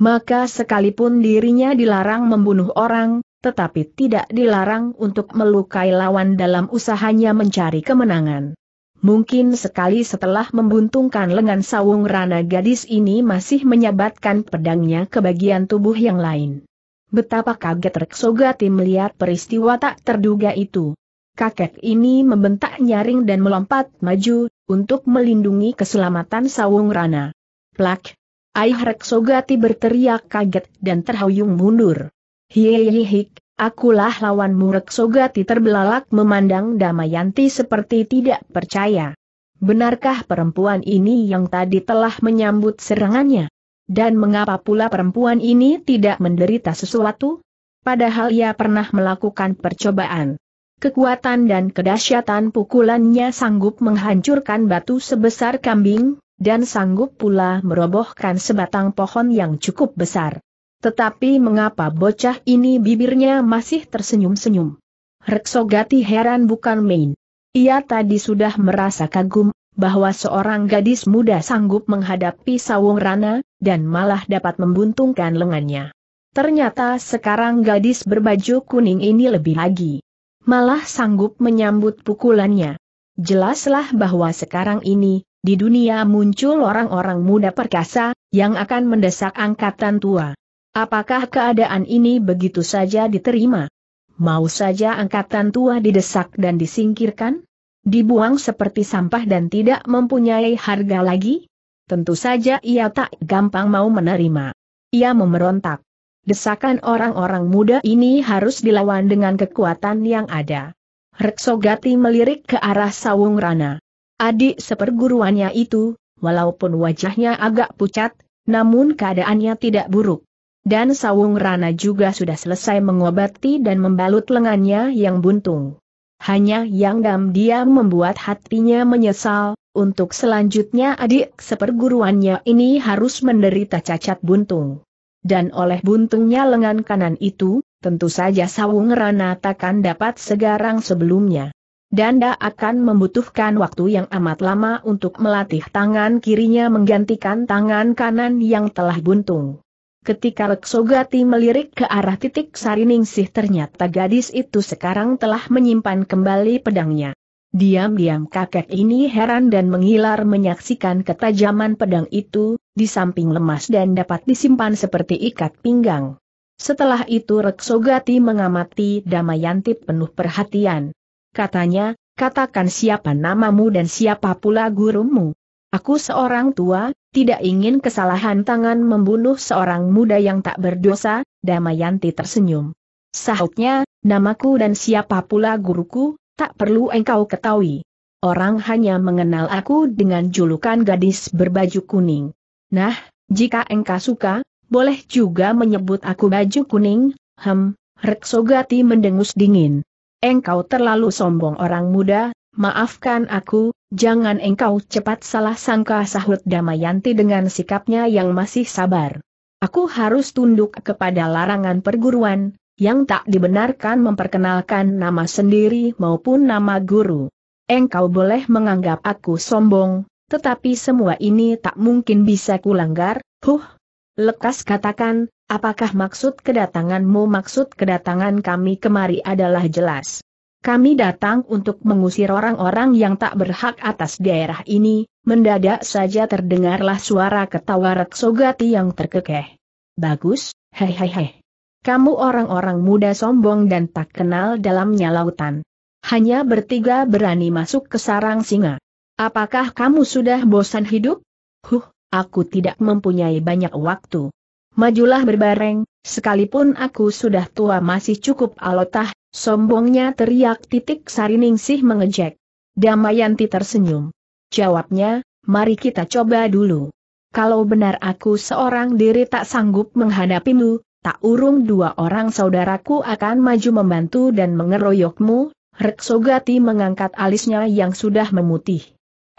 Maka sekalipun dirinya dilarang membunuh orang, tetapi tidak dilarang untuk melukai lawan dalam usahanya mencari kemenangan. Mungkin sekali setelah membuntungkan lengan sawung rana gadis ini masih menyabatkan pedangnya ke bagian tubuh yang lain. Betapa kaget Reksogati melihat peristiwa tak terduga itu. Kakek ini membentak nyaring dan melompat maju, untuk melindungi keselamatan sawung rana. Plak! ayah Reksogati berteriak kaget dan terhuyung mundur. Hiehihik, Akulah lawan murek Sogati terbelalak memandang Damayanti seperti tidak percaya. Benarkah perempuan ini yang tadi telah menyambut serangannya? Dan mengapa pula perempuan ini tidak menderita sesuatu? Padahal ia pernah melakukan percobaan. Kekuatan dan kedahsyatan pukulannya sanggup menghancurkan batu sebesar kambing, dan sanggup pula merobohkan sebatang pohon yang cukup besar. Tetapi mengapa bocah ini bibirnya masih tersenyum-senyum? Reksogati heran bukan main. Ia tadi sudah merasa kagum bahwa seorang gadis muda sanggup menghadapi sawung rana, dan malah dapat membuntungkan lengannya. Ternyata sekarang gadis berbaju kuning ini lebih lagi. Malah sanggup menyambut pukulannya. Jelaslah bahwa sekarang ini, di dunia muncul orang-orang muda perkasa, yang akan mendesak angkatan tua. Apakah keadaan ini begitu saja diterima? Mau saja angkatan tua didesak dan disingkirkan? Dibuang seperti sampah dan tidak mempunyai harga lagi? Tentu saja ia tak gampang mau menerima. Ia memerontak. Desakan orang-orang muda ini harus dilawan dengan kekuatan yang ada. Reksogati melirik ke arah Sawung Rana. Adik seperguruannya itu, walaupun wajahnya agak pucat, namun keadaannya tidak buruk. Dan Sawung Rana juga sudah selesai mengobati dan membalut lengannya yang buntung. Hanya yang dam diam membuat hatinya menyesal, untuk selanjutnya adik seperguruannya ini harus menderita cacat buntung. Dan oleh buntungnya lengan kanan itu, tentu saja Sawung Rana takkan dapat segarang sebelumnya. Danda akan membutuhkan waktu yang amat lama untuk melatih tangan kirinya menggantikan tangan kanan yang telah buntung. Ketika Leksogati melirik ke arah titik Sariningsih ternyata gadis itu sekarang telah menyimpan kembali pedangnya. Diam-diam kakek ini heran dan mengilar menyaksikan ketajaman pedang itu, di samping lemas dan dapat disimpan seperti ikat pinggang. Setelah itu Reksogati mengamati Damayanti penuh perhatian. Katanya, katakan siapa namamu dan siapa pula gurumu. Aku seorang tua, tidak ingin kesalahan tangan membunuh seorang muda yang tak berdosa, Damayanti tersenyum. Sahutnya, namaku dan siapa pula guruku, tak perlu engkau ketahui. Orang hanya mengenal aku dengan julukan gadis berbaju kuning. Nah, jika engkau suka, boleh juga menyebut aku baju kuning, hem, Reksogati mendengus dingin. Engkau terlalu sombong orang muda, Maafkan aku, jangan engkau cepat salah sangka sahut Damayanti dengan sikapnya yang masih sabar. Aku harus tunduk kepada larangan perguruan, yang tak dibenarkan memperkenalkan nama sendiri maupun nama guru. Engkau boleh menganggap aku sombong, tetapi semua ini tak mungkin bisa kulanggar, huh. Lekas katakan, apakah maksud kedatanganmu maksud kedatangan kami kemari adalah jelas. Kami datang untuk mengusir orang-orang yang tak berhak atas daerah ini, mendadak saja terdengarlah suara ketawa Reksogati yang terkekeh. Bagus, hehehe. Kamu orang-orang muda sombong dan tak kenal dalamnya lautan. Hanya bertiga berani masuk ke sarang singa. Apakah kamu sudah bosan hidup? Huh, aku tidak mempunyai banyak waktu. Majulah berbareng, sekalipun aku sudah tua masih cukup alotah, Sombongnya teriak titik sariningsih mengejek. Damayanti tersenyum. Jawabnya, mari kita coba dulu. Kalau benar aku seorang diri tak sanggup menghadapimu, tak urung dua orang saudaraku akan maju membantu dan mengeroyokmu, Reksogati mengangkat alisnya yang sudah memutih.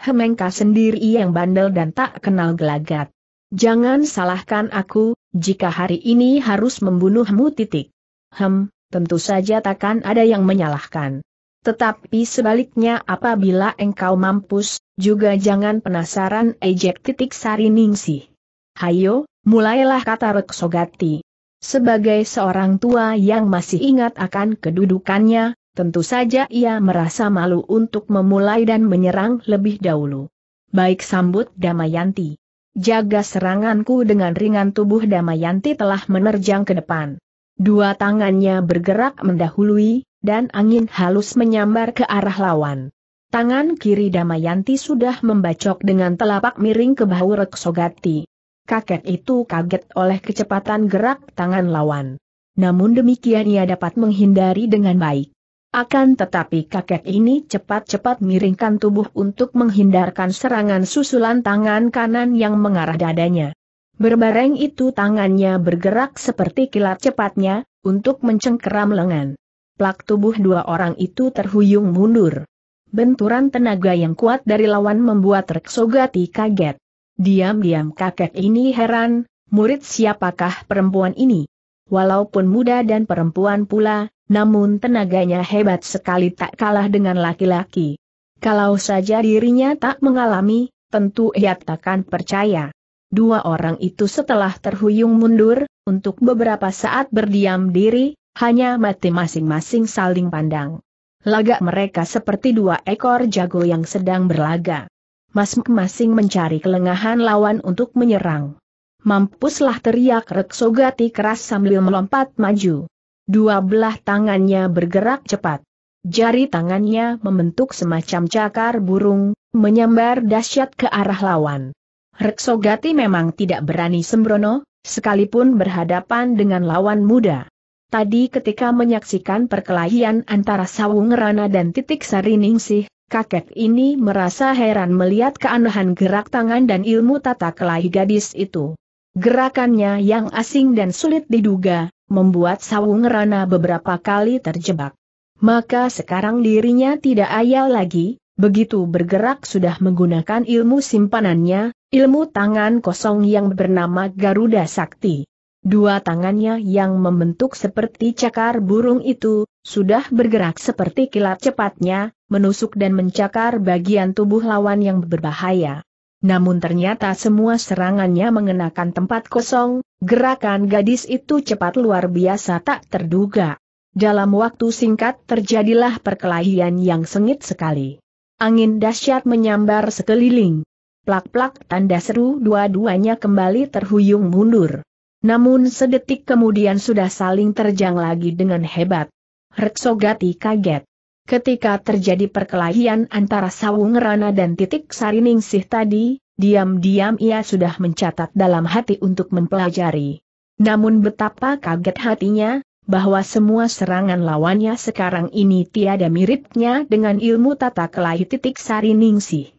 Hemengka sendiri yang bandel dan tak kenal gelagat. Jangan salahkan aku, jika hari ini harus membunuhmu titik. Hem, tentu saja takkan ada yang menyalahkan. Tetapi sebaliknya apabila engkau mampus, juga jangan penasaran ejek titik sari ningsih. Hayo, mulailah kata Reksogati. Sebagai seorang tua yang masih ingat akan kedudukannya, tentu saja ia merasa malu untuk memulai dan menyerang lebih dahulu. Baik sambut Damayanti. Jaga seranganku dengan ringan tubuh Damayanti telah menerjang ke depan. Dua tangannya bergerak mendahului, dan angin halus menyambar ke arah lawan. Tangan kiri Damayanti sudah membacok dengan telapak miring ke bahu Reksogati. Kakek itu kaget oleh kecepatan gerak tangan lawan. Namun demikian ia dapat menghindari dengan baik. Akan tetapi kakek ini cepat-cepat miringkan tubuh untuk menghindarkan serangan susulan tangan kanan yang mengarah dadanya. Berbareng itu tangannya bergerak seperti kilat cepatnya, untuk mencengkeram lengan. Plak tubuh dua orang itu terhuyung mundur. Benturan tenaga yang kuat dari lawan membuat Reksogati kaget. Diam-diam kakek ini heran, murid siapakah perempuan ini? Walaupun muda dan perempuan pula, namun tenaganya hebat sekali tak kalah dengan laki-laki. Kalau saja dirinya tak mengalami, tentu ia takkan percaya. Dua orang itu setelah terhuyung mundur, untuk beberapa saat berdiam diri, hanya mati masing-masing saling pandang. Laga mereka seperti dua ekor jago yang sedang berlaga. Masing-masing mencari kelengahan lawan untuk menyerang. Mampuslah teriak Reksogati keras sambil melompat maju. Dua belah tangannya bergerak cepat. Jari tangannya membentuk semacam cakar burung, menyambar dahsyat ke arah lawan. Reksogati memang tidak berani sembrono, sekalipun berhadapan dengan lawan muda. Tadi ketika menyaksikan perkelahian antara Sawung Rana dan Titik Sariningsih, kakek ini merasa heran melihat keanehan gerak tangan dan ilmu tata kelahi gadis itu. Gerakannya yang asing dan sulit diduga, membuat Sawung Rana beberapa kali terjebak. Maka sekarang dirinya tidak ayal lagi, Begitu bergerak sudah menggunakan ilmu simpanannya, ilmu tangan kosong yang bernama Garuda Sakti. Dua tangannya yang membentuk seperti cakar burung itu, sudah bergerak seperti kilat cepatnya, menusuk dan mencakar bagian tubuh lawan yang berbahaya. Namun ternyata semua serangannya mengenakan tempat kosong, gerakan gadis itu cepat luar biasa tak terduga. Dalam waktu singkat terjadilah perkelahian yang sengit sekali. Angin dahsyat menyambar sekeliling. Plak-plak tanda seru dua-duanya kembali terhuyung mundur. Namun sedetik kemudian sudah saling terjang lagi dengan hebat. Reksogati kaget. Ketika terjadi perkelahian antara Sawung Rana dan Titik Sariningsih tadi, diam-diam ia sudah mencatat dalam hati untuk mempelajari. Namun betapa kaget hatinya, bahwa semua serangan lawannya sekarang ini tiada miripnya dengan ilmu tata kelahi titik sari ningsi.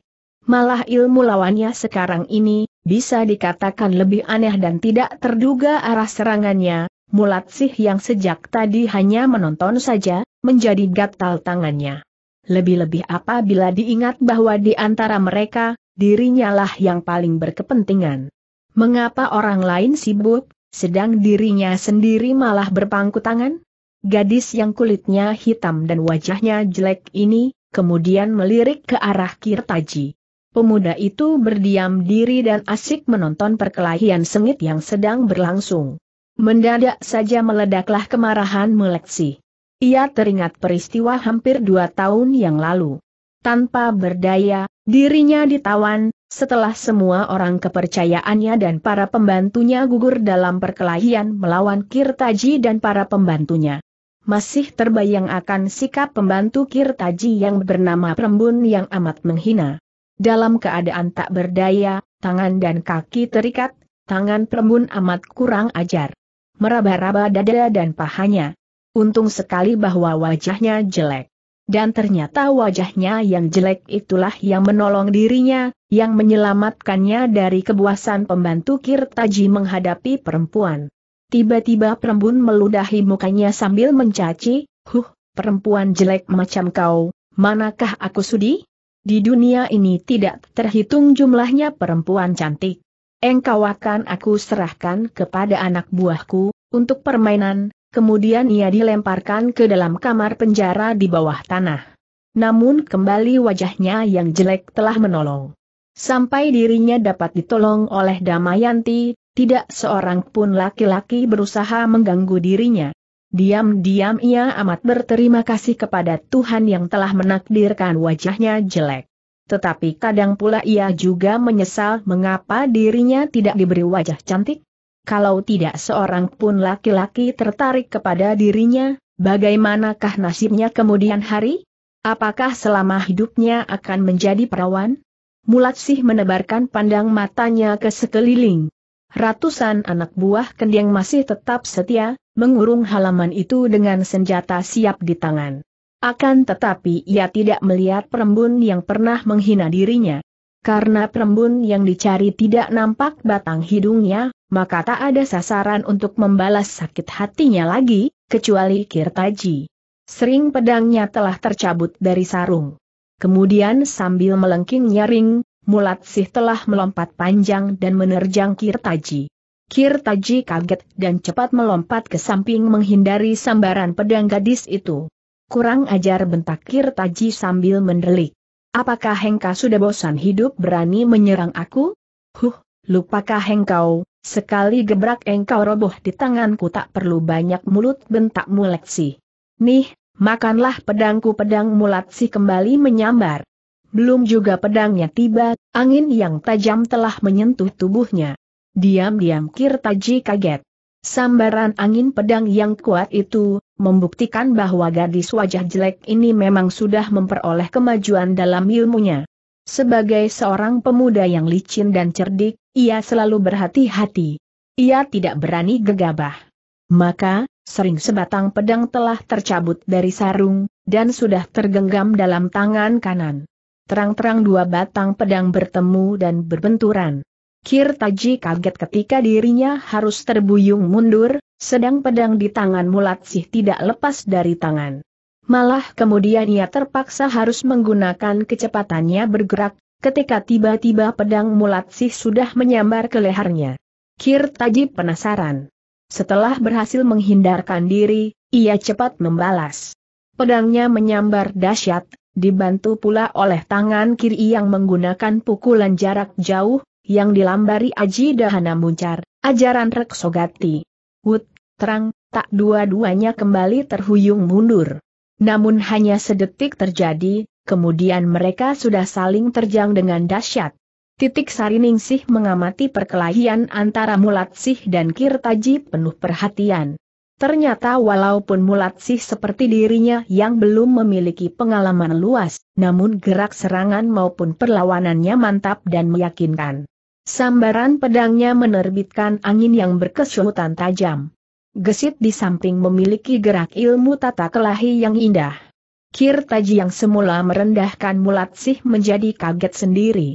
Malah ilmu lawannya sekarang ini, bisa dikatakan lebih aneh dan tidak terduga arah serangannya, mulat sih yang sejak tadi hanya menonton saja, menjadi gatal tangannya. Lebih-lebih apabila diingat bahwa di antara mereka, dirinya lah yang paling berkepentingan. Mengapa orang lain sibuk, sedang dirinya sendiri malah berpangku tangan? Gadis yang kulitnya hitam dan wajahnya jelek ini, kemudian melirik ke arah Kirtaji. Pemuda itu berdiam diri dan asik menonton perkelahian sengit yang sedang berlangsung. Mendadak saja meledaklah kemarahan meleksi. Ia teringat peristiwa hampir dua tahun yang lalu. Tanpa berdaya, dirinya ditawan, setelah semua orang kepercayaannya dan para pembantunya gugur dalam perkelahian melawan Kirtaji dan para pembantunya. Masih terbayang akan sikap pembantu Kirtaji yang bernama Prembun yang amat menghina. Dalam keadaan tak berdaya, tangan dan kaki terikat, tangan Prembun amat kurang ajar. Meraba-raba dada dan pahanya. Untung sekali bahwa wajahnya jelek. Dan ternyata wajahnya yang jelek itulah yang menolong dirinya, yang menyelamatkannya dari kebuasan pembantu Kirtaji menghadapi perempuan. Tiba-tiba perempuan meludahi mukanya sambil mencaci, huh, perempuan jelek macam kau, manakah aku sudi? Di dunia ini tidak terhitung jumlahnya perempuan cantik. Engkau akan aku serahkan kepada anak buahku, untuk permainan, kemudian ia dilemparkan ke dalam kamar penjara di bawah tanah. Namun kembali wajahnya yang jelek telah menolong. Sampai dirinya dapat ditolong oleh Damayanti, tidak seorang pun laki-laki berusaha mengganggu dirinya. Diam-diam ia amat berterima kasih kepada Tuhan yang telah menakdirkan wajahnya jelek. Tetapi kadang pula ia juga menyesal mengapa dirinya tidak diberi wajah cantik, kalau tidak seorang pun laki-laki tertarik kepada dirinya, bagaimanakah nasibnya kemudian hari? Apakah selama hidupnya akan menjadi perawan? Mulat sih menebarkan pandang matanya ke sekeliling. Ratusan anak buah Kendiang masih tetap setia, mengurung halaman itu dengan senjata siap di tangan. Akan tetapi ia tidak melihat perembun yang pernah menghina dirinya. Karena perembun yang dicari tidak nampak batang hidungnya, maka tak ada sasaran untuk membalas sakit hatinya lagi, kecuali Kirtaji. Sering pedangnya telah tercabut dari sarung. Kemudian sambil melengking nyaring, Mulat Sih telah melompat panjang dan menerjang Kirtaji. Kirtaji kaget dan cepat melompat ke samping menghindari sambaran pedang gadis itu. Kurang ajar bentak Kirtaji sambil mendelik. Apakah Hengka sudah bosan hidup berani menyerang aku? Huh, lupakah Hengkau, Sekali gebrak engkau roboh di tanganku tak perlu banyak mulut bentak muleksi. Nih, makanlah pedangku pedang mulatsi kembali menyambar. Belum juga pedangnya tiba, angin yang tajam telah menyentuh tubuhnya. Diam-diam Kirtaji kaget. Sambaran angin pedang yang kuat itu, membuktikan bahwa gadis wajah jelek ini memang sudah memperoleh kemajuan dalam ilmunya. Sebagai seorang pemuda yang licin dan cerdik, ia selalu berhati-hati. Ia tidak berani gegabah. Maka, sering sebatang pedang telah tercabut dari sarung, dan sudah tergenggam dalam tangan kanan. Terang-terang dua batang pedang bertemu dan berbenturan. Kirtaji kaget ketika dirinya harus terbuyung mundur, sedang pedang di tangan Mulatsih tidak lepas dari tangan. Malah kemudian ia terpaksa harus menggunakan kecepatannya bergerak, ketika tiba-tiba pedang mulat sih sudah menyambar ke lehernya. Kir Tajib penasaran. Setelah berhasil menghindarkan diri, ia cepat membalas. Pedangnya menyambar dahsyat, dibantu pula oleh tangan kiri yang menggunakan pukulan jarak jauh, yang dilambari Aji Dahana Muncar, ajaran Reksogati. Wut, terang, tak dua-duanya kembali terhuyung mundur. Namun hanya sedetik terjadi, kemudian mereka sudah saling terjang dengan dahsyat. Titik Sariningsih mengamati perkelahian antara Mulat sih dan Kirtaji penuh perhatian. Ternyata walaupun Mulat sih seperti dirinya yang belum memiliki pengalaman luas, namun gerak serangan maupun perlawanannya mantap dan meyakinkan. Sambaran pedangnya menerbitkan angin yang berkesuhutan tajam. Gesit di samping memiliki gerak ilmu tata kelahi yang indah. Kirtaji yang semula merendahkan Mulat Sih menjadi kaget sendiri.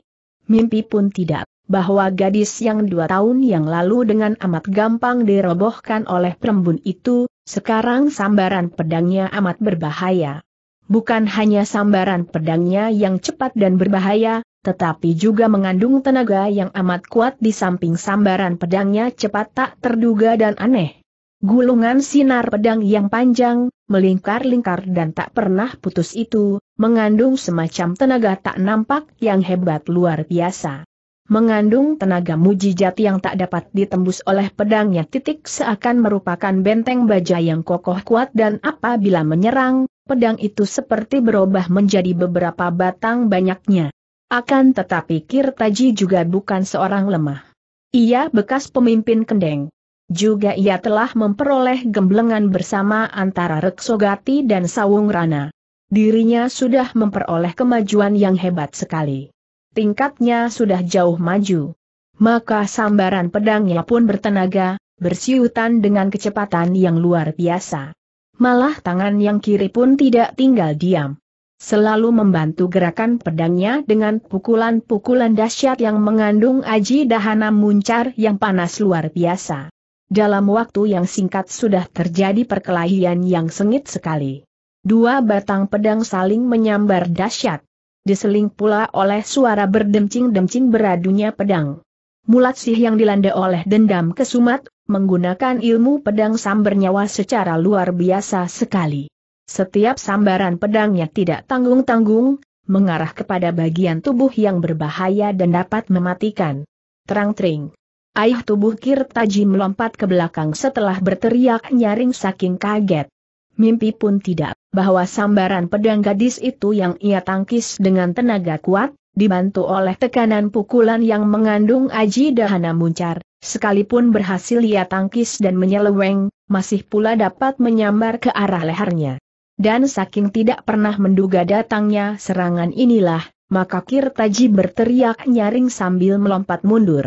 Mimpi pun tidak, bahwa gadis yang dua tahun yang lalu dengan amat gampang dirobohkan oleh perembun itu, sekarang sambaran pedangnya amat berbahaya. Bukan hanya sambaran pedangnya yang cepat dan berbahaya, tetapi juga mengandung tenaga yang amat kuat di samping sambaran pedangnya cepat tak terduga dan aneh. Gulungan sinar pedang yang panjang, melingkar-lingkar dan tak pernah putus itu, mengandung semacam tenaga tak nampak yang hebat luar biasa. Mengandung tenaga mujizat yang tak dapat ditembus oleh pedangnya titik seakan merupakan benteng baja yang kokoh kuat dan apabila menyerang, pedang itu seperti berubah menjadi beberapa batang banyaknya. Akan tetapi Kirtaji juga bukan seorang lemah. Ia bekas pemimpin kendeng. Juga ia telah memperoleh gemblengan bersama antara Reksogati dan Sawung Rana. Dirinya sudah memperoleh kemajuan yang hebat sekali. Tingkatnya sudah jauh maju. Maka sambaran pedangnya pun bertenaga, bersiutan dengan kecepatan yang luar biasa. Malah tangan yang kiri pun tidak tinggal diam. Selalu membantu gerakan pedangnya dengan pukulan-pukulan dahsyat yang mengandung aji dahana muncar yang panas luar biasa. Dalam waktu yang singkat sudah terjadi perkelahian yang sengit sekali. Dua batang pedang saling menyambar dahsyat. Diseling pula oleh suara berdemcing-demcing beradunya pedang. Mulat sih yang dilanda oleh dendam kesumat, menggunakan ilmu pedang sambar nyawa secara luar biasa sekali. Setiap sambaran pedangnya tidak tanggung-tanggung, mengarah kepada bagian tubuh yang berbahaya dan dapat mematikan. Terang-tering. Ayah tubuh Kir Kirtaji melompat ke belakang setelah berteriak nyaring saking kaget. Mimpi pun tidak, bahwa sambaran pedang gadis itu yang ia tangkis dengan tenaga kuat, dibantu oleh tekanan pukulan yang mengandung aji dahana muncar, sekalipun berhasil ia tangkis dan menyeleweng, masih pula dapat menyambar ke arah lehernya. Dan saking tidak pernah menduga datangnya serangan inilah, maka Kirtaji berteriak nyaring sambil melompat mundur.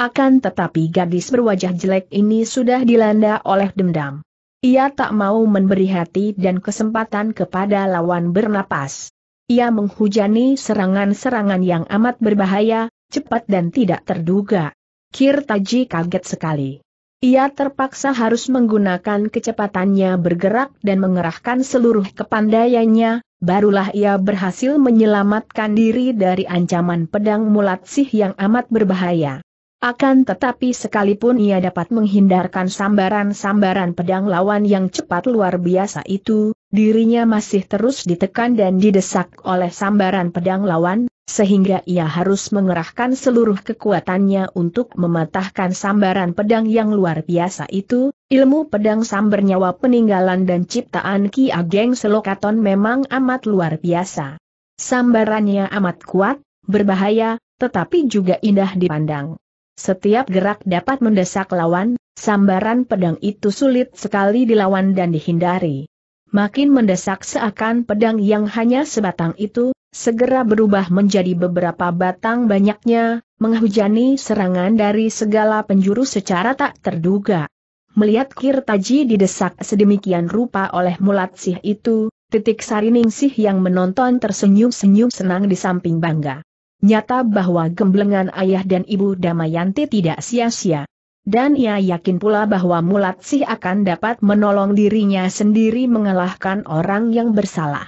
Akan tetapi gadis berwajah jelek ini sudah dilanda oleh dendam. Ia tak mau memberi hati dan kesempatan kepada lawan bernapas. Ia menghujani serangan-serangan yang amat berbahaya, cepat dan tidak terduga. Kirtaji kaget sekali. Ia terpaksa harus menggunakan kecepatannya bergerak dan mengerahkan seluruh kepandaiannya, barulah ia berhasil menyelamatkan diri dari ancaman pedang mulat sih yang amat berbahaya. Akan tetapi sekalipun ia dapat menghindarkan sambaran-sambaran pedang lawan yang cepat luar biasa itu, dirinya masih terus ditekan dan didesak oleh sambaran pedang lawan, sehingga ia harus mengerahkan seluruh kekuatannya untuk mematahkan sambaran pedang yang luar biasa itu, ilmu pedang sambar nyawa peninggalan dan ciptaan Ki Ageng Selokaton memang amat luar biasa. Sambarannya amat kuat, berbahaya, tetapi juga indah dipandang. Setiap gerak dapat mendesak lawan, sambaran pedang itu sulit sekali dilawan dan dihindari. Makin mendesak seakan pedang yang hanya sebatang itu, segera berubah menjadi beberapa batang banyaknya, menghujani serangan dari segala penjuru secara tak terduga. Melihat Kirtaji didesak sedemikian rupa oleh mulat sih itu, titik Sariningsih ningsih yang menonton tersenyum-senyum senang di samping bangga. Nyata bahwa gemblengan ayah dan ibu Damayanti tidak sia-sia. Dan ia yakin pula bahwa Mulatsih akan dapat menolong dirinya sendiri mengalahkan orang yang bersalah.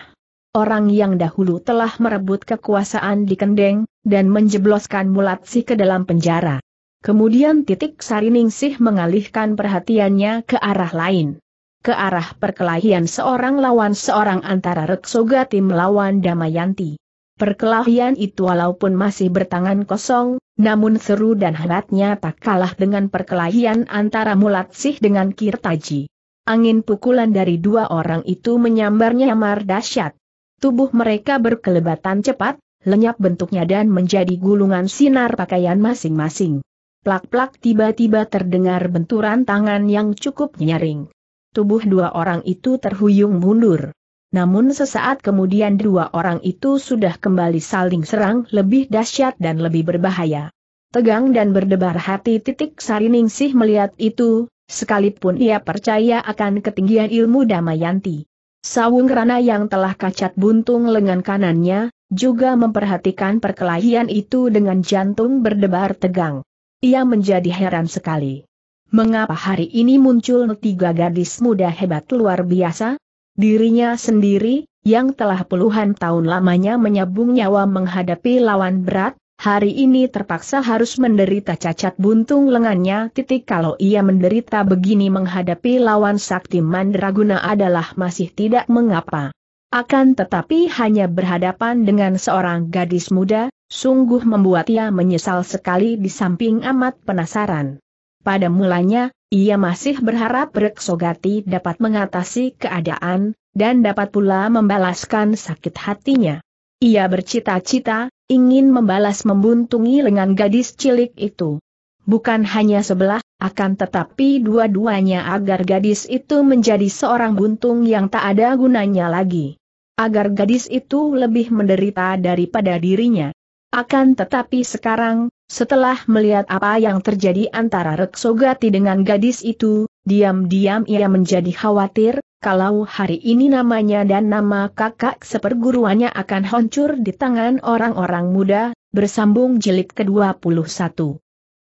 Orang yang dahulu telah merebut kekuasaan di Kendeng, dan menjebloskan Mulatsih ke dalam penjara. Kemudian titik Sariningsih mengalihkan perhatiannya ke arah lain. Ke arah perkelahian seorang lawan seorang antara Reksoga tim lawan Damayanti. Perkelahian itu walaupun masih bertangan kosong, namun seru dan hangatnya tak kalah dengan perkelahian antara Mulatsih dengan Kirtaji. Angin pukulan dari dua orang itu menyambar-nyamar dahsyat. Tubuh mereka berkelebatan cepat, lenyap bentuknya dan menjadi gulungan sinar pakaian masing-masing. Plak-plak tiba-tiba terdengar benturan tangan yang cukup nyaring. Tubuh dua orang itu terhuyung mundur. Namun sesaat kemudian dua orang itu sudah kembali saling serang lebih dahsyat dan lebih berbahaya. Tegang dan berdebar hati titik Sariningsih melihat itu, sekalipun ia percaya akan ketinggian ilmu Damayanti. Sawung Rana yang telah kacat buntung lengan kanannya, juga memperhatikan perkelahian itu dengan jantung berdebar tegang. Ia menjadi heran sekali. Mengapa hari ini muncul tiga gadis muda hebat luar biasa? Dirinya sendiri, yang telah puluhan tahun lamanya menyabung nyawa menghadapi lawan berat, hari ini terpaksa harus menderita cacat buntung lengannya titik kalau ia menderita begini menghadapi lawan sakti mandraguna adalah masih tidak mengapa. Akan tetapi hanya berhadapan dengan seorang gadis muda, sungguh membuat ia menyesal sekali di samping amat penasaran. Pada mulanya, ia masih berharap Reksogati dapat mengatasi keadaan, dan dapat pula membalaskan sakit hatinya. Ia bercita-cita, ingin membalas membuntungi lengan gadis cilik itu. Bukan hanya sebelah, akan tetapi dua-duanya agar gadis itu menjadi seorang buntung yang tak ada gunanya lagi. Agar gadis itu lebih menderita daripada dirinya. Akan tetapi sekarang, setelah melihat apa yang terjadi antara Reksogati dengan gadis itu, diam-diam ia menjadi khawatir, kalau hari ini namanya dan nama kakak seperguruannya akan hancur di tangan orang-orang muda, bersambung jilid ke-21.